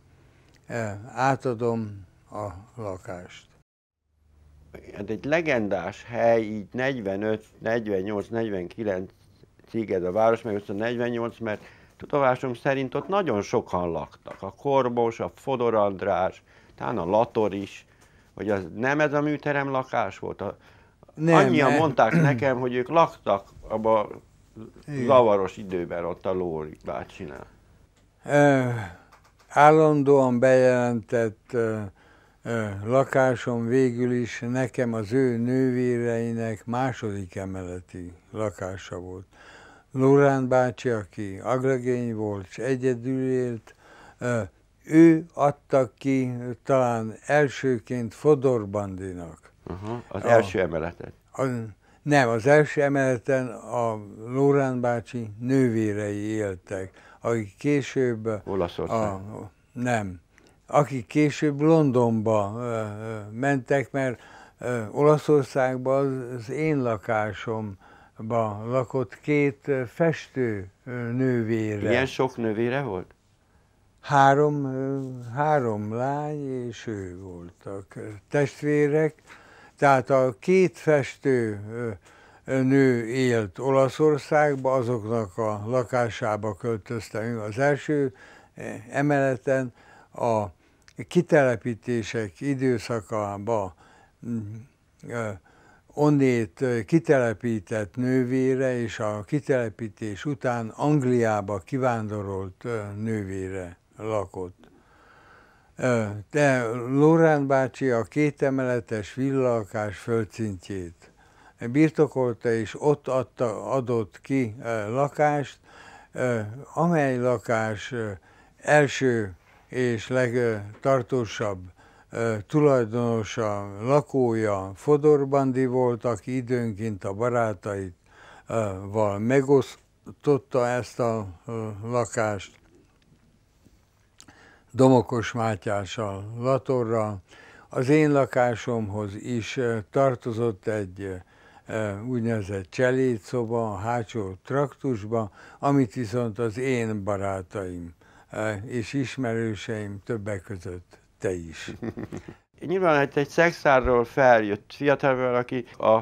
[SPEAKER 2] átadom a lakást. Hát egy legendás hely, így 45, 48, 49 cég ez a város, meg 48, mert tudomásom szerint ott nagyon sokan laktak. A Korbos, a Fodor András, talán a Lator is, hogy az nem ez a műterem lakás volt. A, nem, annyian nem. mondták nekem, hogy ők laktak abban a zavaros időben ott a Lóri bácsinál.
[SPEAKER 1] E, állandóan bejelentett lakásom végül is nekem az ő nővéreinek második emeleti lakása volt. Lorán bácsi, aki agregény volt, és egyedül élt, ő adta ki talán elsőként Fodor Bandinak.
[SPEAKER 2] Uh-huh. Az a, első emeleten?
[SPEAKER 1] A, nem, az első emeleten a Lorán bácsi nővérei éltek, akik később... Olaszország? A, nem. Akik később Londonba ö, mentek, mert ö, Olaszországban az, az én lakásom ba lakott két festő nővére. Ilyen
[SPEAKER 2] sok nővére volt?
[SPEAKER 1] Három, három lány és ő voltak testvérek, tehát a két festő nő élt Olaszországba, azoknak a lakásába költöztem az első emeleten, a kitelepítések időszakában mm, onnét kitelepített nővére és a kitelepítés után Angliába kivándorolt nővére lakott. De Lorán bácsi a kétemeletes villalkás földszintjét birtokolta, és ott adta, adott ki lakást, amely lakás első és legtartósabb tulajdonosa, lakója Fodor Bandi volt, aki időnként a barátaival megosztotta ezt a lakást. Domokos Mátyással, Latorral. Az én lakásomhoz is tartozott egy úgynevezett cselédszoba, a hátsó traktusba, amit viszont az én barátaim és ismerőseim többek között te is.
[SPEAKER 2] Nyilván egy, egy szexárról feljött fiatalról, aki a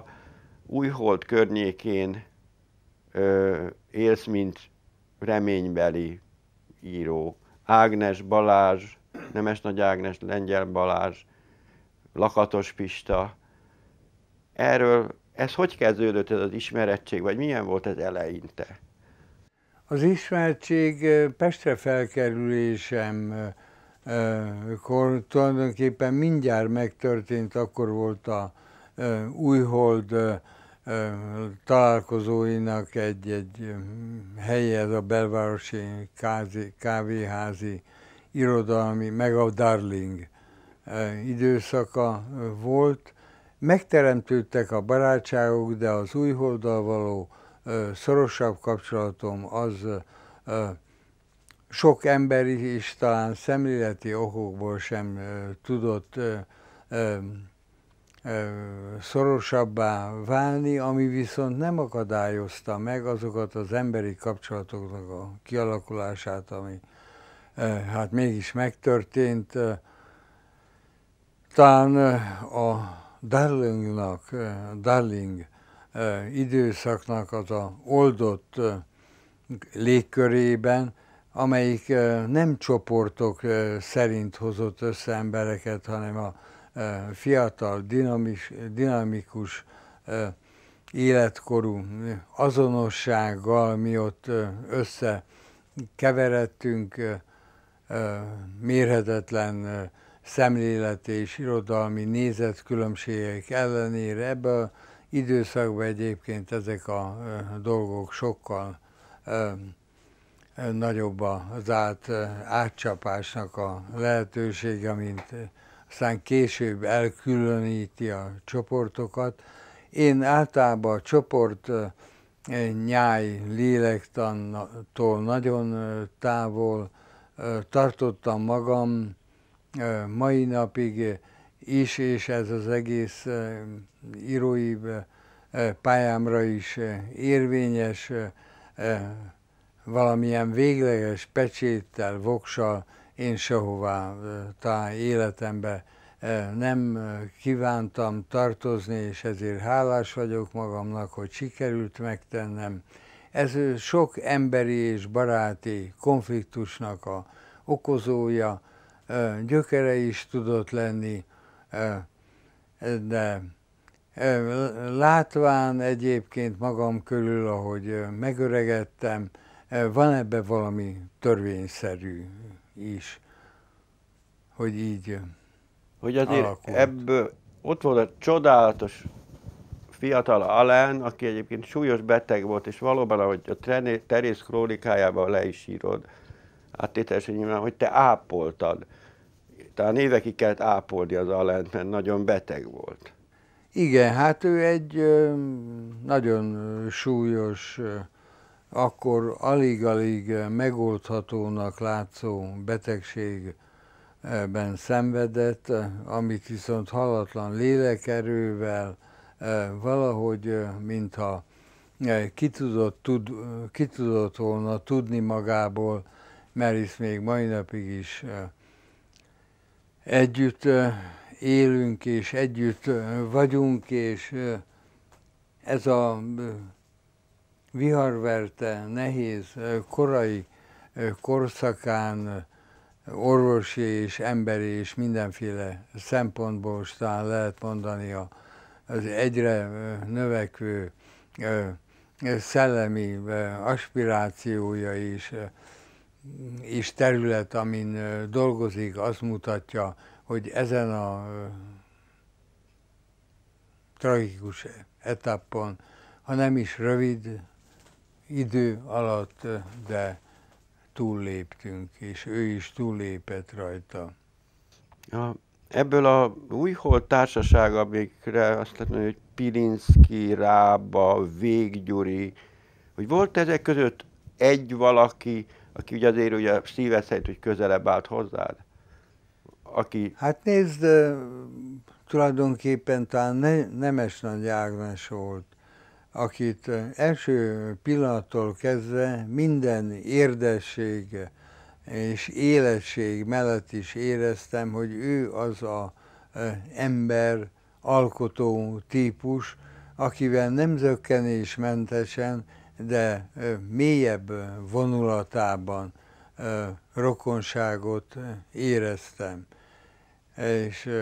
[SPEAKER 2] újhold környékén ö, élsz, mint reménybeli író. Ágnes Balázs, Nemes Nagy Ágnes, Lengyel Balázs, Lakatos Pista. Erről, ez hogy kezdődött ez az ismerettség, vagy milyen volt ez eleinte?
[SPEAKER 1] Az ismertség Pestre felkerülésem akkor tulajdonképpen mindjárt megtörtént, akkor volt a újhold találkozóinak egy, egy helye, ez a belvárosi kázi, kávéházi irodalmi, meg a Darling időszaka volt. Megteremtődtek a barátságok, de az újholdal való szorosabb kapcsolatom az sok emberi is talán szemléleti okokból sem tudott szorosabbá válni, ami viszont nem akadályozta meg azokat az emberi kapcsolatoknak a kialakulását, ami hát mégis megtörtént. Talán a Darlingnak, Darling időszaknak az a oldott légkörében amelyik nem csoportok szerint hozott össze embereket, hanem a fiatal, dinamis, dinamikus, életkorú azonossággal mi ott összekeveredtünk, mérhetetlen szemléleti és irodalmi nézetkülönbségek ellenére. Ebben az időszakban egyébként ezek a dolgok sokkal nagyobb az át, átcsapásnak a lehetősége, mint aztán később elkülöníti a csoportokat. Én általában a csoport nyáj lélektantól nagyon távol tartottam magam mai napig is, és ez az egész írói pályámra is érvényes valamilyen végleges pecséttel, voksal én sehová talán életembe nem kívántam tartozni, és ezért hálás vagyok magamnak, hogy sikerült megtennem. Ez sok emberi és baráti konfliktusnak a okozója, gyökere is tudott lenni, de látván egyébként magam körül, ahogy megöregettem, Eh, van ebben valami törvényszerű is, hogy így eh,
[SPEAKER 2] Hogy azért alakult. ebből ott volt a csodálatos fiatal Alán, aki egyébként súlyos beteg volt, és valóban, ahogy a Terész krónikájában le is írod, áttételesen nyilván, hogy te ápoltad. Talán évekig kellett ápolni az Alent, mert nagyon beteg volt.
[SPEAKER 1] Igen, hát ő egy nagyon súlyos akkor alig-alig eh, megoldhatónak látszó betegségben szenvedett, eh, amit viszont halatlan lélekerővel eh, valahogy, mintha ki tudott, tud, ki tudott volna tudni magából, mert is még mai napig is együtt élünk és együtt vagyunk, és ez a viharverte, nehéz korai korszakán orvosi és emberi és mindenféle szempontból talán lehet mondani a, az egyre növekvő szellemi aspirációja is, és terület, amin dolgozik, azt mutatja, hogy ezen a tragikus etappon, ha nem is rövid, idő alatt, de túlléptünk, és ő is túllépett rajta.
[SPEAKER 2] A, ebből a újhold társaság, amikre azt lehet hogy Pilinszki, Rába, Véggyuri, hogy volt ezek között egy valaki, aki ugye azért ugye szíve szerint, hogy közelebb állt hozzád? Aki...
[SPEAKER 1] Hát nézd, tulajdonképpen talán ne, Nemes Nagy Ágnes volt akit eh, első pillanattól kezdve minden érdesség eh, és élesség mellett is éreztem, hogy ő az a eh, ember, alkotó típus, akivel nem zökkenésmentesen, de mélyebb vonulatában rokonságot éreztem. És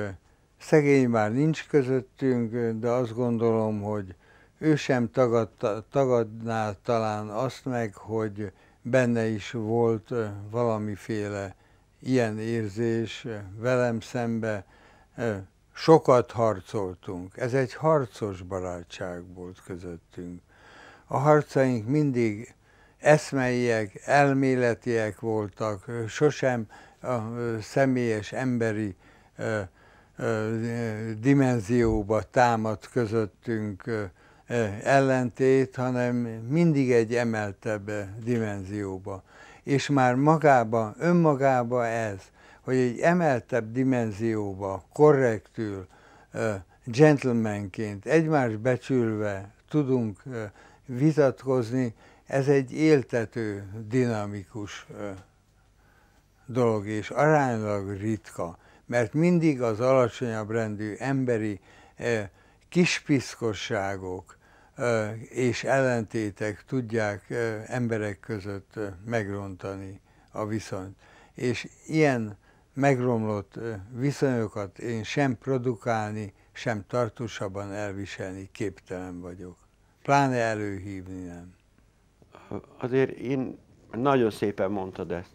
[SPEAKER 1] szegény már nincs közöttünk, de azt gondolom, hogy ő sem tagadta, tagadná talán azt meg, hogy benne is volt valamiféle ilyen érzés velem szembe. Sokat harcoltunk. Ez egy harcos barátság volt közöttünk. A harcaink mindig eszmeiek, elméletiek voltak, sosem a személyes emberi dimenzióba támadt közöttünk ellentét, hanem mindig egy emeltebb dimenzióba. És már magába, önmagába ez, hogy egy emeltebb dimenzióba, korrektül, gentlemanként, egymást becsülve tudunk vitatkozni, ez egy éltető, dinamikus dolog, és aránylag ritka, mert mindig az alacsonyabb rendű emberi kispiszkosságok és ellentétek tudják emberek között megrontani a viszonyt. És ilyen megromlott viszonyokat én sem produkálni, sem tartósabban elviselni képtelen vagyok. Pláne
[SPEAKER 2] előhívni nem. Azért én nagyon szépen mondtad ezt,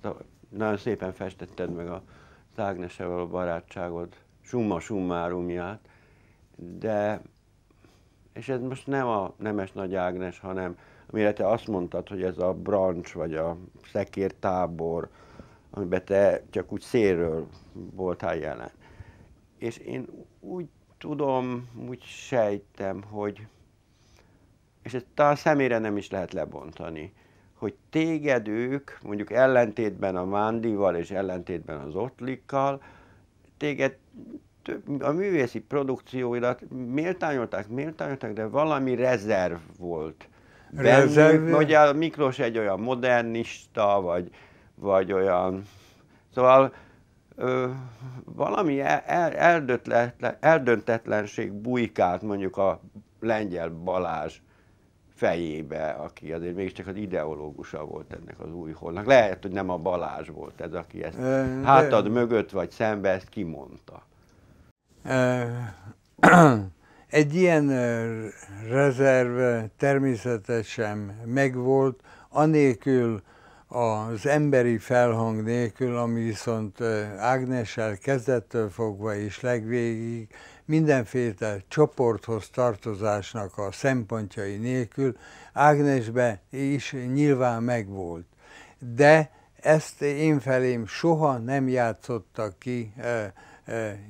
[SPEAKER 2] nagyon szépen festetted meg a Ágnesevel a barátságod summa summárumját, de és ez most nem a Nemes Nagy Ágnes, hanem amire te azt mondtad, hogy ez a brancs, vagy a szekértábor, amiben te csak úgy szélről voltál jelen. És én úgy tudom, úgy sejtem, hogy, és ezt talán személyre nem is lehet lebontani, hogy téged ők, mondjuk ellentétben a Mándival és ellentétben az Ottlikkal, téged a művészi produkcióidat méltányolták, méltányolták, de valami rezerv volt. Rezerv? Ugye Miklós egy olyan modernista, vagy, vagy olyan... Szóval ö, valami el, e- el, eldöntetlenség bujkált mondjuk a lengyel Balázs fejébe, aki azért mégiscsak az ideológusa volt ennek az új holnak. Lehet, hogy nem a Balázs volt ez, aki ezt de, hátad mögött vagy szembe ezt kimondta.
[SPEAKER 1] Egy ilyen rezerv természetesen megvolt, anélkül az emberi felhang nélkül, ami viszont Ágnessel kezdettől fogva és legvégig mindenféle csoporthoz tartozásnak a szempontjai nélkül Ágnesbe is nyilván megvolt. De ezt én felém soha nem játszottak ki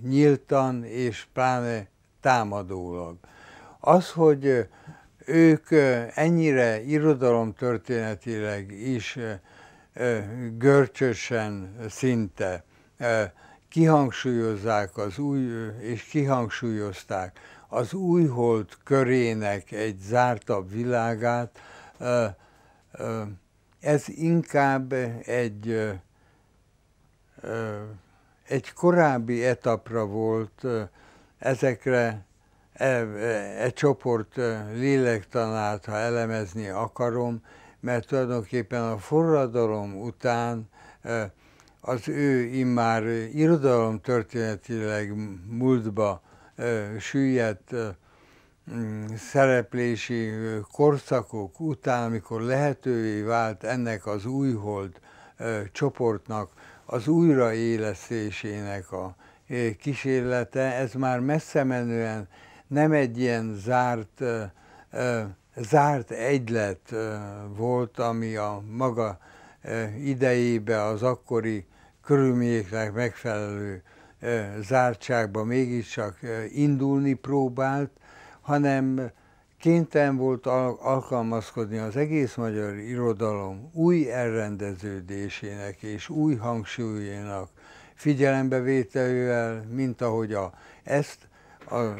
[SPEAKER 1] nyíltan és pláne támadólag. Az, hogy ők ennyire irodalomtörténetileg is görcsösen szinte kihangsúlyozzák az új, és kihangsúlyozták az újhold körének egy zártabb világát, ez inkább egy egy korábbi etapra volt ezekre egy e, e csoport lélektanát, ha elemezni akarom, mert tulajdonképpen a forradalom után az ő immár irodalom történetileg múltba süllyedt mm, szereplési korszakok után, amikor lehetővé vált ennek az újhold csoportnak az újraélesztésének a e, kísérlete, ez már messze menően nem egy ilyen zárt, e, e, zárt egylet volt, ami a maga idejébe az akkori körülményeknek megfelelő zártságba mégiscsak indulni próbált, hanem kénytelen volt alkalmazkodni az egész magyar irodalom új elrendeződésének és új hangsúlyének figyelembevételével, mint ahogy a, ezt a, a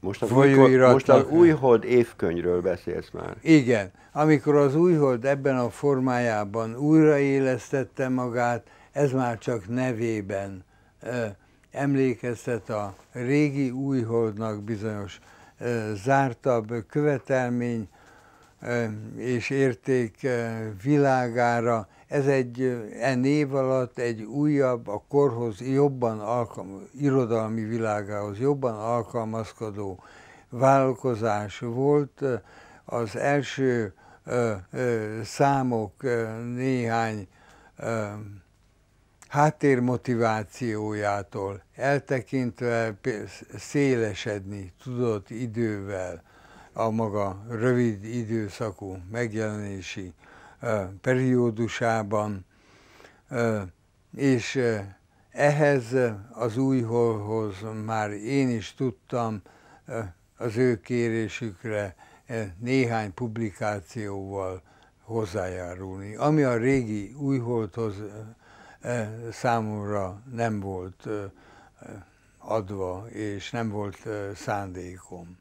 [SPEAKER 2] most az, új, most az újhold évkönyvről beszélsz már. Igen,
[SPEAKER 1] amikor az újhold ebben a formájában újraélesztette magát, ez már csak nevében emlékeztet a régi újholdnak bizonyos zártabb követelmény és érték világára. Ez egy e név alatt egy újabb, a korhoz jobban alkalmazkodó, irodalmi világához jobban alkalmazkodó vállalkozás volt. Az első számok néhány háttérmotivációjától eltekintve szélesedni tudott idővel a maga rövid időszakú megjelenési periódusában, és ehhez az újholhoz már én is tudtam az ő kérésükre néhány publikációval hozzájárulni. Ami a régi újholthoz E, számomra nem volt adva, és nem volt szándékom.